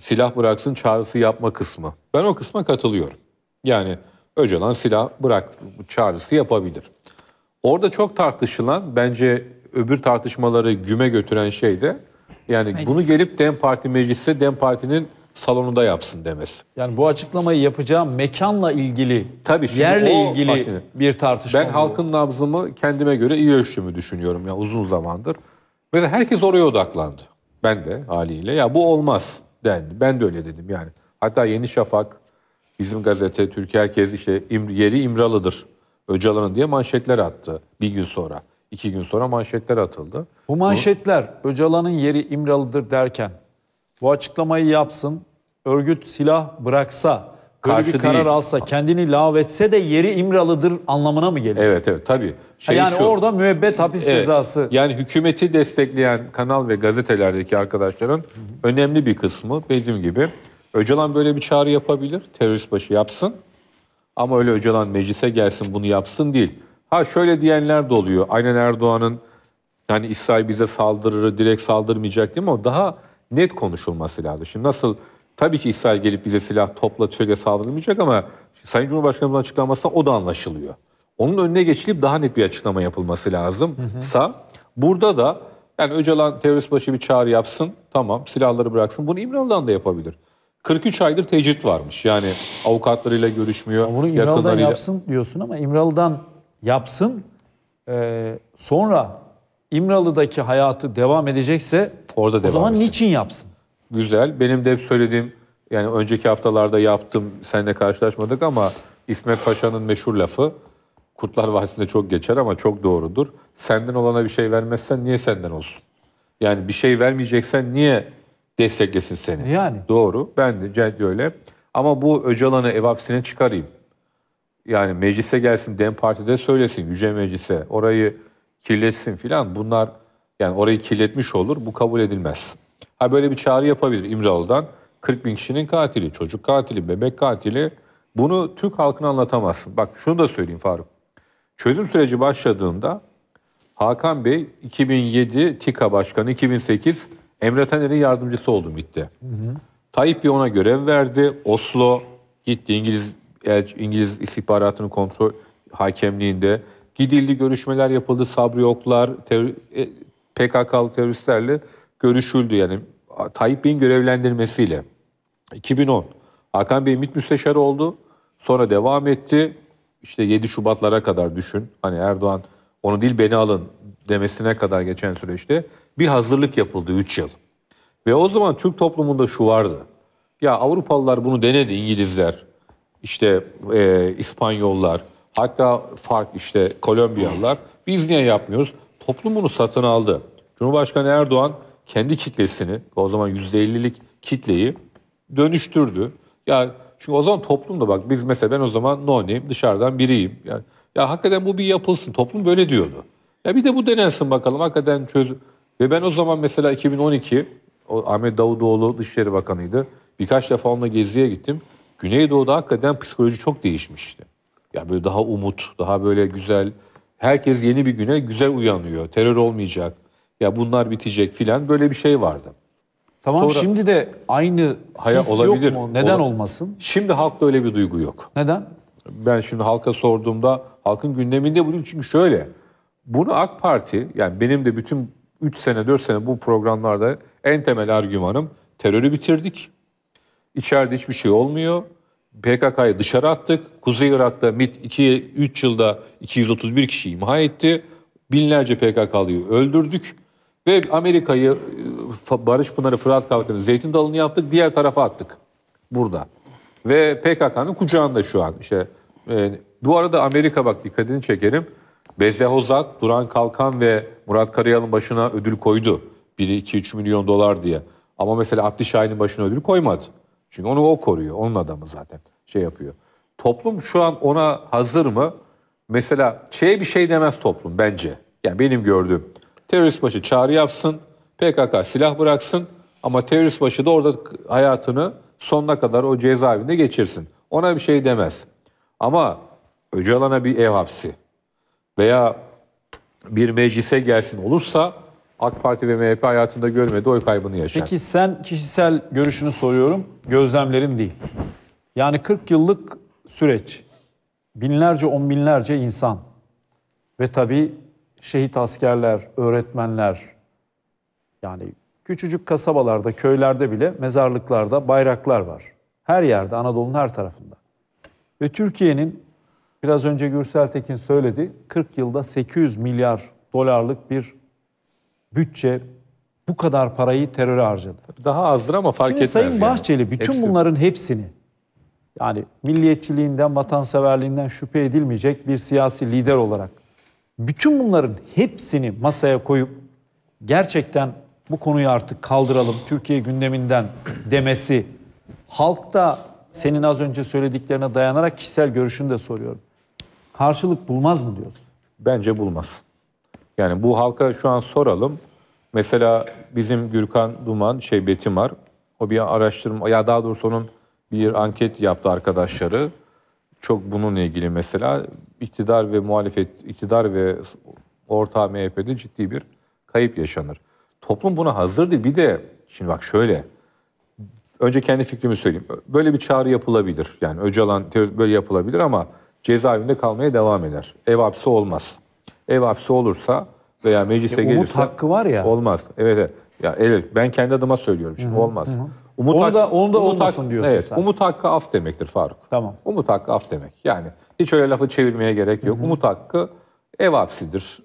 silah bıraksın çağrısı yapma kısmı. Ben o kısma katılıyorum. Yani Öcalan silah bırak çağrısı yapabilir. Orada çok tartışılan bence öbür tartışmaları güme götüren şey de yani Meclis bunu gelip DEM Parti meclisi DEM Parti'nin salonunda yapsın demesi. Yani bu açıklamayı yapacağım mekanla ilgili, Tabii yerle ilgili partinin, bir tartışma. Ben bu. halkın nabzımı kendime göre iyi ölçtüğümü düşünüyorum ya yani uzun zamandır. ve herkes oraya odaklandı. Ben de haliyle ya bu olmaz dendi. Ben de öyle dedim yani. Hatta Yeni Şafak, bizim gazete, Türkiye Herkes işte yeri İmralı'dır Öcalan'ın diye manşetler attı bir gün sonra. İki gün sonra manşetler atıldı. Bu manşetler Öcalan'ın yeri İmralı'dır derken bu açıklamayı yapsın, örgüt silah bıraksa, karşı bir karar değil. alsa, kendini lavetse de yeri İmralı'dır anlamına mı geliyor? Evet evet tabii. Şey yani şu, orada müebbet hapis evet, cezası. Yani hükümeti destekleyen kanal ve gazetelerdeki arkadaşların hı hı. önemli bir kısmı dediğim gibi Öcalan böyle bir çağrı yapabilir, terörist başı yapsın. Ama öyle Öcalan meclise gelsin bunu yapsın değil. Ha şöyle diyenler de oluyor. Aynen Erdoğan'ın yani İsrail bize saldırır, direkt saldırmayacak değil mi? O daha net konuşulması lazım. Şimdi nasıl tabii ki İsrail gelip bize silah topla tüfekle saldırmayacak ama Sayın Cumhurbaşkanımızın açıklamasında o da anlaşılıyor. Onun önüne geçilip daha net bir açıklama yapılması lazımsa hı hı. burada da yani Öcalan terörist başı bir çağrı yapsın tamam silahları bıraksın bunu İmralı'dan da yapabilir. 43 aydır tecrit varmış yani avukatlarıyla görüşmüyor. Ya bunu İmralı'dan yakınlarıyla... yapsın diyorsun ama İmralı'dan yapsın. Ee, sonra İmralı'daki hayatı devam edecekse orada devam o zaman etsin. niçin yapsın? Güzel. Benim de hep söylediğim yani önceki haftalarda yaptım. Seninle karşılaşmadık ama İsmet Paşa'nın meşhur lafı Kurtlar Vadisi'nde çok geçer ama çok doğrudur. Senden olana bir şey vermezsen niye senden olsun? Yani bir şey vermeyeceksen niye desteklesin seni? Yani. Doğru. Ben de öyle. Ama bu Öcalan'ı ev hapsine çıkarayım yani meclise gelsin, Dem Parti'de söylesin, Yüce Meclis'e orayı kirletsin filan bunlar yani orayı kirletmiş olur bu kabul edilmez. Ha böyle bir çağrı yapabilir İmralı'dan 40 bin kişinin katili, çocuk katili, bebek katili bunu Türk halkına anlatamazsın. Bak şunu da söyleyeyim Faruk. Çözüm süreci başladığında Hakan Bey 2007 TİKA Başkanı, 2008 Emre Taner'in yardımcısı oldum gitti. Hı hı. Tayyip Bey ona görev verdi. Oslo gitti İngiliz İngiliz istihbaratının kontrol hakemliğinde gidildi, görüşmeler yapıldı, sabri yoklar, terör, e, PKK'lı teröristlerle görüşüldü yani Tayyip Bey'in görevlendirmesiyle. 2010 Hakan Bey MİT müsteşarı oldu. Sonra devam etti. işte 7 Şubatlara kadar düşün. Hani Erdoğan onu değil beni alın demesine kadar geçen süreçte bir hazırlık yapıldı 3 yıl. Ve o zaman Türk toplumunda şu vardı. Ya Avrupalılar bunu denedi İngilizler işte e, İspanyollar, hatta fark işte Kolombiyalılar. Biz niye yapmıyoruz? Toplum bunu satın aldı. Cumhurbaşkanı Erdoğan kendi kitlesini, o zaman %50'lik kitleyi dönüştürdü. Ya çünkü o zaman toplumda bak biz mesela ben o zaman no name dışarıdan biriyim. Yani, ya hakikaten bu bir yapılsın. Toplum böyle diyordu. Ya bir de bu denensin bakalım hakikaten çöz. Ve ben o zaman mesela 2012 o Ahmet Davutoğlu Dışişleri Bakanı'ydı. Birkaç defa onunla geziye gittim. Güneydoğu'da hakikaten psikoloji çok değişmişti. Ya böyle daha umut, daha böyle güzel. Herkes yeni bir güne güzel uyanıyor. Terör olmayacak. Ya bunlar bitecek filan böyle bir şey vardı. Tamam Sonra, şimdi de aynı hayal his olabilir. yok mu? Neden Ola, olmasın? Şimdi halkta öyle bir duygu yok. Neden? Ben şimdi halka sorduğumda halkın gündeminde bunu çünkü şöyle. Bunu AK Parti yani benim de bütün 3 sene 4 sene bu programlarda en temel argümanım terörü bitirdik. İçeride hiçbir şey olmuyor. PKK'yı dışarı attık. Kuzey Irak'ta MIT 2 3 yılda 231 kişi imha etti. Binlerce PKK'lıyı öldürdük. Ve Amerika'yı e, Barış Pınarı Fırat Kalkanı Zeytin Dalı'nı yaptık. Diğer tarafa attık. Burada. Ve PKK'nın kucağında şu an. İşte, e, bu arada Amerika bak dikkatini çekerim. Beze Bezehozat, Duran Kalkan ve Murat Karayal'ın başına ödül koydu. Biri 2-3 milyon dolar diye. Ama mesela Abdi Şahin'in başına ödül koymadı. Çünkü onu o koruyor. Onun adamı zaten şey yapıyor. Toplum şu an ona hazır mı? Mesela şeye bir şey demez toplum bence. Yani benim gördüğüm. Terörist başı çağrı yapsın, PKK silah bıraksın ama terörist başı da orada hayatını sonuna kadar o cezaevinde geçirsin. Ona bir şey demez. Ama Öcalan'a bir ev hapsi veya bir meclise gelsin olursa AK Parti ve MHP hayatında görmedi oy kaybını yaşar. Peki sen kişisel görüşünü soruyorum, gözlemlerim değil. Yani 40 yıllık süreç, binlerce, on binlerce insan ve tabii şehit askerler, öğretmenler, yani küçücük kasabalarda, köylerde bile mezarlıklarda bayraklar var. Her yerde, Anadolu'nun her tarafında. Ve Türkiye'nin biraz önce Gürsel Tekin söyledi, 40 yılda 800 milyar dolarlık bir bütçe bu kadar parayı teröre harcadı. Daha azdır ama fark Şimdi etmez. Sayın yani. Bahçeli bütün Hepsi. bunların hepsini yani milliyetçiliğinden, vatanseverliğinden şüphe edilmeyecek bir siyasi lider olarak bütün bunların hepsini masaya koyup gerçekten bu konuyu artık kaldıralım Türkiye gündeminden demesi halkta senin az önce söylediklerine dayanarak kişisel görüşünü de soruyorum. Karşılık bulmaz mı diyorsun? Bence bulmaz. Yani bu halka şu an soralım. Mesela bizim Gürkan Duman, şey Betimar, o bir araştırma, ya daha doğrusu onun bir anket yaptı arkadaşları. Çok bununla ilgili mesela iktidar ve muhalefet, iktidar ve orta MHP'de ciddi bir kayıp yaşanır. Toplum buna hazırdı. Bir de şimdi bak şöyle. Önce kendi fikrimi söyleyeyim. Böyle bir çağrı yapılabilir. Yani Öcalan böyle yapılabilir ama cezaevinde kalmaya devam eder. Ev hapsi olmaz ev hapsi olursa veya meclise e, gelirse... Umut hakkı var ya. Olmaz. Evet evet. Ya evet ben kendi adıma söylüyorum şimdi Hı-hı. olmaz. Hı-hı. Umut onu da, onu da umut olmasın hakkı, diyorsun evet, sen. Umut hakkı af demektir Faruk. Tamam. Umut hakkı af demek. Yani hiç öyle lafı çevirmeye gerek yok. Hı-hı. Umut hakkı ev hapsidir.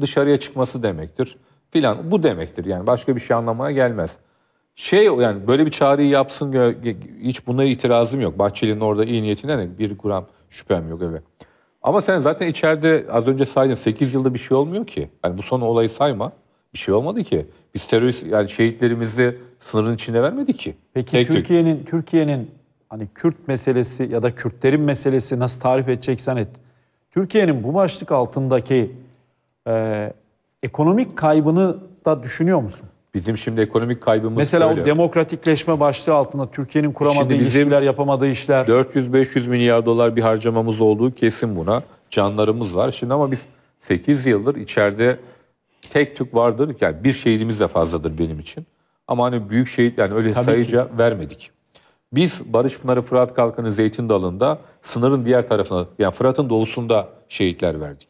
Dışarıya çıkması demektir. Filan bu demektir. Yani başka bir şey anlamaya gelmez. Şey yani böyle bir çağrıyı yapsın hiç buna itirazım yok. Bahçeli'nin orada iyi niyetinden bir gram şüphem yok öyle. Ama sen zaten içeride az önce saydın 8 yılda bir şey olmuyor ki. Yani bu son olayı sayma. Bir şey olmadı ki. Biz terörist yani şehitlerimizi sınırın içine vermedi ki. Peki Türkiye'nin Türkiye'nin hani Kürt meselesi ya da Kürtlerin meselesi nasıl tarif edeceksen et. Türkiye'nin bu başlık altındaki e, ekonomik kaybını da düşünüyor musun? Bizim şimdi ekonomik kaybımız Mesela böyle. o demokratikleşme başlığı altında Türkiye'nin kuramadığı şimdi bizim ilişkiler, yapamadığı işler. 400-500 milyar dolar bir harcamamız olduğu kesin buna. Canlarımız var. Şimdi ama biz 8 yıldır içeride tek tük vardır. Yani bir şehidimiz de fazladır benim için. Ama hani büyük şehit yani öyle Tabii sayıca ki. vermedik. Biz Barış Pınarı Fırat Kalkanı Zeytin Dalı'nda sınırın diğer tarafına yani Fırat'ın doğusunda şehitler verdik.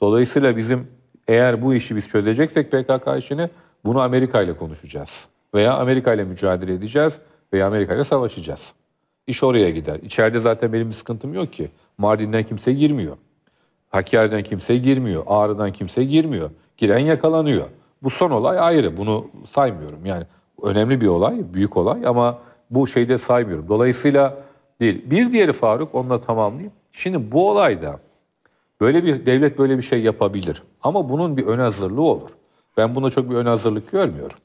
Dolayısıyla bizim eğer bu işi biz çözeceksek PKK işini bunu Amerika ile konuşacağız. Veya Amerika ile mücadele edeceğiz veya Amerika ile savaşacağız. İş oraya gider. İçeride zaten benim bir sıkıntım yok ki. Mardin'den kimse girmiyor. Hakkari'den kimse girmiyor. Ağrı'dan kimse girmiyor. Giren yakalanıyor. Bu son olay ayrı. Bunu saymıyorum. Yani önemli bir olay, büyük olay ama bu şeyde saymıyorum. Dolayısıyla değil. Bir diğeri Faruk, onunla tamamlayayım. Şimdi bu olayda böyle bir devlet böyle bir şey yapabilir. Ama bunun bir ön hazırlığı olur. Ben buna çok bir ön hazırlık görmüyorum.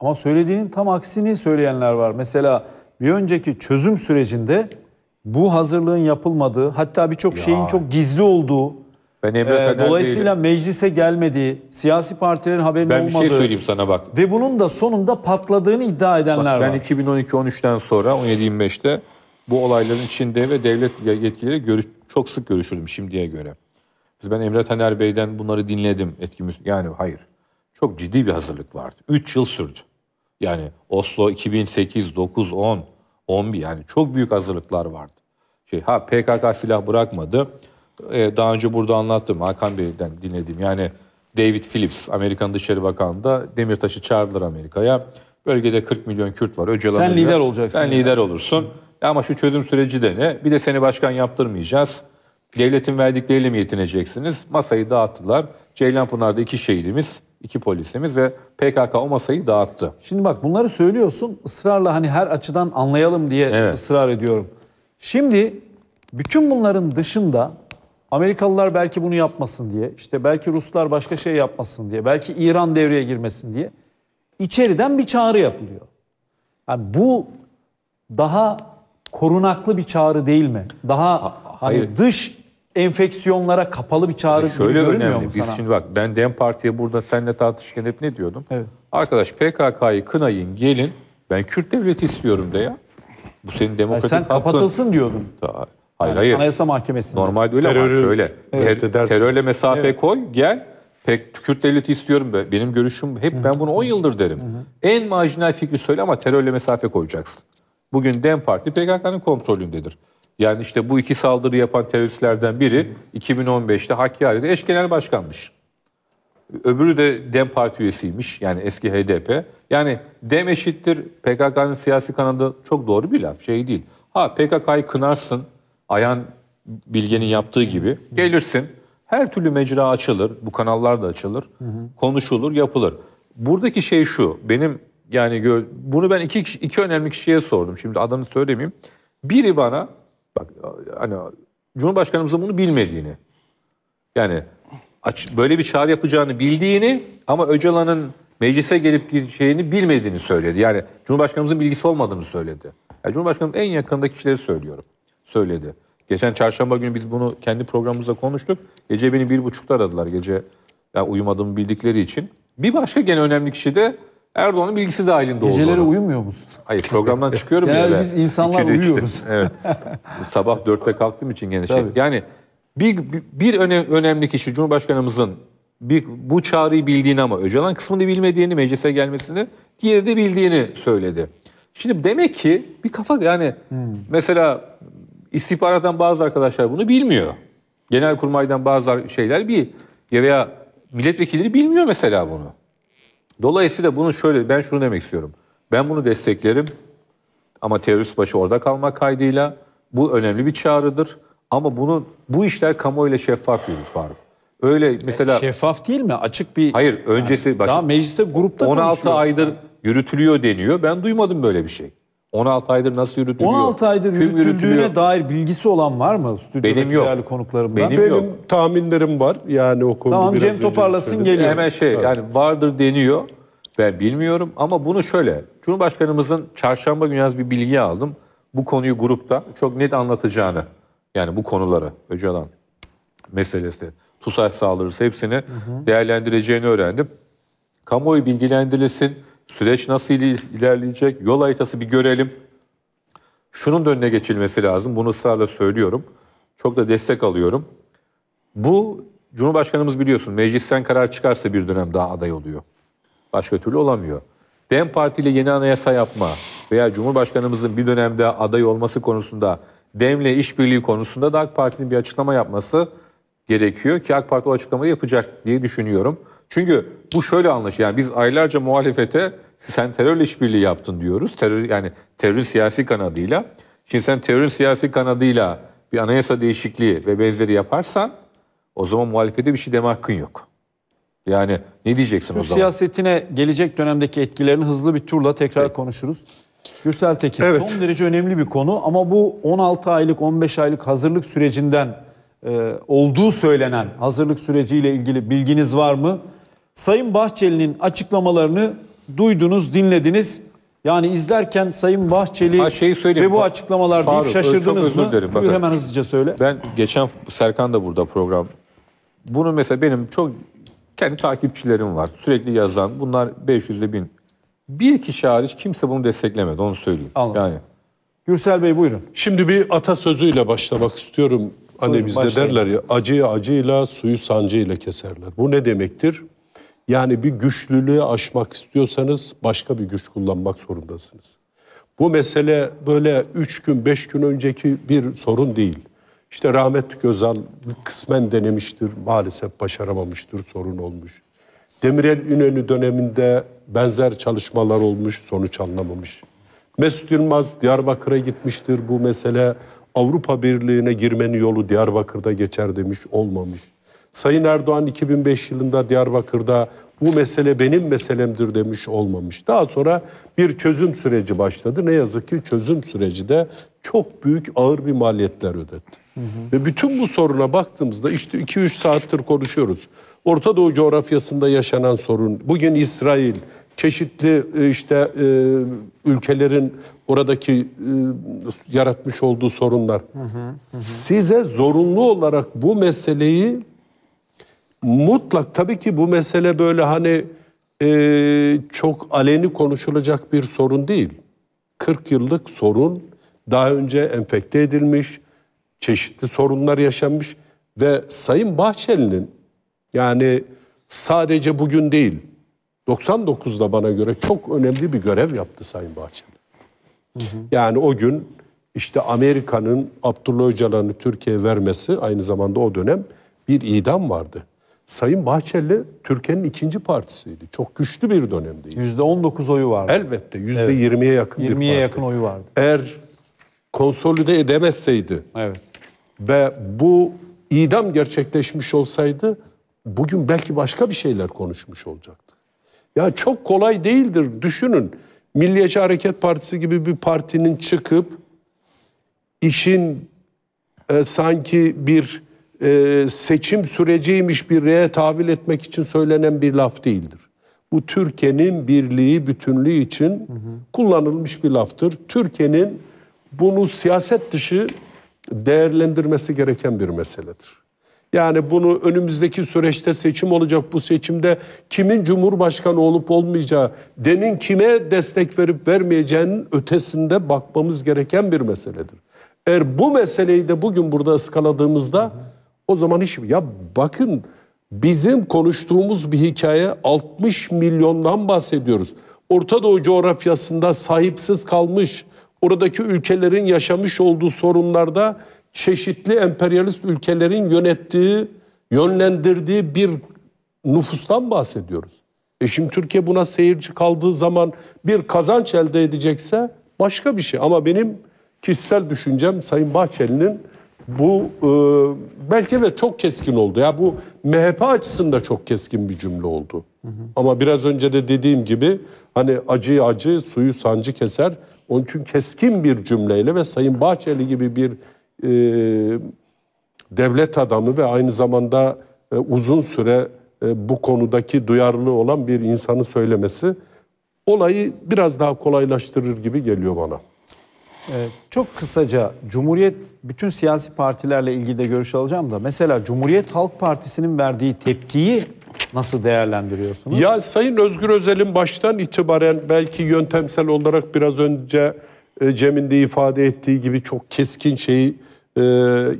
Ama söylediğinin tam aksini söyleyenler var. Mesela bir önceki çözüm sürecinde bu hazırlığın yapılmadığı, hatta birçok şeyin çok gizli olduğu, ben e, dolayısıyla değilim. meclise gelmediği, siyasi partilerin haberinin ben olmadığı. Ben bir şey söyleyeyim sana bak. Ve bunun da sonunda patladığını iddia edenler bak, ben var. Ben 2012-13'ten sonra 17-25'te bu olayların içinde ve devlet yetkilileri görüş, çok sık görüşürdüm şimdiye göre. ben Emre Taner Bey'den bunları dinledim etkimiz yani hayır çok ciddi bir hazırlık vardı. 3 yıl sürdü. Yani Oslo 2008, 9, 10, 11 yani çok büyük hazırlıklar vardı. Şey, ha PKK silah bırakmadı. Ee, daha önce burada anlattım Hakan Bey'den dinledim. Yani David Phillips Amerikan Dışişleri Bakanı da Demirtaş'ı çağırdılar Amerika'ya. Bölgede 40 milyon Kürt var. Öcalan Sen lider olacaksın. Sen yani. lider olursun. Hı. Ama şu çözüm süreci de ne? Bir de seni başkan yaptırmayacağız. Devletin verdikleriyle mi yetineceksiniz? Masayı dağıttılar. Ceylanpınar'da iki şehidimiz iki polisimiz ve PKK o masayı dağıttı. Şimdi bak bunları söylüyorsun ısrarla hani her açıdan anlayalım diye evet. ısrar ediyorum. Şimdi bütün bunların dışında Amerikalılar belki bunu yapmasın diye, işte belki Ruslar başka şey yapmasın diye, belki İran devreye girmesin diye içeriden bir çağrı yapılıyor. Yani bu daha korunaklı bir çağrı değil mi? Daha ha, hani hayır. Hani dış enfeksiyonlara kapalı bir çağrı yani e şöyle gibi önemli. Biz sana? şimdi bak ben DEM Parti'ye burada seninle tartışırken hep ne diyordum? Evet. Arkadaş PKK'yı kınayın gelin ben Kürt devleti istiyorum de ya. Bu senin demokratik yani sen hakkın. kapatılsın diyordun. hayır yani hayır. Anayasa Mahkemesi'nde. Normalde öyle Terörü, ama şöyle. Evet, ter, terörle mesafe evet. koy gel pek Kürt devleti istiyorum be. Benim görüşüm hep hı ben bunu 10 yıldır derim. hı En marjinal fikri söyle ama terörle mesafe koyacaksın. Bugün DEM Parti PKK'nın kontrolündedir. Yani işte bu iki saldırı yapan teröristlerden biri 2015'te Hakkari'de eş genel başkanmış. Öbürü de DEM Parti üyesiymiş yani eski HDP. Yani DEM eşittir PKK'nın siyasi kanadı çok doğru bir laf şey değil. Ha PKK'yı kınarsın Ayan Bilge'nin yaptığı gibi gelirsin her türlü mecra açılır bu kanallar da açılır konuşulur yapılır. Buradaki şey şu benim yani bunu ben iki, iki önemli kişiye sordum şimdi adını söylemeyeyim. Biri bana Bak hani Cumhurbaşkanımızın bunu bilmediğini yani aç, böyle bir çağrı yapacağını bildiğini ama Öcalan'ın meclise gelip gideceğini bilmediğini söyledi. Yani Cumhurbaşkanımızın bilgisi olmadığını söyledi. Yani Cumhurbaşkanım en yakındaki kişileri söylüyorum. Söyledi. Geçen çarşamba günü biz bunu kendi programımızda konuştuk. Gece beni bir buçukta aradılar gece yani uyumadığımı bildikleri için. Bir başka gene önemli kişi de Erdoğan'ın bilgisi dahilinde oldu. Geceleri olduğunu. uyumuyor musun? Hayır programdan çıkıyorum yani ya. Biz insanlar İkide uyuyoruz. Evet. Sabah dörtte kalktığım için gene şey. Yani bir, bir öne, önemli kişi Cumhurbaşkanımızın bir, bu çağrıyı bildiğini ama Öcalan kısmını bilmediğini, meclise gelmesini, diğeri de bildiğini söyledi. Şimdi demek ki bir kafa yani hmm. mesela istihbarattan bazı arkadaşlar bunu bilmiyor. Genelkurmay'dan bazı şeyler bir ya veya milletvekilleri bilmiyor mesela bunu. Dolayısıyla bunu şöyle ben şunu demek istiyorum. Ben bunu desteklerim ama terörist başı orada kalmak kaydıyla bu önemli bir çağrıdır. Ama bunu bu işler kamuoyuyla şeffaf yürür Faruk. Öyle mesela şeffaf değil mi? Açık bir Hayır, öncesi yani, bak. Daha mecliste grupta 16 aydır yürütülüyor deniyor. Ben duymadım böyle bir şey. 16 aydır nasıl yürütülüyor? 16 aydır Kim yürütüldüğüne yürütülüyor? dair bilgisi olan var mı? Stüdyodaki Benim yok. değerli konuklarımdan. Benim, Benim yok. tahminlerim var. Yani o konuda Tamam biraz Cem toparlasın söyledim. geliyor. Hemen şey yani vardır deniyor. Ben bilmiyorum ama bunu şöyle. Cumhurbaşkanımızın çarşamba günü yaz bir bilgi aldım. Bu konuyu grupta çok net anlatacağını. Yani bu konuları Öcalan meselesi, TUSAŞ saldırısı hepsini değerlendireceğini öğrendim. Kamuoyu bilgilendirilsin Süreç nasıl ilerleyecek? Yol haritası bir görelim. Şunun da önüne geçilmesi lazım. Bunu ısrarla söylüyorum. Çok da destek alıyorum. Bu Cumhurbaşkanımız biliyorsun meclisten karar çıkarsa bir dönem daha aday oluyor. Başka türlü olamıyor. DEM Parti ile yeni anayasa yapma veya Cumhurbaşkanımızın bir dönemde aday olması konusunda DEM'le işbirliği konusunda da AK Parti'nin bir açıklama yapması gerekiyor ki AK Parti o açıklamayı yapacak diye düşünüyorum. Çünkü bu şöyle anlaşılıyor. Yani biz aylarca muhalefete sen terörle işbirliği yaptın diyoruz. Terör yani terörün siyasi kanadıyla. Şimdi sen terörün siyasi kanadıyla bir anayasa değişikliği ve benzeri yaparsan o zaman muhalefete bir şey deme hakkın yok. Yani ne diyeceksin Türk o zaman? siyasetine gelecek dönemdeki etkilerini hızlı bir turla tekrar evet. konuşuruz. Gürsel Tekin evet. son derece önemli bir konu ama bu 16 aylık 15 aylık hazırlık sürecinden e, olduğu söylenen hazırlık süreciyle ilgili bilginiz var mı? Sayın Bahçeli'nin açıklamalarını duydunuz, dinlediniz. Yani izlerken Sayın Bahçeli ha, şeyi ve bu açıklamalar Faruk, deyip şaşırdınız mı? Dilerim, hemen hızlıca söyle. Ben geçen Serkan da burada program. Bunu mesela benim çok kendi takipçilerim var. Sürekli yazan. Bunlar 500 ile 1000. Bir kişi hariç kimse bunu desteklemedi. Onu söyleyeyim. Anladım. Yani. Gürsel Bey buyurun. Şimdi bir atasözüyle başlamak istiyorum. Annemizde başlayalım. derler ya acıyı acıyla suyu sancıyla keserler. Bu ne demektir? Yani bir güçlülüğü aşmak istiyorsanız başka bir güç kullanmak zorundasınız. Bu mesele böyle üç gün, beş gün önceki bir sorun değil. İşte rahmetli Gözal kısmen denemiştir, maalesef başaramamıştır, sorun olmuş. Demirel Ünönü döneminde benzer çalışmalar olmuş, sonuç anlamamış. Mesut Yılmaz Diyarbakır'a gitmiştir, bu mesele Avrupa Birliği'ne girmenin yolu Diyarbakır'da geçer demiş olmamış. Sayın Erdoğan 2005 yılında Diyarbakır'da bu mesele benim meselemdir demiş olmamış. Daha sonra bir çözüm süreci başladı. Ne yazık ki çözüm süreci de çok büyük ağır bir maliyetler ödetti. Hı hı. Ve bütün bu soruna baktığımızda işte 2-3 saattir konuşuyoruz. Orta Doğu coğrafyasında yaşanan sorun, bugün İsrail, çeşitli e, işte e, ülkelerin oradaki e, yaratmış olduğu sorunlar. Hı hı, hı. Size zorunlu olarak bu meseleyi mutlak tabii ki bu mesele böyle hani e, çok aleni konuşulacak bir sorun değil. 40 yıllık sorun daha önce enfekte edilmiş, çeşitli sorunlar yaşanmış ve Sayın Bahçeli'nin yani sadece bugün değil 99'da bana göre çok önemli bir görev yaptı Sayın Bahçeli. Hı hı. Yani o gün işte Amerika'nın Abdullah Öcalan'ı Türkiye'ye vermesi aynı zamanda o dönem bir idam vardı. Sayın Bahçeli Türkiye'nin ikinci partisiydi. Çok güçlü bir dönemdi. %19 oyu vardı. Elbette %20'ye evet. yakın 20'ye bir parti. yakın oyu vardı. Eğer konsolide edemezseydi evet. ve bu idam gerçekleşmiş olsaydı bugün belki başka bir şeyler konuşmuş olacaktı. Ya çok kolay değildir. Düşünün. Milliyetçi Hareket Partisi gibi bir partinin çıkıp işin e, sanki bir e, seçim süreciymiş bir reye tahvil etmek için söylenen bir laf değildir. Bu Türkiye'nin birliği, bütünlüğü için hı hı. kullanılmış bir laftır. Türkiye'nin bunu siyaset dışı değerlendirmesi gereken bir meseledir. Yani bunu önümüzdeki süreçte seçim olacak bu seçimde kimin cumhurbaşkanı olup olmayacağı, demin kime destek verip vermeyeceğinin ötesinde bakmamız gereken bir meseledir. Eğer bu meseleyi de bugün burada ıskaladığımızda o zaman hiç ya bakın bizim konuştuğumuz bir hikaye 60 milyondan bahsediyoruz. Orta Doğu coğrafyasında sahipsiz kalmış, oradaki ülkelerin yaşamış olduğu sorunlarda çeşitli emperyalist ülkelerin yönettiği, yönlendirdiği bir nüfustan bahsediyoruz. E şimdi Türkiye buna seyirci kaldığı zaman bir kazanç elde edecekse başka bir şey. Ama benim kişisel düşüncem Sayın Bahçeli'nin bu e, belki de çok keskin oldu. Ya bu MHP açısında çok keskin bir cümle oldu. Hı hı. Ama biraz önce de dediğim gibi hani acıyı acı, suyu sancı keser. Onun için keskin bir cümleyle ve Sayın Bahçeli gibi bir e, devlet adamı ve aynı zamanda e, uzun süre e, bu konudaki duyarlı olan bir insanı söylemesi olayı biraz daha kolaylaştırır gibi geliyor bana. Evet, çok kısaca Cumhuriyet bütün siyasi partilerle ilgili de görüş alacağım da mesela Cumhuriyet Halk Partisi'nin verdiği tepkiyi nasıl değerlendiriyorsunuz? Ya Sayın Özgür Özel'in baştan itibaren belki yöntemsel olarak biraz önce e, Cem'in de ifade ettiği gibi çok keskin şeyi e,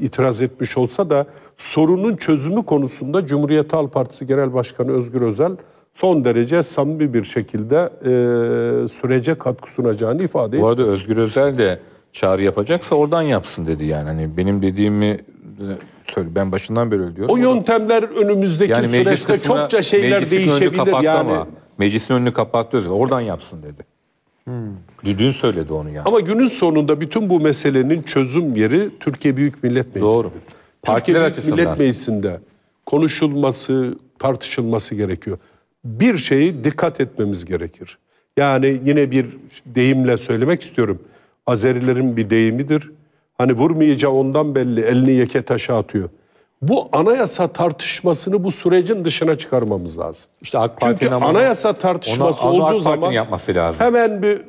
itiraz etmiş olsa da sorunun çözümü konusunda Cumhuriyet Halk Partisi Genel Başkanı Özgür Özel son derece samimi bir şekilde e, sürece katkı sunacağını ifade ediyor. Bu arada Özgür Özel de çağrı yapacaksa oradan yapsın dedi yani. Hani benim dediğimi e, söyle ben başından beri diyorum. O yöntemler önümüzdeki yani süreçte kısmına, çokça şeyler değişebilir yani. Ama. Meclisin önünü kapattı Özgür. Oradan yapsın dedi. Hmm. Dün söyledi onu yani. Ama günün sonunda bütün bu meselenin çözüm yeri Türkiye Büyük Millet Meclisi. Doğru. Partiler Türkiye Büyük Millet Meclisi'nde konuşulması, tartışılması gerekiyor. Bir şeyi dikkat etmemiz gerekir. Yani yine bir deyimle söylemek istiyorum. Azerilerin bir deyimidir. Hani vurmayacağı ondan belli elini yeke taşa atıyor bu anayasa tartışmasını bu sürecin dışına çıkarmamız lazım. İşte AK Çünkü ama anayasa tartışması ona, olduğu AK zaman yapması lazım. hemen bir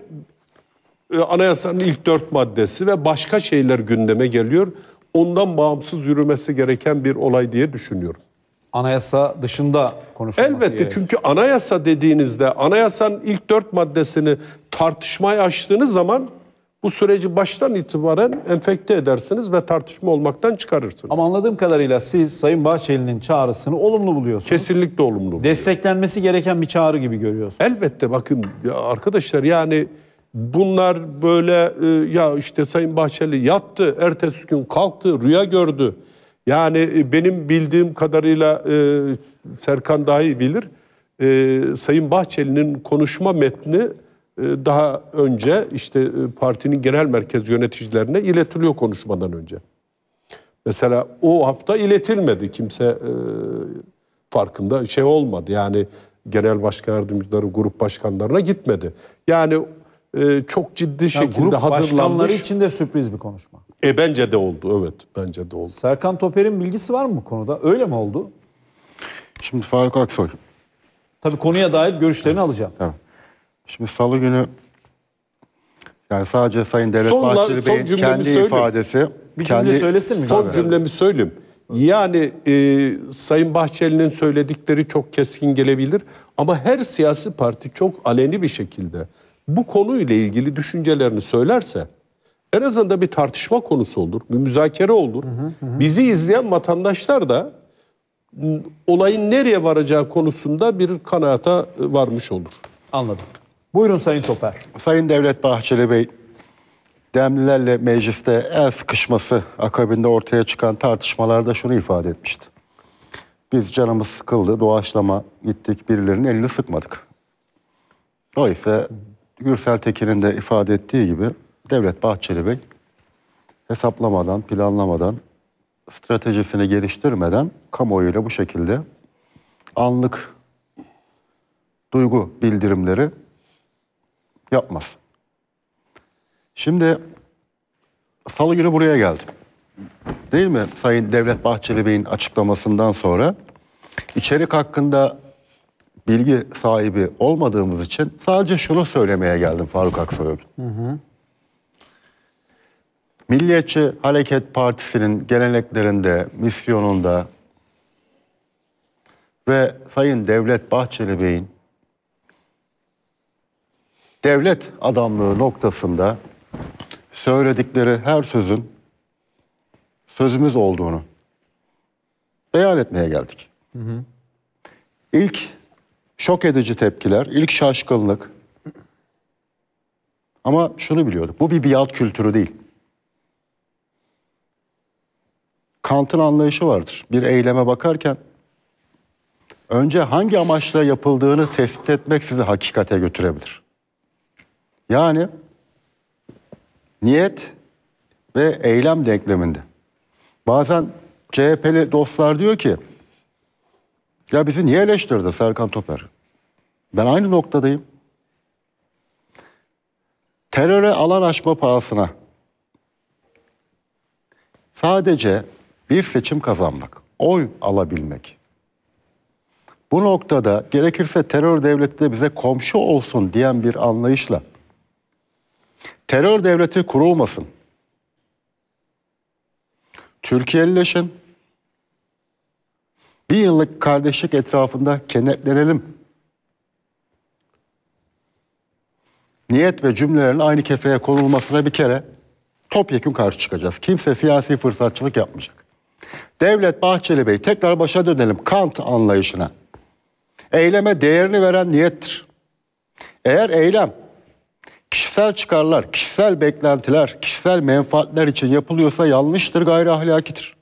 e, anayasanın ilk dört maddesi ve başka şeyler gündeme geliyor. Ondan bağımsız yürümesi gereken bir olay diye düşünüyorum. Anayasa dışında konuşulması Elbette gerek. çünkü anayasa dediğinizde anayasanın ilk dört maddesini tartışmaya açtığınız zaman bu süreci baştan itibaren enfekte edersiniz ve tartışma olmaktan çıkarırsınız. Ama anladığım kadarıyla siz Sayın Bahçeli'nin çağrısını olumlu buluyorsunuz. Kesinlikle olumlu. Desteklenmesi buluyorum. gereken bir çağrı gibi görüyorsunuz. Elbette bakın ya arkadaşlar yani bunlar böyle e, ya işte Sayın Bahçeli yattı, ertesi gün kalktı, rüya gördü. Yani e, benim bildiğim kadarıyla e, Serkan daha iyi bilir. Sayın Bahçeli'nin konuşma metni e, daha önce işte e, partinin genel merkez yöneticilerine iletiliyor konuşmadan önce. Mesela o hafta iletilmedi kimse e, farkında şey olmadı yani genel başkan yardımcıları grup başkanlarına gitmedi. Yani çok ciddi ya şekilde grup hazırlanmış. Başkanları için de sürpriz bir konuşma. E bence de oldu evet bence de oldu. Serkan Toper'in bilgisi var mı bu konuda? Öyle mi oldu? Şimdi Faruk Aksoy. Tabii konuya dair görüşlerini evet. alacağım. Evet. Şimdi salı günü yani sadece Sayın Devlet son, Bahçeli Bey'in kendi söyleyeyim. ifadesi. Bir kendi, cümle söylesin mi? Son cümlemi söyleyeyim. Yani e, Sayın Bahçeli'nin söyledikleri çok keskin gelebilir ama her siyasi parti çok aleni bir şekilde bu konuyla ilgili düşüncelerini söylerse en azından bir tartışma konusu olur, bir müzakere olur. Hı hı hı. Bizi izleyen vatandaşlar da olayın nereye varacağı konusunda bir kanaata varmış olur. Anladım. Buyurun Sayın Toper. Sayın Devlet Bahçeli Bey, Demlilerle mecliste el sıkışması akabinde ortaya çıkan tartışmalarda şunu ifade etmişti. Biz canımız sıkıldı, doğaçlama gittik, birilerinin elini sıkmadık. Dolayısıyla Gürsel Tekin'in de ifade ettiği gibi Devlet Bahçeli Bey hesaplamadan, planlamadan, stratejisini geliştirmeden kamuoyuyla bu şekilde anlık duygu bildirimleri yapmaz. Şimdi salı günü buraya geldim. Değil mi Sayın Devlet Bahçeli Bey'in açıklamasından sonra içerik hakkında bilgi sahibi olmadığımız için sadece şunu söylemeye geldim Faruk Aksoy'un. Milliyetçi Hareket Partisi'nin geleneklerinde, misyonunda ve Sayın Devlet Bahçeli Bey'in devlet adamlığı noktasında söyledikleri her sözün sözümüz olduğunu beyan etmeye geldik. Hı hı. İlk şok edici tepkiler, ilk şaşkınlık. Ama şunu biliyorduk, bu bir biat kültürü değil. Kant'ın anlayışı vardır. Bir eyleme bakarken önce hangi amaçla yapıldığını tespit etmek sizi hakikate götürebilir. Yani niyet ve eylem denkleminde. Bazen CHP'li dostlar diyor ki ya bizi niye eleştirdi Serkan Toper? Ben aynı noktadayım. Teröre alan açma pahasına sadece bir seçim kazanmak, oy alabilmek. Bu noktada gerekirse terör devleti de bize komşu olsun diyen bir anlayışla Terör devleti kurulmasın. Türkiye'lileşin. Bir yıllık kardeşlik etrafında kenetlenelim. Niyet ve cümlelerin aynı kefeye konulmasına bir kere topyekun karşı çıkacağız. Kimse siyasi fırsatçılık yapmayacak. Devlet Bahçeli Bey tekrar başa dönelim Kant anlayışına. Eyleme değerini veren niyettir. Eğer eylem kişisel çıkarlar, kişisel beklentiler, kişisel menfaatler için yapılıyorsa yanlıştır, gayri ahlakidir.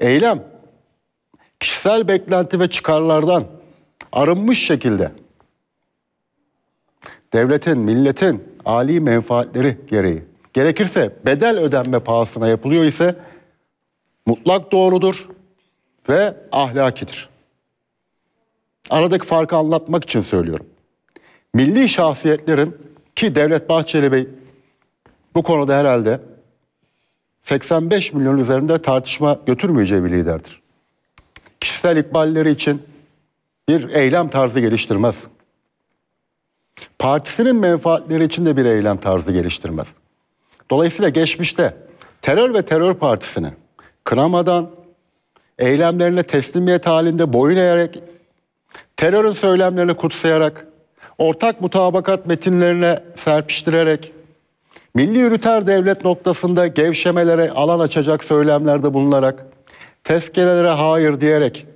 Eylem kişisel beklenti ve çıkarlardan arınmış şekilde devletin, milletin ali menfaatleri gereği gerekirse bedel ödenme pahasına yapılıyor ise mutlak doğrudur ve ahlakidir. Aradaki farkı anlatmak için söylüyorum milli şahsiyetlerin ki Devlet Bahçeli Bey bu konuda herhalde 85 milyon üzerinde tartışma götürmeyeceği bir liderdir. Kişisel ikballeri için bir eylem tarzı geliştirmez. Partisinin menfaatleri için de bir eylem tarzı geliştirmez. Dolayısıyla geçmişte terör ve terör partisini kınamadan, eylemlerine teslimiyet halinde boyun eğerek, terörün söylemlerini kutsayarak, ortak mutabakat metinlerine serpiştirerek milli üriter devlet noktasında gevşemelere alan açacak söylemlerde bulunarak tezkerelere hayır diyerek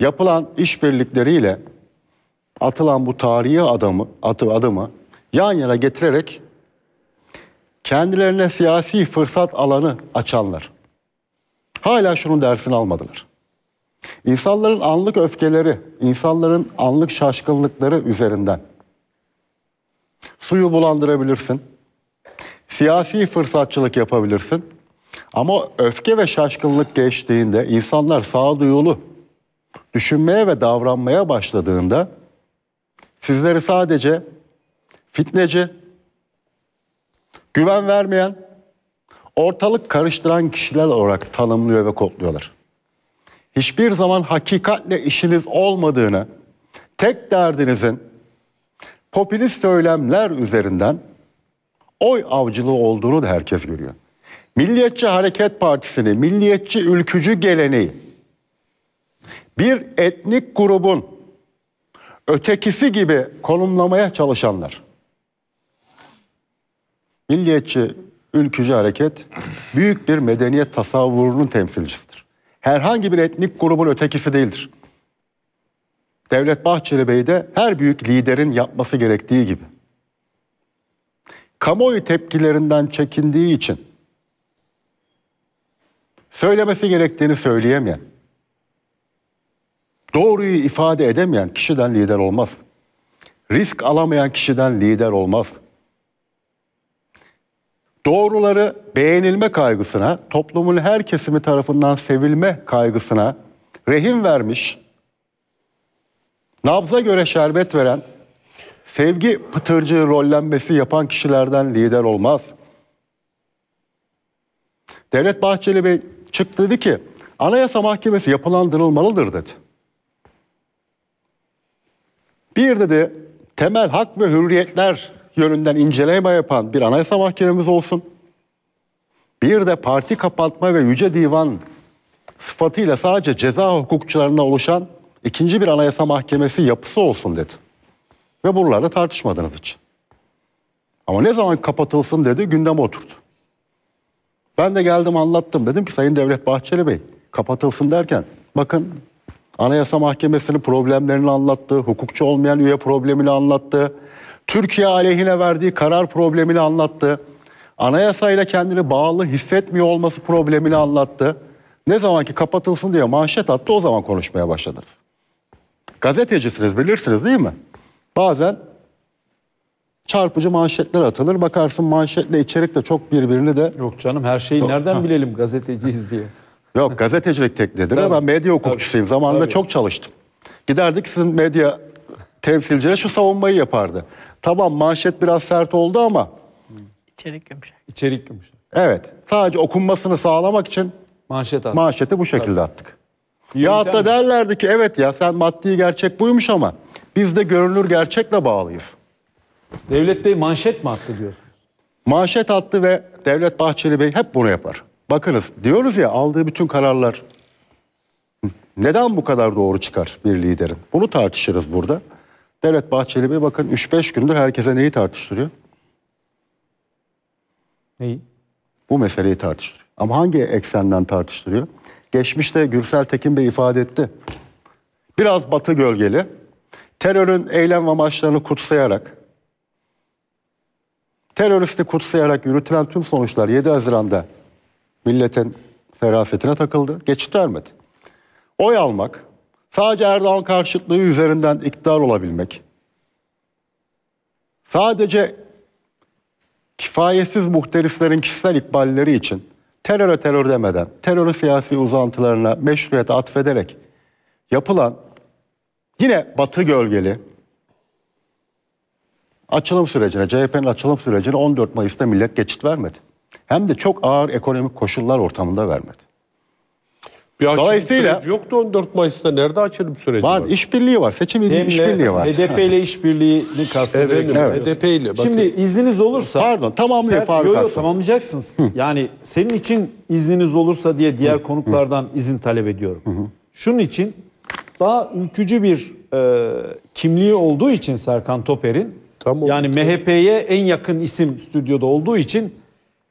yapılan işbirlikleriyle atılan bu tarihi adamı, atı adımı yan yana getirerek kendilerine siyasi fırsat alanı açanlar. Hala şunun dersini almadılar. İnsanların anlık öfkeleri, insanların anlık şaşkınlıkları üzerinden suyu bulandırabilirsin. Siyasi fırsatçılık yapabilirsin. Ama öfke ve şaşkınlık geçtiğinde insanlar sağduyulu düşünmeye ve davranmaya başladığında sizleri sadece fitneci, güven vermeyen, ortalık karıştıran kişiler olarak tanımlıyor ve kodluyorlar hiçbir zaman hakikatle işiniz olmadığını, tek derdinizin popülist söylemler üzerinden oy avcılığı olduğunu da herkes görüyor. Milliyetçi Hareket Partisi'ni, milliyetçi ülkücü geleneği bir etnik grubun ötekisi gibi konumlamaya çalışanlar. Milliyetçi ülkücü hareket büyük bir medeniyet tasavvurunun temsilcisidir herhangi bir etnik grubun ötekisi değildir. Devlet Bahçeli Bey de her büyük liderin yapması gerektiği gibi. Kamuoyu tepkilerinden çekindiği için söylemesi gerektiğini söyleyemeyen, doğruyu ifade edemeyen kişiden lider olmaz. Risk alamayan kişiden lider olmaz. Doğruları beğenilme kaygısına, toplumun her kesimi tarafından sevilme kaygısına rehin vermiş, nabza göre şerbet veren, sevgi pıtırcı rollenmesi yapan kişilerden lider olmaz. Devlet Bahçeli Bey çıktı dedi ki, Anayasa Mahkemesi yapılandırılmalıdır dedi. Bir dedi, temel hak ve hürriyetler yönünden inceleme yapan bir anayasa mahkememiz olsun. Bir de parti kapatma ve yüce divan sıfatıyla sadece ceza hukukçularına oluşan ikinci bir anayasa mahkemesi yapısı olsun dedi. Ve buralarda tartışmadınız hiç. Ama ne zaman kapatılsın dedi gündeme oturdu. Ben de geldim anlattım. Dedim ki Sayın Devlet Bahçeli Bey kapatılsın derken bakın Anayasa Mahkemesi'nin problemlerini anlattı, hukukçu olmayan üye problemini anlattı, Türkiye aleyhine verdiği karar problemini anlattı. Anayasayla kendini bağlı hissetmiyor olması problemini anlattı. Ne zamanki kapatılsın diye manşet attı o zaman konuşmaya başladınız. Gazetecisiniz bilirsiniz değil mi? Bazen çarpıcı manşetler atılır. Bakarsın manşetle içerik de çok birbirini de... Yok canım her şeyi çok... nereden ha. bilelim gazeteciyiz diye. Yok gazetecilik tekniğidir. Ben medya hukukçusuyum. Zamanında Tabii. çok çalıştım. Giderdik sizin medya temsilcilere şu savunmayı yapardı. Tamam manşet biraz sert oldu ama... içerik yumuşak. İçerik yumuşak. Evet. Sadece okunmasını sağlamak için Manşet manşeti bu şekilde attık. Ya da derlerdi ki evet ya sen maddi gerçek buymuş ama biz de görünür gerçekle bağlıyız. Devlet Bey manşet mi attı diyorsunuz? Manşet attı ve Devlet Bahçeli Bey hep bunu yapar. Bakınız diyoruz ya aldığı bütün kararlar neden bu kadar doğru çıkar bir liderin? Bunu tartışırız burada. Devlet Bahçeli Bey bakın 3-5 gündür herkese neyi tartıştırıyor? Neyi? Bu meseleyi tartıştırıyor. Ama hangi eksenden tartıştırıyor? Geçmişte Gürsel Tekin Bey ifade etti. Biraz batı gölgeli, terörün eylem amaçlarını kutsayarak, teröristi kutsayarak yürütülen tüm sonuçlar 7 Haziran'da milletin ferasetine takıldı, geçit vermedi. Oy almak, Sadece Erdoğan karşıtlığı üzerinden iktidar olabilmek, sadece kifayetsiz muhterislerin kişisel ikballeri için teröre terör demeden, terörü siyasi uzantılarına meşruiyet atfederek yapılan yine batı gölgeli açılım sürecine, CHP'nin açılım sürecine 14 Mayıs'ta millet geçit vermedi. Hem de çok ağır ekonomik koşullar ortamında vermedi. Bir açılım Dolayısıyla- süreci yoktu 14 Mayıs'ta nerede açılım süreci var? Var işbirliği var. Seçim il- işbirliği var. HDP ile işbirliğini kastediyorum. Efendim, Evet. HDP ile. Şimdi izniniz olursa... Pardon, tamamlıyor Faruk Yo yo Aksoy. tamamlayacaksınız. Yani senin için izniniz olursa diye diğer konuklardan izin talep ediyorum. Şunun için daha ülkücü bir e, kimliği olduğu için Serkan Toper'in Tamam. yani MHP'ye en yakın isim stüdyoda olduğu için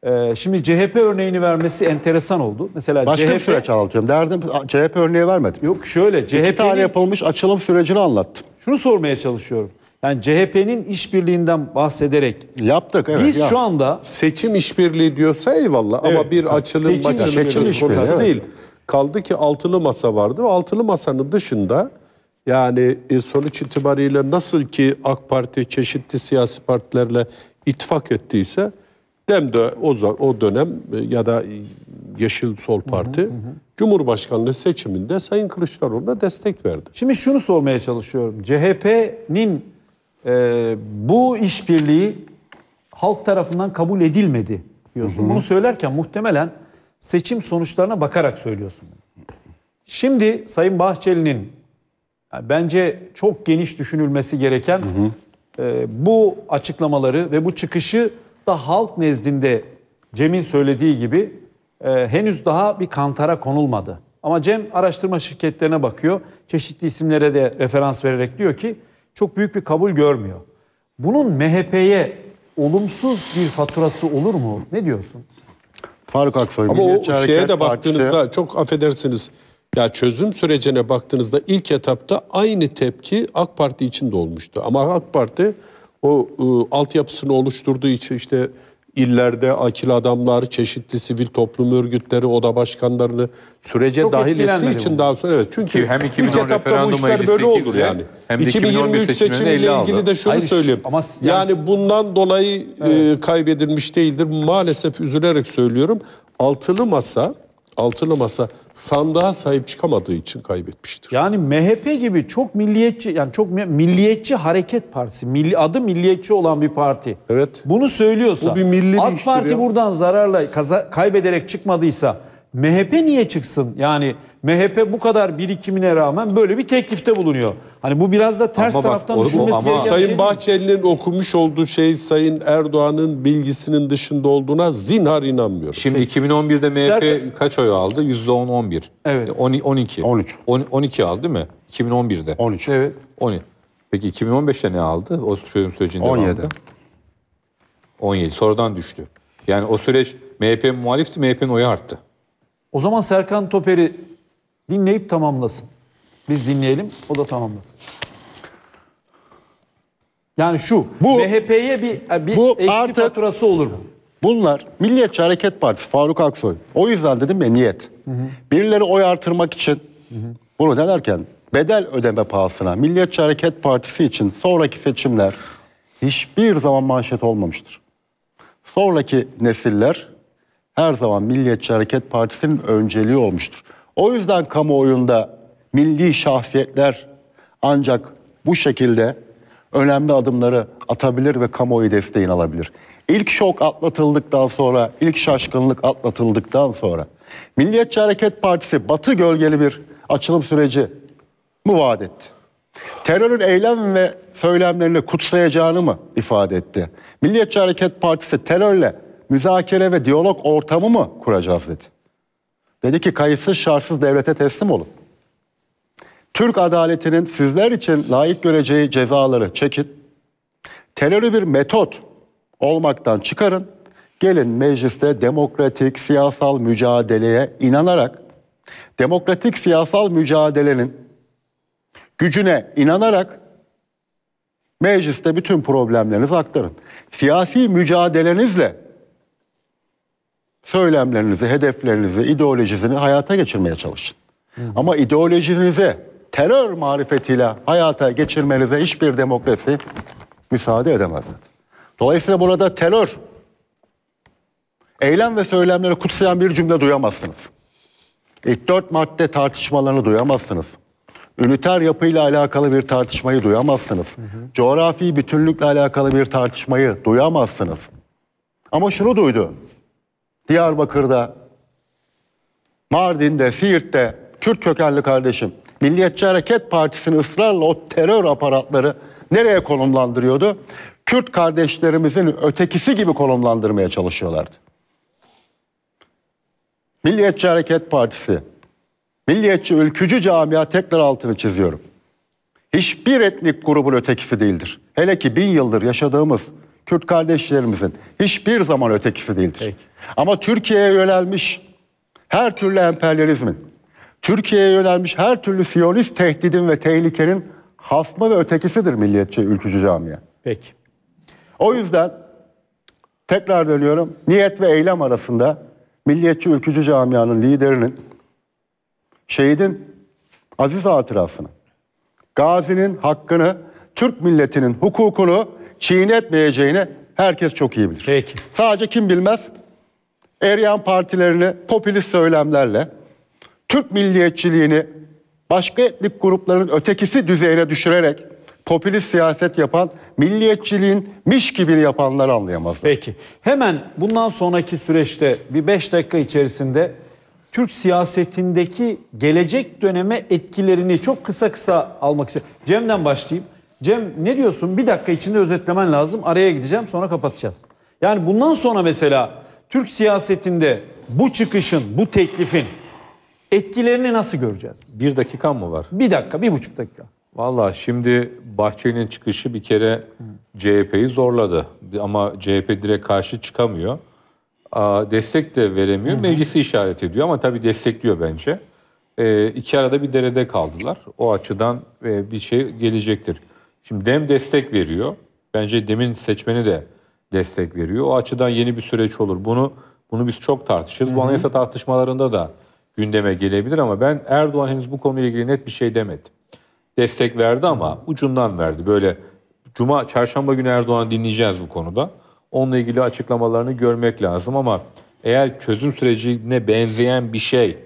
ee, şimdi CHP örneğini vermesi enteresan oldu. Mesela Başka CHP... bir süreç anlatıyorum. Derdim CHP örneği vermedim. Yok şöyle. CHP'nin... tane yapılmış açılım sürecini anlattım. Şunu sormaya çalışıyorum. Yani CHP'nin işbirliğinden bahsederek yaptık evet. Biz ya. şu anda seçim işbirliği diyorsa eyvallah evet. ama bir açılım seçim, maçılım seçim işbirliği evet. değil. Kaldı ki altılı masa vardı. Altılı masanın dışında yani e, sonuç itibariyle nasıl ki AK Parti çeşitli siyasi partilerle ittifak ettiyse Dem de o, o dönem e, ya da e, Yeşil Sol Parti hı hı hı. Cumhurbaşkanlığı seçiminde Sayın Kılıçdaroğlu'na destek verdi. Şimdi şunu sormaya çalışıyorum. CHP'nin e, bu işbirliği halk tarafından kabul edilmedi diyorsun. Hı hı. Bunu söylerken muhtemelen seçim sonuçlarına bakarak söylüyorsun. Şimdi Sayın Bahçeli'nin yani bence çok geniş düşünülmesi gereken hı hı. E, bu açıklamaları ve bu çıkışı da halk nezdinde Cem'in söylediği gibi e, henüz daha bir kantara konulmadı. Ama Cem araştırma şirketlerine bakıyor. Çeşitli isimlere de referans vererek diyor ki çok büyük bir kabul görmüyor. Bunun MHP'ye olumsuz bir faturası olur mu? Ne diyorsun? Faruk Aksoy. Ama o şeye Hareket de baktığınızda çok affedersiniz. Ya çözüm sürecine baktığınızda ilk etapta aynı tepki AK Parti için de olmuştu. Ama AK Parti o e, altyapısını oluşturduğu için işte illerde akil adamlar, çeşitli sivil toplum örgütleri, oda başkanlarını sürece Çok dahil ettiği için bu. daha sonra evet. Çünkü Ki hem ilk etapta bu işler böyle olur yani. Hem 2023 seçimiyle ilgili de şunu Hayır, söyleyeyim. Ama yani, yani bundan dolayı evet. e, kaybedilmiş değildir. Maalesef üzülerek söylüyorum. Altılı masa altılı masa sandığa sahip çıkamadığı için kaybetmiştir. Yani MHP gibi çok milliyetçi yani çok milliyetçi hareket partisi, milli, adı milliyetçi olan bir parti. Evet. Bunu söylüyorsa Bu bir milli AK bir Parti ya. buradan zararla kaza, kaybederek çıkmadıysa MHP niye çıksın? Yani MHP bu kadar birikimine rağmen böyle bir teklifte bulunuyor. Hani bu biraz da ters ama taraftan bak, düşünmesi gereken Sayın şey Bahçeli'nin okumuş olduğu şey Sayın Erdoğan'ın bilgisinin dışında olduğuna zinhar inanmıyorum. Şimdi 2011'de MHP Sert... kaç oy aldı? %10-11. Evet. 10, 12. 13. 10, 12 aldı değil mi? 2011'de. 13. Evet. 10. Peki 2015'te ne aldı? O çözüm sürecinde 17. aldı. 17. Sonradan düştü. Yani o süreç MHP muhalifti, MHP'nin oyu arttı. O zaman Serkan Toper'i dinleyip tamamlasın. Biz dinleyelim, o da tamamlasın. Yani şu, bu, MHP'ye bir, bir bu eksi artık, faturası olur mu? Bunlar Milliyetçi Hareket Partisi, Faruk Aksoy. O yüzden dedim ya niyet. Hı hı. Birileri oy artırmak için hı hı. bunu ne derken bedel ödeme pahasına Milliyetçi Hareket Partisi için sonraki seçimler hiçbir zaman manşet olmamıştır. Sonraki nesiller her zaman Milliyetçi Hareket Partisi'nin önceliği olmuştur. O yüzden kamuoyunda milli şahsiyetler ancak bu şekilde önemli adımları atabilir ve kamuoyu desteğini alabilir. İlk şok atlatıldıktan sonra, ilk şaşkınlık atlatıldıktan sonra Milliyetçi Hareket Partisi batı gölgeli bir açılım süreci mu vaat etti? Terörün eylem ve söylemlerini kutsayacağını mı ifade etti? Milliyetçi Hareket Partisi terörle müzakere ve diyalog ortamı mı kuracağız dedi. Dedi ki kayıtsız şartsız devlete teslim olun. Türk adaletinin sizler için layık göreceği cezaları çekin. Terörü bir metot olmaktan çıkarın. Gelin mecliste demokratik siyasal mücadeleye inanarak demokratik siyasal mücadelenin gücüne inanarak mecliste bütün problemlerinizi aktarın. Siyasi mücadelenizle söylemlerinizi, hedeflerinizi, ideolojisini hayata geçirmeye çalışın. Hı. Ama ideolojinizi terör marifetiyle hayata geçirmenize hiçbir demokrasi müsaade edemez. Dolayısıyla burada terör, eylem ve söylemleri kutsayan bir cümle duyamazsınız. İlk dört madde tartışmalarını duyamazsınız. Üniter yapıyla alakalı bir tartışmayı duyamazsınız. Hı hı. Coğrafi bütünlükle alakalı bir tartışmayı duyamazsınız. Ama şunu duydu. Diyarbakır'da, Mardin'de, Siirt'te Kürt kökenli kardeşim Milliyetçi Hareket Partisi'ni ısrarla o terör aparatları nereye konumlandırıyordu? Kürt kardeşlerimizin ötekisi gibi konumlandırmaya çalışıyorlardı. Milliyetçi Hareket Partisi, milliyetçi ülkücü camia tekrar altını çiziyorum. Hiçbir etnik grubun ötekisi değildir. Hele ki bin yıldır yaşadığımız Kürt kardeşlerimizin hiçbir zaman ötekisi değildir. Peki. Ama Türkiye'ye yönelmiş her türlü emperyalizmin, Türkiye'ye yönelmiş her türlü siyonist tehdidin ve tehlikenin hasma ve ötekisidir milliyetçi ülkücü camiye. Peki. O yüzden tekrar dönüyorum. Niyet ve eylem arasında milliyetçi ülkücü camianın liderinin şehidin aziz hatırasını, gazinin hakkını, Türk milletinin hukukunu çiğnetmeyeceğini herkes çok iyi bilir. Peki. Sadece kim bilmez? Eriyan partilerini popülist söylemlerle, Türk milliyetçiliğini başka etnik grupların ötekisi düzeyine düşürerek popülist siyaset yapan, milliyetçiliğin miş gibi yapanları anlayamazlar. Peki. Hemen bundan sonraki süreçte bir 5 dakika içerisinde Türk siyasetindeki gelecek döneme etkilerini çok kısa kısa almak istiyorum. Cem'den başlayayım. Cem ne diyorsun? Bir dakika içinde özetlemen lazım. Araya gideceğim sonra kapatacağız. Yani bundan sonra mesela Türk siyasetinde bu çıkışın, bu teklifin etkilerini nasıl göreceğiz? Bir dakika mı var? Bir dakika, bir buçuk dakika. Valla şimdi Bahçeli'nin çıkışı bir kere CHP'yi zorladı. Ama CHP direkt karşı çıkamıyor. Destek de veremiyor. Meclisi işaret ediyor ama tabii destekliyor bence. Ee, iki arada bir derede kaldılar. O açıdan e, bir şey gelecektir. Şimdi DEM destek veriyor. Bence DEM'in seçmeni de destek veriyor. O açıdan yeni bir süreç olur. Bunu bunu biz çok tartışırız. Hı hı. Bu anayasa tartışmalarında da gündeme gelebilir ama ben Erdoğan henüz bu konuyla ilgili net bir şey demedi. Destek verdi ama ucundan verdi. Böyle cuma çarşamba günü Erdoğan dinleyeceğiz bu konuda. Onunla ilgili açıklamalarını görmek lazım ama eğer çözüm sürecine benzeyen bir şey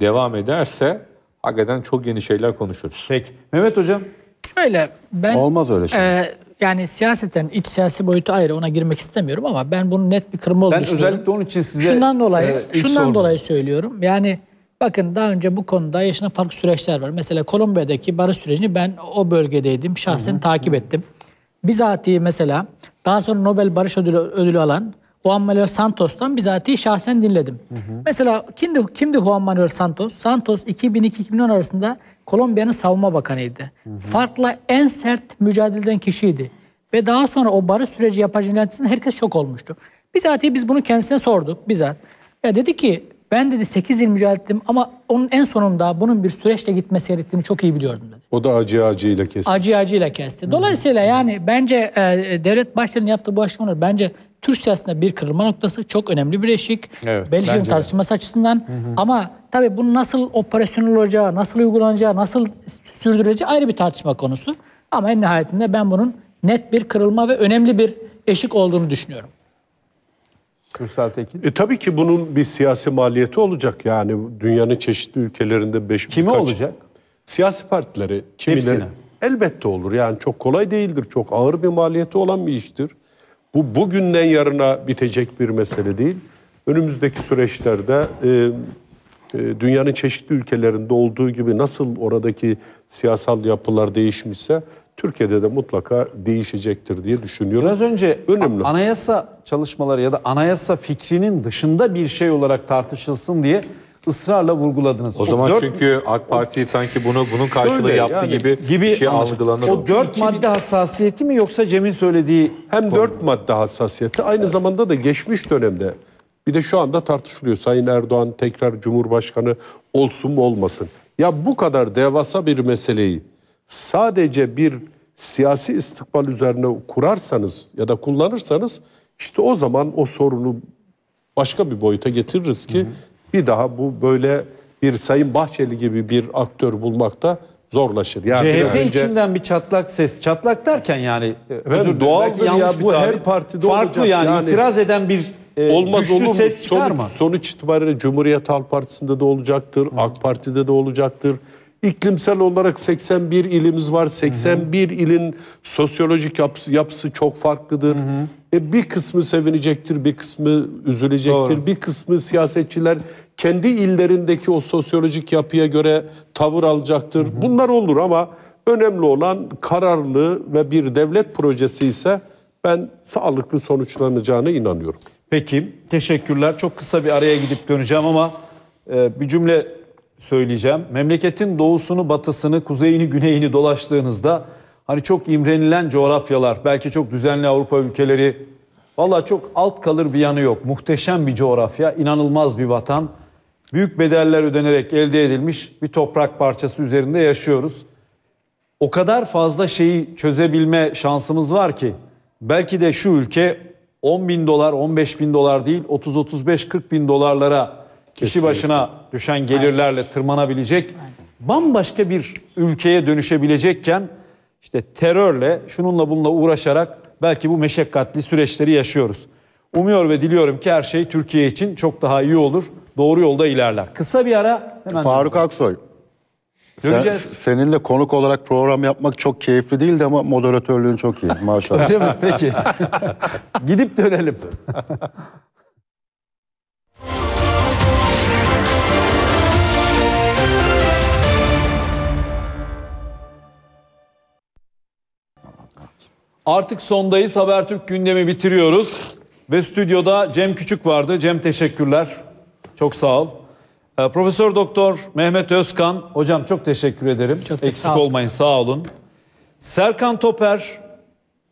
devam ederse hakikaten çok yeni şeyler konuşuruz. Peki. Mehmet Hocam Şöyle ben... Olmaz öyle şey. E, yani siyaseten iç siyasi boyutu ayrı ona girmek istemiyorum ama ben bunun net bir kırma olduğunu Ben özellikle onun için size şundan dolayı e, şundan sordum. dolayı söylüyorum. Yani bakın daha önce bu konuda yaşanan farklı süreçler var. Mesela Kolombiya'daki barış sürecini ben o bölgedeydim. Şahsen Hı-hı. takip ettim. Bizatihi mesela daha sonra Nobel Barış Ödülü, ödülü alan Juan Manuel Santos'tan bizatihi şahsen dinledim. Hı hı. Mesela kimdi, kimdi Juan Manuel Santos? Santos 2002-2010 arasında Kolombiya'nın savunma bakanıydı. Hı hı. Farkla en sert mücadele eden kişiydi. Ve daha sonra o barış süreci yapacağının herkes şok olmuştu. Bizatihi biz bunu kendisine sorduk bizzat. Ya dedi ki ben dedi 8 yıl mücadele ettim ama onun en sonunda bunun bir süreçle gitmesi gerektiğini çok iyi biliyordum dedi. O da acı acıyla kesti. Acı acıyla kesti. Dolayısıyla yani bence e, devlet başlarının yaptığı bu açıklamalar bence Türk siyasetinde bir kırılma noktası. Çok önemli bir eşik. Evet, Belçika'nın tartışması açısından. Hı hı. Ama tabii bunu nasıl operasyonel olacağı, nasıl uygulanacağı, nasıl sürdürüleceği ayrı bir tartışma konusu. Ama en nihayetinde ben bunun net bir kırılma ve önemli bir eşik olduğunu düşünüyorum. Kürsel Tekin. E, tabii ki bunun bir siyasi maliyeti olacak. Yani dünyanın çeşitli ülkelerinde beş Kimi birkaç... olacak? Siyasi partileri. Kimileri, Hepsine. Elbette olur. Yani çok kolay değildir. Çok ağır bir maliyeti olan bir iştir. Bu bugünden yarına bitecek bir mesele değil. Önümüzdeki süreçlerde e, e, dünyanın çeşitli ülkelerinde olduğu gibi nasıl oradaki siyasal yapılar değişmişse Türkiye'de de mutlaka değişecektir diye düşünüyorum. Biraz önce Önemli. anayasa çalışmaları ya da anayasa fikrinin dışında bir şey olarak tartışılsın diye ısrarla vurguladınız. O, o zaman dört, çünkü AK Parti o, sanki bunu bunun karşılığı yaptı yani, gibi, gibi bir şey algılanır. O dört madde hassasiyeti mi yoksa Cem'in söylediği? Hem dört madde hassasiyeti aynı evet. zamanda da geçmiş dönemde bir de şu anda tartışılıyor Sayın Erdoğan tekrar Cumhurbaşkanı olsun mu olmasın. Ya bu kadar devasa bir meseleyi sadece bir siyasi istikbal üzerine kurarsanız ya da kullanırsanız işte o zaman o sorunu başka bir boyuta getiririz ki hı hı bir daha bu böyle bir Sayın Bahçeli gibi bir aktör bulmakta zorlaşır. Yani CHP önce... içinden bir çatlak ses. Çatlak derken yani e, evet, özür doğaldır ya bu her partide Farklı olacak. yani, yani itiraz eden bir e, Olmaz olur mu? Ses sonuç, mı? sonuç itibariyle Cumhuriyet Halk Partisi'nde de olacaktır, Hı. AK Parti'de de olacaktır. İklimsel olarak 81 ilimiz var. 81 hı hı. ilin sosyolojik yapısı, yapısı çok farklıdır. Hı hı. E bir kısmı sevinecektir, bir kısmı üzülecektir. Doğru. Bir kısmı siyasetçiler kendi illerindeki o sosyolojik yapıya göre tavır alacaktır. Hı hı. Bunlar olur ama önemli olan kararlı ve bir devlet projesi ise ben sağlıklı sonuçlanacağına inanıyorum. Peki, teşekkürler. Çok kısa bir araya gidip döneceğim ama e, bir cümle söyleyeceğim. Memleketin doğusunu, batısını, kuzeyini, güneyini dolaştığınızda hani çok imrenilen coğrafyalar, belki çok düzenli Avrupa ülkeleri valla çok alt kalır bir yanı yok. Muhteşem bir coğrafya, inanılmaz bir vatan. Büyük bedeller ödenerek elde edilmiş bir toprak parçası üzerinde yaşıyoruz. O kadar fazla şeyi çözebilme şansımız var ki belki de şu ülke 10 bin dolar, 15 bin dolar değil 30-35-40 bin dolarlara kişi başına düşen gelirlerle tırmanabilecek, bambaşka bir ülkeye dönüşebilecekken işte terörle, şununla bununla uğraşarak belki bu meşakkatli süreçleri yaşıyoruz. Umuyor ve diliyorum ki her şey Türkiye için çok daha iyi olur. Doğru yolda ilerler. Kısa bir ara hemen Faruk Aksoy. Döneceğiz. Sen, seninle konuk olarak program yapmak çok keyifli değildi ama moderatörlüğün çok iyi maşallah. Öyle mi? Peki. Gidip dönelim. Artık sondayız. Habertürk gündemi bitiriyoruz. Ve stüdyoda Cem Küçük vardı. Cem teşekkürler. Çok sağ ol. E, Profesör Doktor Mehmet Özkan. Hocam çok teşekkür ederim. Çok Eksik sağ olmayın sağ olun. Serkan Toper.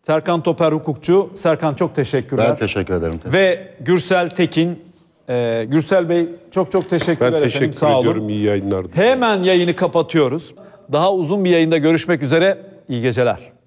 Serkan Toper hukukçu. Serkan çok teşekkürler. Ben teşekkür ederim. Ve Gürsel Tekin. E, Gürsel Bey çok çok teşekkürler ben efendim. teşekkür sağ olun. İyi yayınlar. Hemen yayını kapatıyoruz. Daha uzun bir yayında görüşmek üzere. İyi geceler.